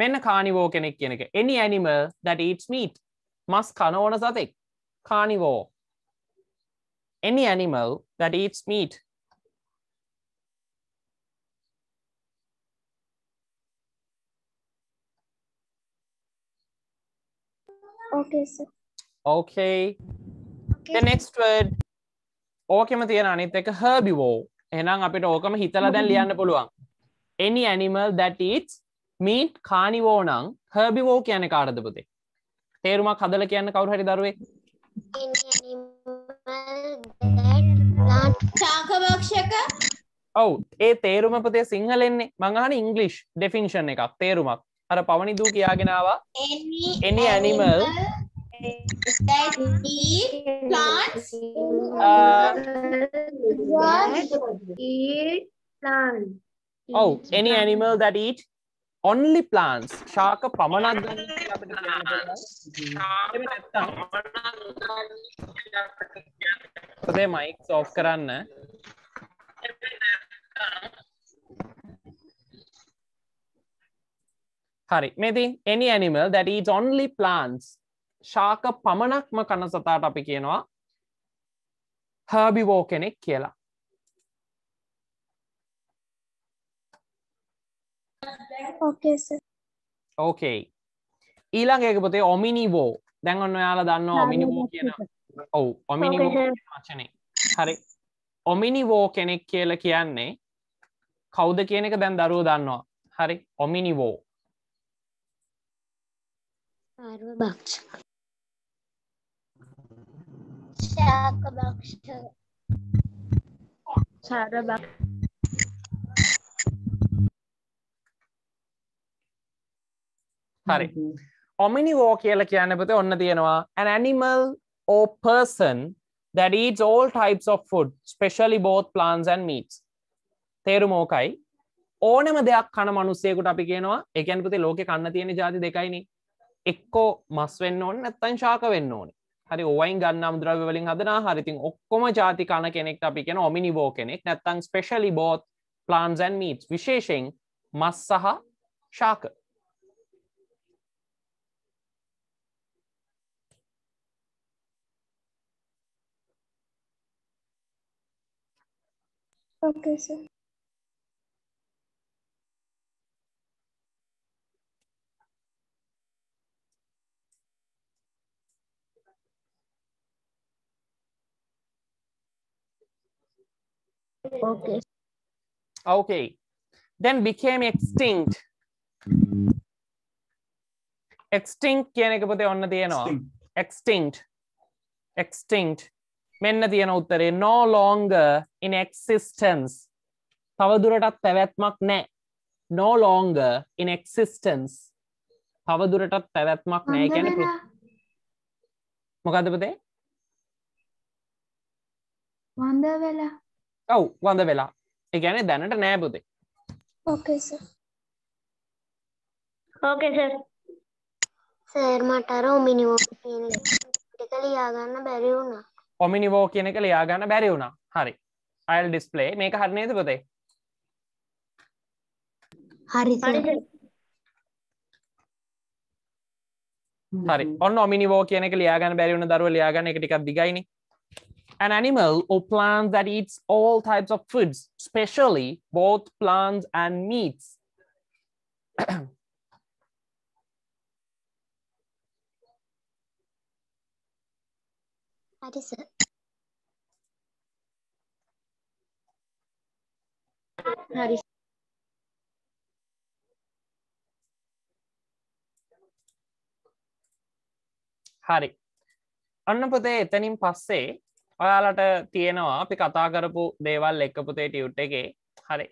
මෙන්න කානිවෝ කෙනෙක් කියන එක any animal that eats meat මස් කන ඕන සතෙක් කානිවෝ any animal that eats meat. Okay, sir. Okay. okay. The next word. ඕකෙම තියෙන අනිත් එක herbivore. එහෙනම් අපිට ඕකම හිතලා දැන් mm-hmm. ලියන්න පුළුවන්. Any animal that eats meat carnivore නම් herbivore කියන්නේ කාටද පුතේ? තේරුමක් හදලා කියන්න කවුරු හරි දරුවේ? සාකභක්ෂක ඔව් ඒ තේරුම පතේ සිංහලෙන්නේ මංහන ඉංගලිෂ් ඩෙෆින්ෂන් එකක් තේරුමක් අර පවනිදූ කියාගෙනවා එනි ඇනිමල් ඔව් any animal that eat only plants ශාක පමණක් තොදේ මයික් සෝ් කරන්න හරි මෙති any animal that only plants ශාක පමණක්ම කන සතාට අපි කියනවා හර්බිවෝ කෙනෙක් කියලා ඕකේ සර් ඕකේ ඊළඟ එක පොතේ ඔමිනිවෝ දැන් ඔන්න ඔයාලා දන්නවා ඔමිනිවෝ කියන ඔව් ඔමිනිවෝ වචනේ හරි ඔමිනිවෝ කෙනෙක් කියලා කියන්නේ කවුද කියන එක දැන් දරුවෝ දන්නවා හරි ඔමිනිවෝ භක්ෂ ශාක භක්ෂ සාර භක්ෂ හරි ඔමිනිවෝ කියල කියන්නපත ඔන්න තියෙනවා an animal or person that eats all types of food specially both plants and meats තේරුම ඕකයි ඕනම දෙයක් කන මනුස්සයකුට අපි කියනවා එකන්පති ලෝක කන්න තියෙන ජාති දෙකයිනි එක්කෝ මස් වෙන්න ඕන්න ඇත්තන් ශාක වෙන්න ඕන හරි ඔවයින් ගන්නම් ද්‍රව වලින් හදන හරිතින් ඔක්කොම ජාති කන කෙනෙක් අපි කියෙන ඔමිනිවෝ කෙනෙක් නැත්තං ස්පෙශලි බෝත් ප්ලාන්සන් මීට් විශේෂෙන් මස් සහ ශාක Okay, sir. Okay. Okay. Then became extinct. Extinct කියන්නේ Extinct. Extinct. මෙන්න තියෙන උත්තරේ no longer in existence තවදුරටත් පැවැත්මක් නෑ no longer in existence තවදුරටත් පැවැත්මක් නෑ ගැන මොකදපතේ වඳ වෙලා ඔව් වඳ වෙලා එකැන දැනට නෑපුදේ ඕකේ ඕකේ සර් මට රෝමිනිෝ ටික ලියාගන්න බැරි වුණා ඔමිනිවෝ කියන එක ලයා ගන්න බැරි වුණා හරි අයිල් ඩිස්පලේ මේක හරිනේද පොතේ හරි හරි ඔන්න ඔමිනිවෝ කියන එක ලියාගන්න බැරිවුණ දරුව ලියාගන්න එක ටිකක් දිගයිනි An animal or plant that eats all types of foods, especially both plants and meats. හරි සර්. හරි හරි අන්න පුතේ එතනින් පස්සේ ඔයාලට තියෙනවා අපි කතා කරපු දේවල් එක්ක පුතේ ටියුට් එකේ හරි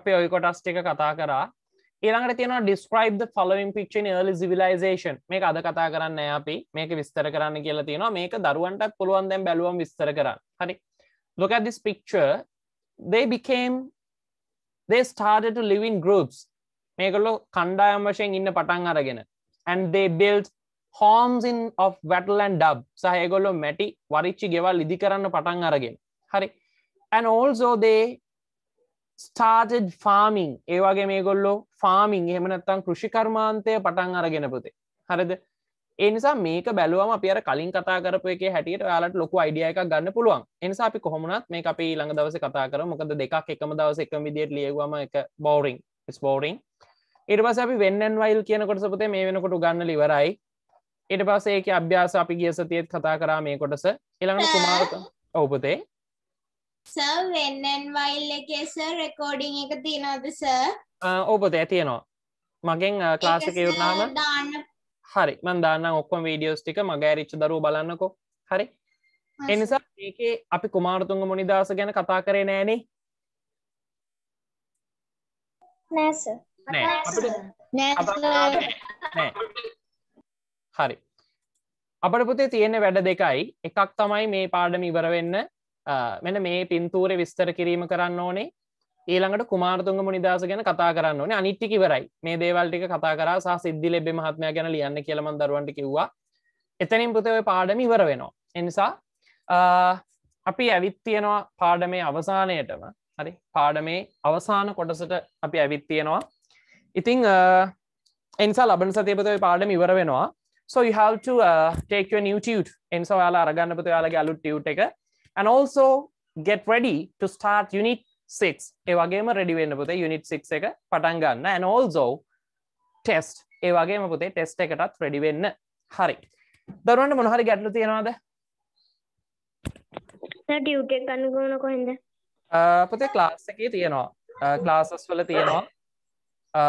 අපි ඔයි කොටස් ටික කතා කරා ඊළඟට තියෙනවා ඩිස්ක්‍රයිබ් ෆලවින් පික්ෂන් එලි සිවිලයිසේෂන් මේ අද කතා කරන්න අපි මේක විස්තර කරන්න කියලා තියෙනවා මේක දරුවන්ටත් පුළුවන් දැන් බැලුවම් විස්තර කරන්න හරි look at this picture they became they started to live in groups මේකලො කණ්ඩායම් වශයෙන් ඉන්න පටන් අරගෙන and they built homes in of wattle and dub සහ ඒගොල්ලො මැටි වරිච්චි ගෙවල් ඉදි කරන්න පටන් අරගෙන හරි and also they started farming ඒවාගේ මේගොල්ලෝ ෆාමිං එහෙමනත්තං කෘෂිකර්මාන්තය පටන් අරගෙනපුතේ හරද එනිසා මේක බැලුවම අපිර කලින් කතා කරපු එක හැටියට යාලට ලොකු අයිඩිය එකක් ගන්න පුළුවන් එනිසා අපි කොහොමනත් මේ අපි ළඟ දවස කතා කර මොකද දෙකක් එකම දවස එක විදියට ලියවම එක බෝරිං ස්බෝරිං ඉරපස අපි වෙන්නන් වයිල් කියනකොට සපතේ මේ වෙනකොට ගන්න ලිවරයි ඉට පස්සේ ඒක අභ්‍යාස අපි ගිය සතියත් කතා කරා මේ කොටස එළඟ කුමාරත ඔවපතේ සර් වෙන්නන් වයිල් එකේ සර් රෙකෝඩිං එක තියෙනවද සර් ඔබත ඇතියනවා මගෙන් ක්ලාසිකයුනාම දාන්න හරි මන් දාන්න ඔක්කොම වීඩියෝස් ටික මගේ රිච්ච දරුව බලන්නකෝ හරි එනිසා ඒකේ අපි කුමාරතුන්ග මොනිදස ගැන කතා කරේ නෑනේ නෑස හරි අපට පුතේ තියෙන වැඩ දෙකයි එකක් තමයි මේ පාඩම ඉවරවෙන්න මෙන මේ පින්තූරය විස්තර කිරීම කරන්න ඕනේ ඊළඟට කුමාරතුන්ග මුනිදස ගැන කතා කරන්න ඕනේ අනිට්ටිකිවරයි මේ දේවල්ටික කතා කර සහ සිද්ධි ලෙබ මහත්මය ගැන ලියන්න කියලම දරුවන්ට කිව්වා එතනින් පුතව පාඩම ඉවර වෙනවා එනිසා අපි ඇවිත් තියෙනවා පාඩමේ අවසානයටම හරි පාඩමේ අවසාන කොටසට අපි ඇවිත් තියෙනවා ඉතිං එනිසා ලබන සතියපතව පාඩම ඉවර වෙනවා so you have to uh, take your new tute එනිසා යාලා අරගන්නපත යාලගේ අලුත් ටියුට් එක and also get ready to start unit 6 ඒ වගේම ready වෙන්න පුතේ unit 6 එක පටන් ගන්න and also test ඒ වගේම පුතේ test එකටත් ready වෙන්න හරි දරුවන්ට මොන හරි ගැටලු තියෙනවද සර් ඩියුටි එක අනුගමන කොහෙන්ද පුතේ class එකේ තියෙනවා classes වල තියෙනවා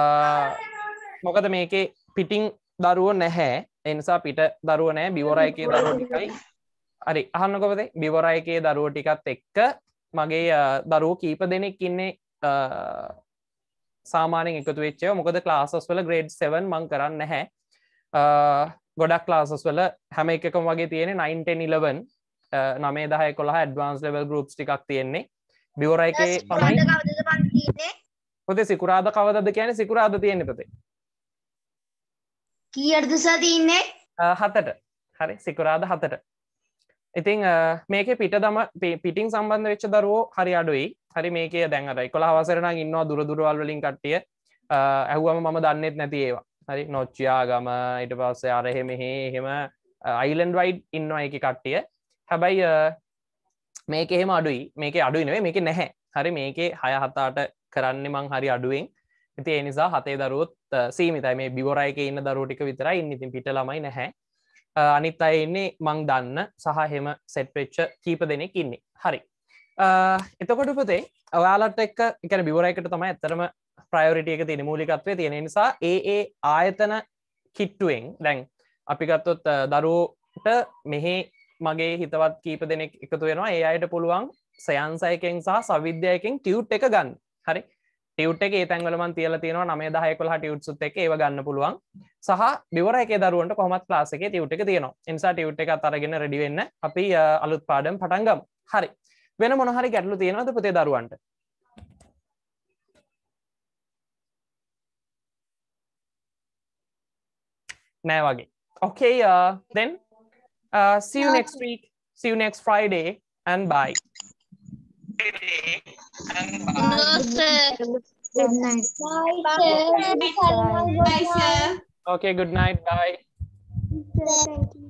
මොකද මේකේ පිටින් දරුවෝ නැහැ ඒ නිසා පිට දරුවෝ නැහැ බිවෝරා එකේ දරුවෝ ටිකයි හරි අහන්නකොපද බිවොරයකේ දරුව ටිකත් එක්ක මගේ දරුව කීප දෙනෙක් ඉන්නේ සාමානෙන් එකතු වෙච්චය මොකද ලාසස් වල ග්‍රේඩ් 7 මං කරන්න නැහැ ගොඩක් ලාසස් වල හැම එකකම වගේ තියෙන 911 නමේ දහය කොලා ඩ්වන්ස් ලෙවල් ගරුප් ටිකක් තියෙන්නේ බිවොරයකේ තමයි පොතේ සිකුරාද කවදද කියන සිකුරාද තියෙන පතේ කියර්දසා තියන්නේ හතට හරි සිකුරාද හතට ඉතිං මේක පිට දම පිටිං සම්බන්ධ වෙච්ච දරුවෝ හරි අඩුයි හරි මේක දැන්ට කොළ හවසරන ඉන්නවා දුරදුරවල් වලින් කට්ටිය ඇහුවම මම දන්නෙත් නැති ඒවා හරි නොච්චයා ගම ඉට පස්සේ අරහෙම එහෙම අයිලන්ඩ වයිඩ් ඉන්නවා එක කට්ටිය හැබැයි මේක එහෙම අඩුයි මේක අඩුයි නෙවේ මේක නැහැ හරි මේකේ හය හතාට කරන්න මං හරි අඩුවෙන් ඉති එනිසා හතේ දරුවත් සීමිතයි මේ බිවරයක ඉන්න දරුටික විතරයි ඉන්න ඉතින් පිට ළමයි නැහැ අනිත් අය එන්නේ මං දන්න සහ හෙම සෙට්වෙච්ච කීප දෙනෙක් ඉන්නේ හරි එතකොට පතේ ඔයාලට එක් එකන බිවරයකට තමයි ඇත්තරම ප්‍රයෝරිටියක තියෙන මූලිකත්වය තියෙන නිසා ඒ ආයතන කිට්ටුවෙන් දැන් අපිගත්තොත් දරුවට මෙහෙ මගේ හිතවත් කීප දෙනෙක් එකතු වෙනවා ඒ අයට පුළුවන් සයන්සයකෙන් සහ සවිද්‍යයකෙන් ටියුට් එක ගන්න හරි ටියුට් එක තැන්වලම තියල තියෙනවා නමේ දහයකොල් ටියුට්සුත් එක ඒ ගන්න පුළුවන් සහ බිවර එක දරුවන්ට කොමත් ලාසක ටියුට් එක තියෙනවා නිසා ටියුට් එක අතරගෙන රඩිවෙන්න අපි අලුත් පාඩම් පටන්ගම් හරි වෙන මොනහරි ගැටලු තියෙනද පුතේ දරුවන්ට නෑ වගේ okay uh, then uh, see you next week see you next friday and bye No, sir. Good night. Bye, sir. Bye, sir. Okay, good night. Bye. Thank you.